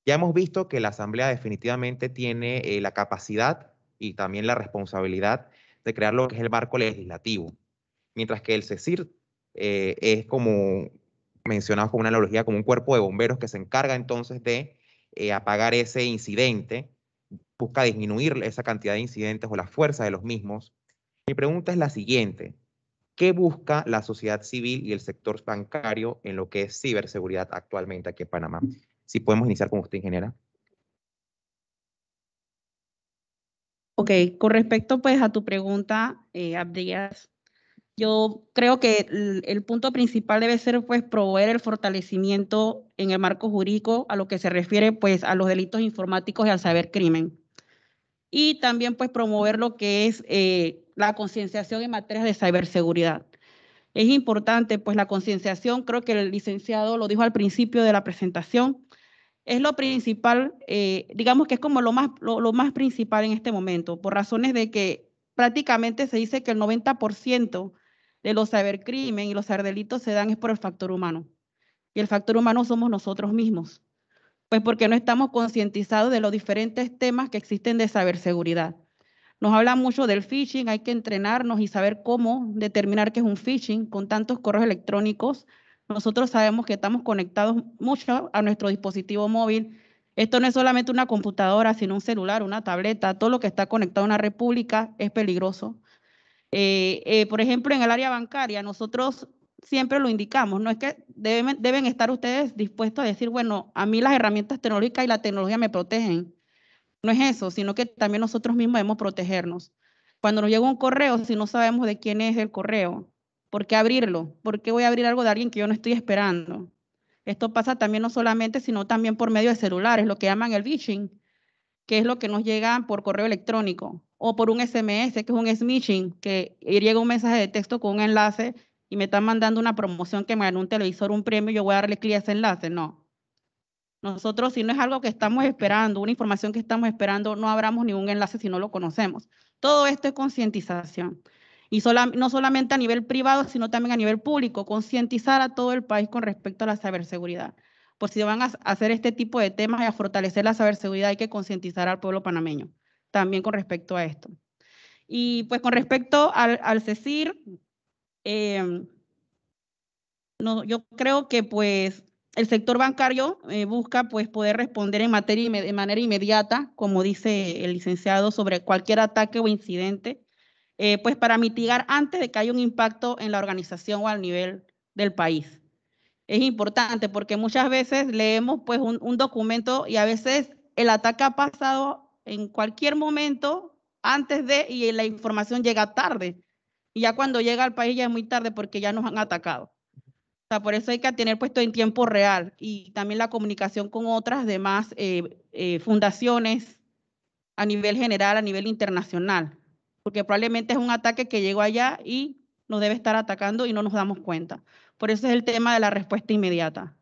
Ya hemos visto que la Asamblea definitivamente tiene eh, la capacidad y también la responsabilidad de crear lo que es el marco legislativo, mientras que el CECIR eh, es como mencionado con una analogía como un cuerpo de bomberos que se encarga entonces de eh, apagar ese incidente, busca disminuir esa cantidad de incidentes o la fuerza de los mismos. Mi pregunta es la siguiente. ¿Qué busca la sociedad civil y el sector bancario en lo que es ciberseguridad actualmente aquí en Panamá? Si podemos iniciar con usted, ingeniera. Ok, con respecto pues a tu pregunta, eh, Abdías, yo creo que el, punto principal debe ser pues promover el fortalecimiento en el marco jurídico a lo que se refiere pues a los delitos informáticos y al saber crimen. Y también pues promover lo que es eh, la concienciación en materia de ciberseguridad. Es importante pues la concienciación, creo que el licenciado lo dijo al principio de la presentación, es lo principal, eh, digamos que es como lo más, lo, lo más principal en este momento, por razones de que prácticamente se dice que el 90% de los crimen y los ciberdelitos se dan es por el factor humano. Y el factor humano somos nosotros mismos, pues porque no estamos concientizados de los diferentes temas que existen de ciberseguridad. Nos habla mucho del phishing, hay que entrenarnos y saber cómo determinar qué es un phishing con tantos correos electrónicos. Nosotros sabemos que estamos conectados mucho a nuestro dispositivo móvil. Esto no es solamente una computadora, sino un celular, una tableta, todo lo que está conectado a una república es peligroso. Eh, eh, por ejemplo, en el área bancaria, nosotros siempre lo indicamos, no es que deben, deben estar ustedes dispuestos a decir, bueno, a mí las herramientas tecnológicas y la tecnología me protegen. No es eso, sino que también nosotros mismos debemos protegernos. Cuando nos llega un correo, si no sabemos de quién es el correo, ¿por qué abrirlo? ¿Por qué voy a abrir algo de alguien que yo no estoy esperando? Esto pasa también no solamente, sino también por medio de celulares, lo que llaman el phishing, que es lo que nos llega por correo electrónico, o por un SMS, que es un smishing, que llega un mensaje de texto con un enlace y me están mandando una promoción que me dan un televisor, un premio, yo voy a darle clic a ese enlace. No. Nosotros, si no es algo que estamos esperando, una información que estamos esperando, no abramos ningún enlace si no lo conocemos. Todo esto es concientización. Y no solamente a nivel privado, sino también a nivel público, concientizar a todo el país con respecto a la ciberseguridad por pues, si van a hacer este tipo de temas y a fortalecer la ciberseguridad, hay que concientizar al pueblo panameño también con respecto a esto. Y pues con respecto al, al CECIR, em, no, yo creo que pues el sector bancario eh, busca pues poder responder en materia de manera inmediata, como dice el licenciado, sobre cualquier ataque o incidente, eh, pues para mitigar antes de que haya un impacto en la organización o al nivel del país es importante porque muchas veces leemos pues un, documento y a veces el ataque ha pasado en cualquier momento antes de y la información llega tarde. Y ya cuando llega al país ya es muy tarde porque ya nos han atacado. O sea, por eso hay que tener puesto en tiempo real y también la comunicación con otras demás eh, eh, fundaciones a nivel general, a nivel internacional, porque probablemente es un ataque que llegó allá y nos debe estar atacando y no nos damos cuenta. Por eso es el tema de la respuesta inmediata.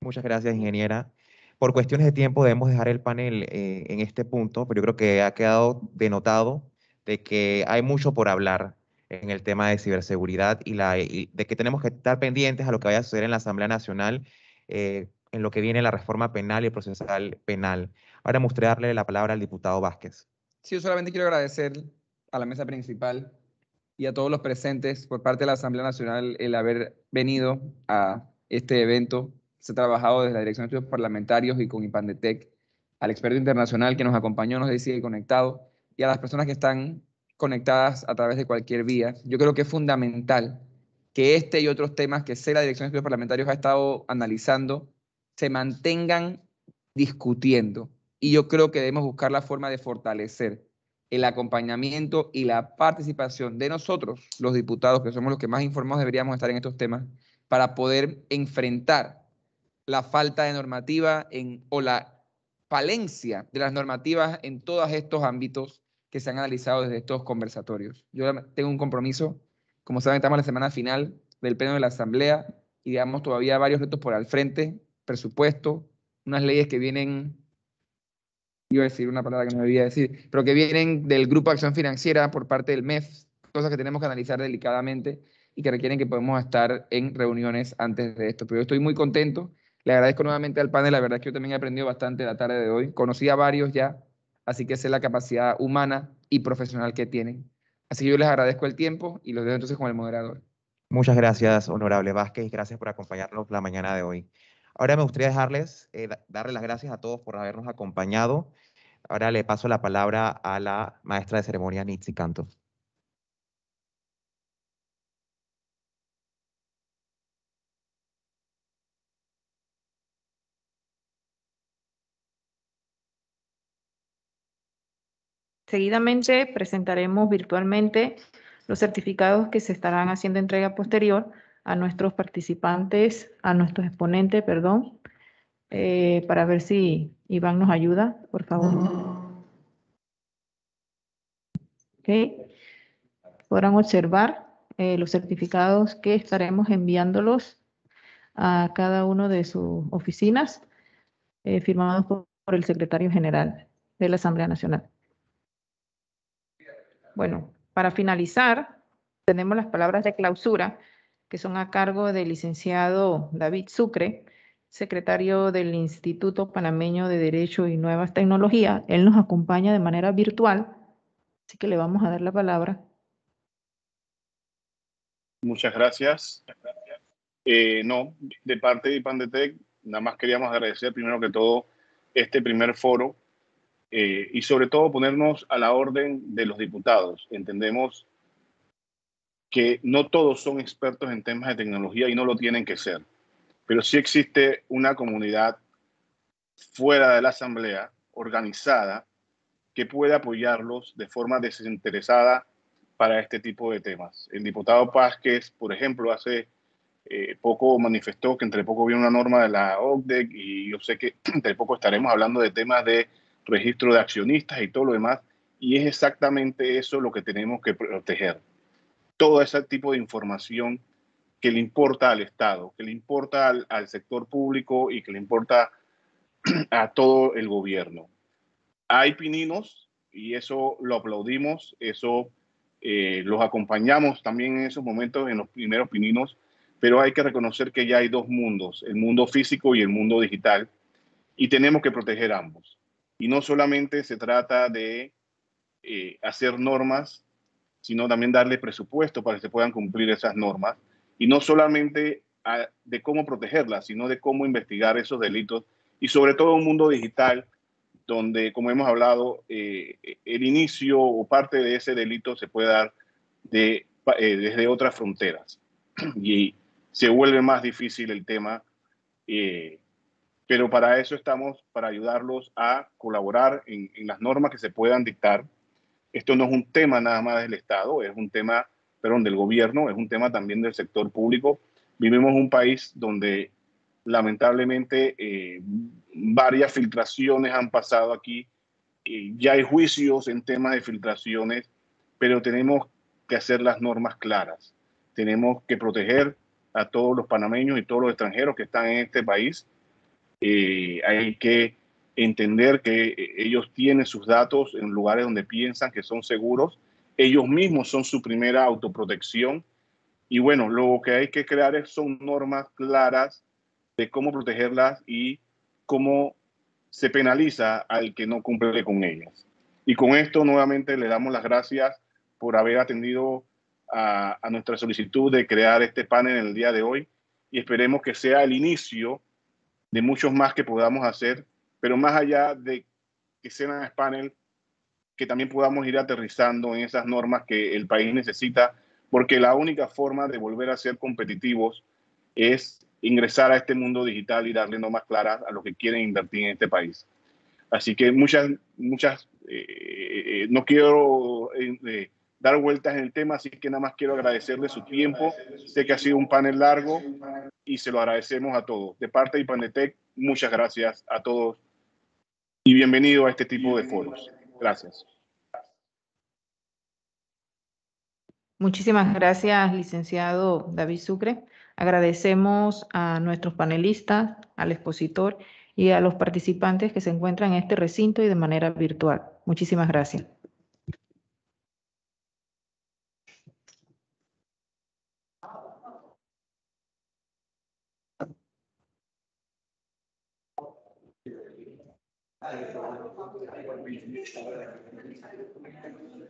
Muchas gracias, ingeniera. Por cuestiones de tiempo debemos dejar el panel eh, en este punto, pero yo creo que ha quedado denotado de que hay mucho por hablar en el tema de ciberseguridad y, de que tenemos que estar pendientes a lo que vaya a suceder en la Asamblea Nacional eh, en lo que viene la reforma penal y procesal penal. Ahora mostrarle la palabra al diputado Vázquez. Sí, yo solamente quiero agradecer a la mesa principal y a todos los presentes por parte de la Asamblea Nacional el haber venido a este evento. Se ha trabajado desde la Dirección de Estudios Parlamentarios y con IPANDETEC, al experto internacional que nos acompañó, nos sigue conectado, y a las personas que están conectadas a través de cualquier vía. Yo creo que es fundamental que este y otros temas que sé la Dirección de Estudios Parlamentarios ha estado analizando se mantengan discutiendo. Y yo creo que debemos buscar la forma de fortalecer el acompañamiento y la participación de nosotros, los diputados, que somos los que más informados deberíamos estar en estos temas, para poder enfrentar la falta de normativa en, o la falencia de las normativas en todos estos ámbitos que se han analizado desde estos conversatorios. Yo tengo un compromiso, como saben, estamos en la semana final del Pleno de la Asamblea y digamos todavía varios retos por al frente, presupuesto, unas leyes que vienen iba a decir una palabra que no debía decir, pero que vienen del Grupo Acción Financiera por parte del MEF, cosas que tenemos que analizar delicadamente y que requieren que podamos estar en reuniones antes de esto. Pero yo estoy muy contento, le agradezco nuevamente al panel, la verdad es que yo también he aprendido bastante la tarde de hoy, conocí a varios ya, así que sé la capacidad humana y profesional que tienen. Así que yo les agradezco el tiempo y los dejo entonces con el moderador. Muchas gracias, honorable Vázquez, gracias por acompañarnos la mañana de hoy. Ahora me gustaría dejarles, eh, darle las gracias a todos por habernos acompañado. Ahora le paso la palabra a la maestra de ceremonia Nitsi Canto. Seguidamente presentaremos virtualmente los certificados que se estarán haciendo entrega posterior a nuestros participantes, a nuestros exponentes, perdón, eh, para ver si Iván nos ayuda, por favor. ¿Ok? Podrán observar eh, los certificados que estaremos enviándolos a cada uno de sus oficinas, eh, firmados por el secretario general de la Asamblea Nacional. Bueno, para finalizar, tenemos las palabras de clausura que son a cargo del licenciado David Sucre, secretario del Instituto Panameño de Derecho y Nuevas Tecnologías. Él nos acompaña de manera virtual, así que le vamos a dar la palabra. Muchas gracias. Eh, no, de parte de IPANDETEC, nada más queríamos agradecer primero que todo este primer foro eh, y sobre todo ponernos a la orden de los diputados. Entendemos que no todos son expertos en temas de tecnología y no lo tienen que ser, pero sí existe una comunidad fuera de la asamblea organizada que puede apoyarlos de forma desinteresada para este tipo de temas. El diputado Pázquez, por ejemplo, hace eh, poco manifestó que entre poco viene una norma de la OCDE y yo sé que entre poco estaremos hablando de temas de registro de accionistas y todo lo demás, y es exactamente eso lo que tenemos que proteger todo ese tipo de información que le importa al Estado, que le importa al, sector público y que le importa a todo el gobierno. Hay pininos y eso lo aplaudimos, eso eh, los acompañamos también en esos momentos, en los primeros pininos, pero hay que reconocer que ya hay dos mundos, el mundo físico y el mundo digital, y tenemos que proteger ambos. Y no solamente se trata de eh, hacer normas sino también darle presupuesto para que se puedan cumplir esas normas y no solamente ah, de cómo protegerlas, sino de cómo investigar esos delitos y sobre todo un mundo digital donde, como hemos hablado, eh, el inicio o parte de ese delito se puede dar de, eh, desde otras fronteras y se vuelve más difícil el tema. Eh, pero para eso estamos, para ayudarlos a colaborar en las normas que se puedan dictar esto no es un tema nada más del Estado, es un tema, perdón, del gobierno, es un tema también del sector público. Vivimos en un país donde lamentablemente eh, varias filtraciones han pasado aquí, eh, ya hay juicios en temas de filtraciones, pero tenemos que hacer las normas claras. Tenemos que proteger a todos los panameños y todos los extranjeros que están en este país. Eh, hay que entender que eh, ellos tienen sus datos en lugares donde piensan que son seguros. Ellos mismos son su primera autoprotección. Y bueno, lo que hay que crear son normas claras de cómo protegerlas y cómo se penaliza al que no cumple con ellas. Y con esto nuevamente le damos las gracias por haber atendido a, a nuestra solicitud de crear este panel en el día de hoy y esperemos que sea el inicio de muchos más que podamos hacer pero más allá de que sean panel, que también podamos ir aterrizando en esas normas que el país necesita, porque la única forma de volver a ser competitivos es ingresar a este mundo digital y darle normas claras a los que quieren invertir en este país. Así que muchas, muchas, eh, eh, eh, no quiero dar vueltas en el tema, así que nada más quiero agradecerle su tiempo. Sé que ha sido un panel largo y se lo agradecemos a todos. De parte de Ipanetec, muchas gracias a todos y bienvenido a este tipo de foros. Gracias. Muchísimas gracias, licenciado David Sucre. Agradecemos a nuestros panelistas, al expositor y a los participantes que se encuentran en este recinto y de manera virtual. Muchísimas gracias.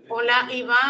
Hola, Iván.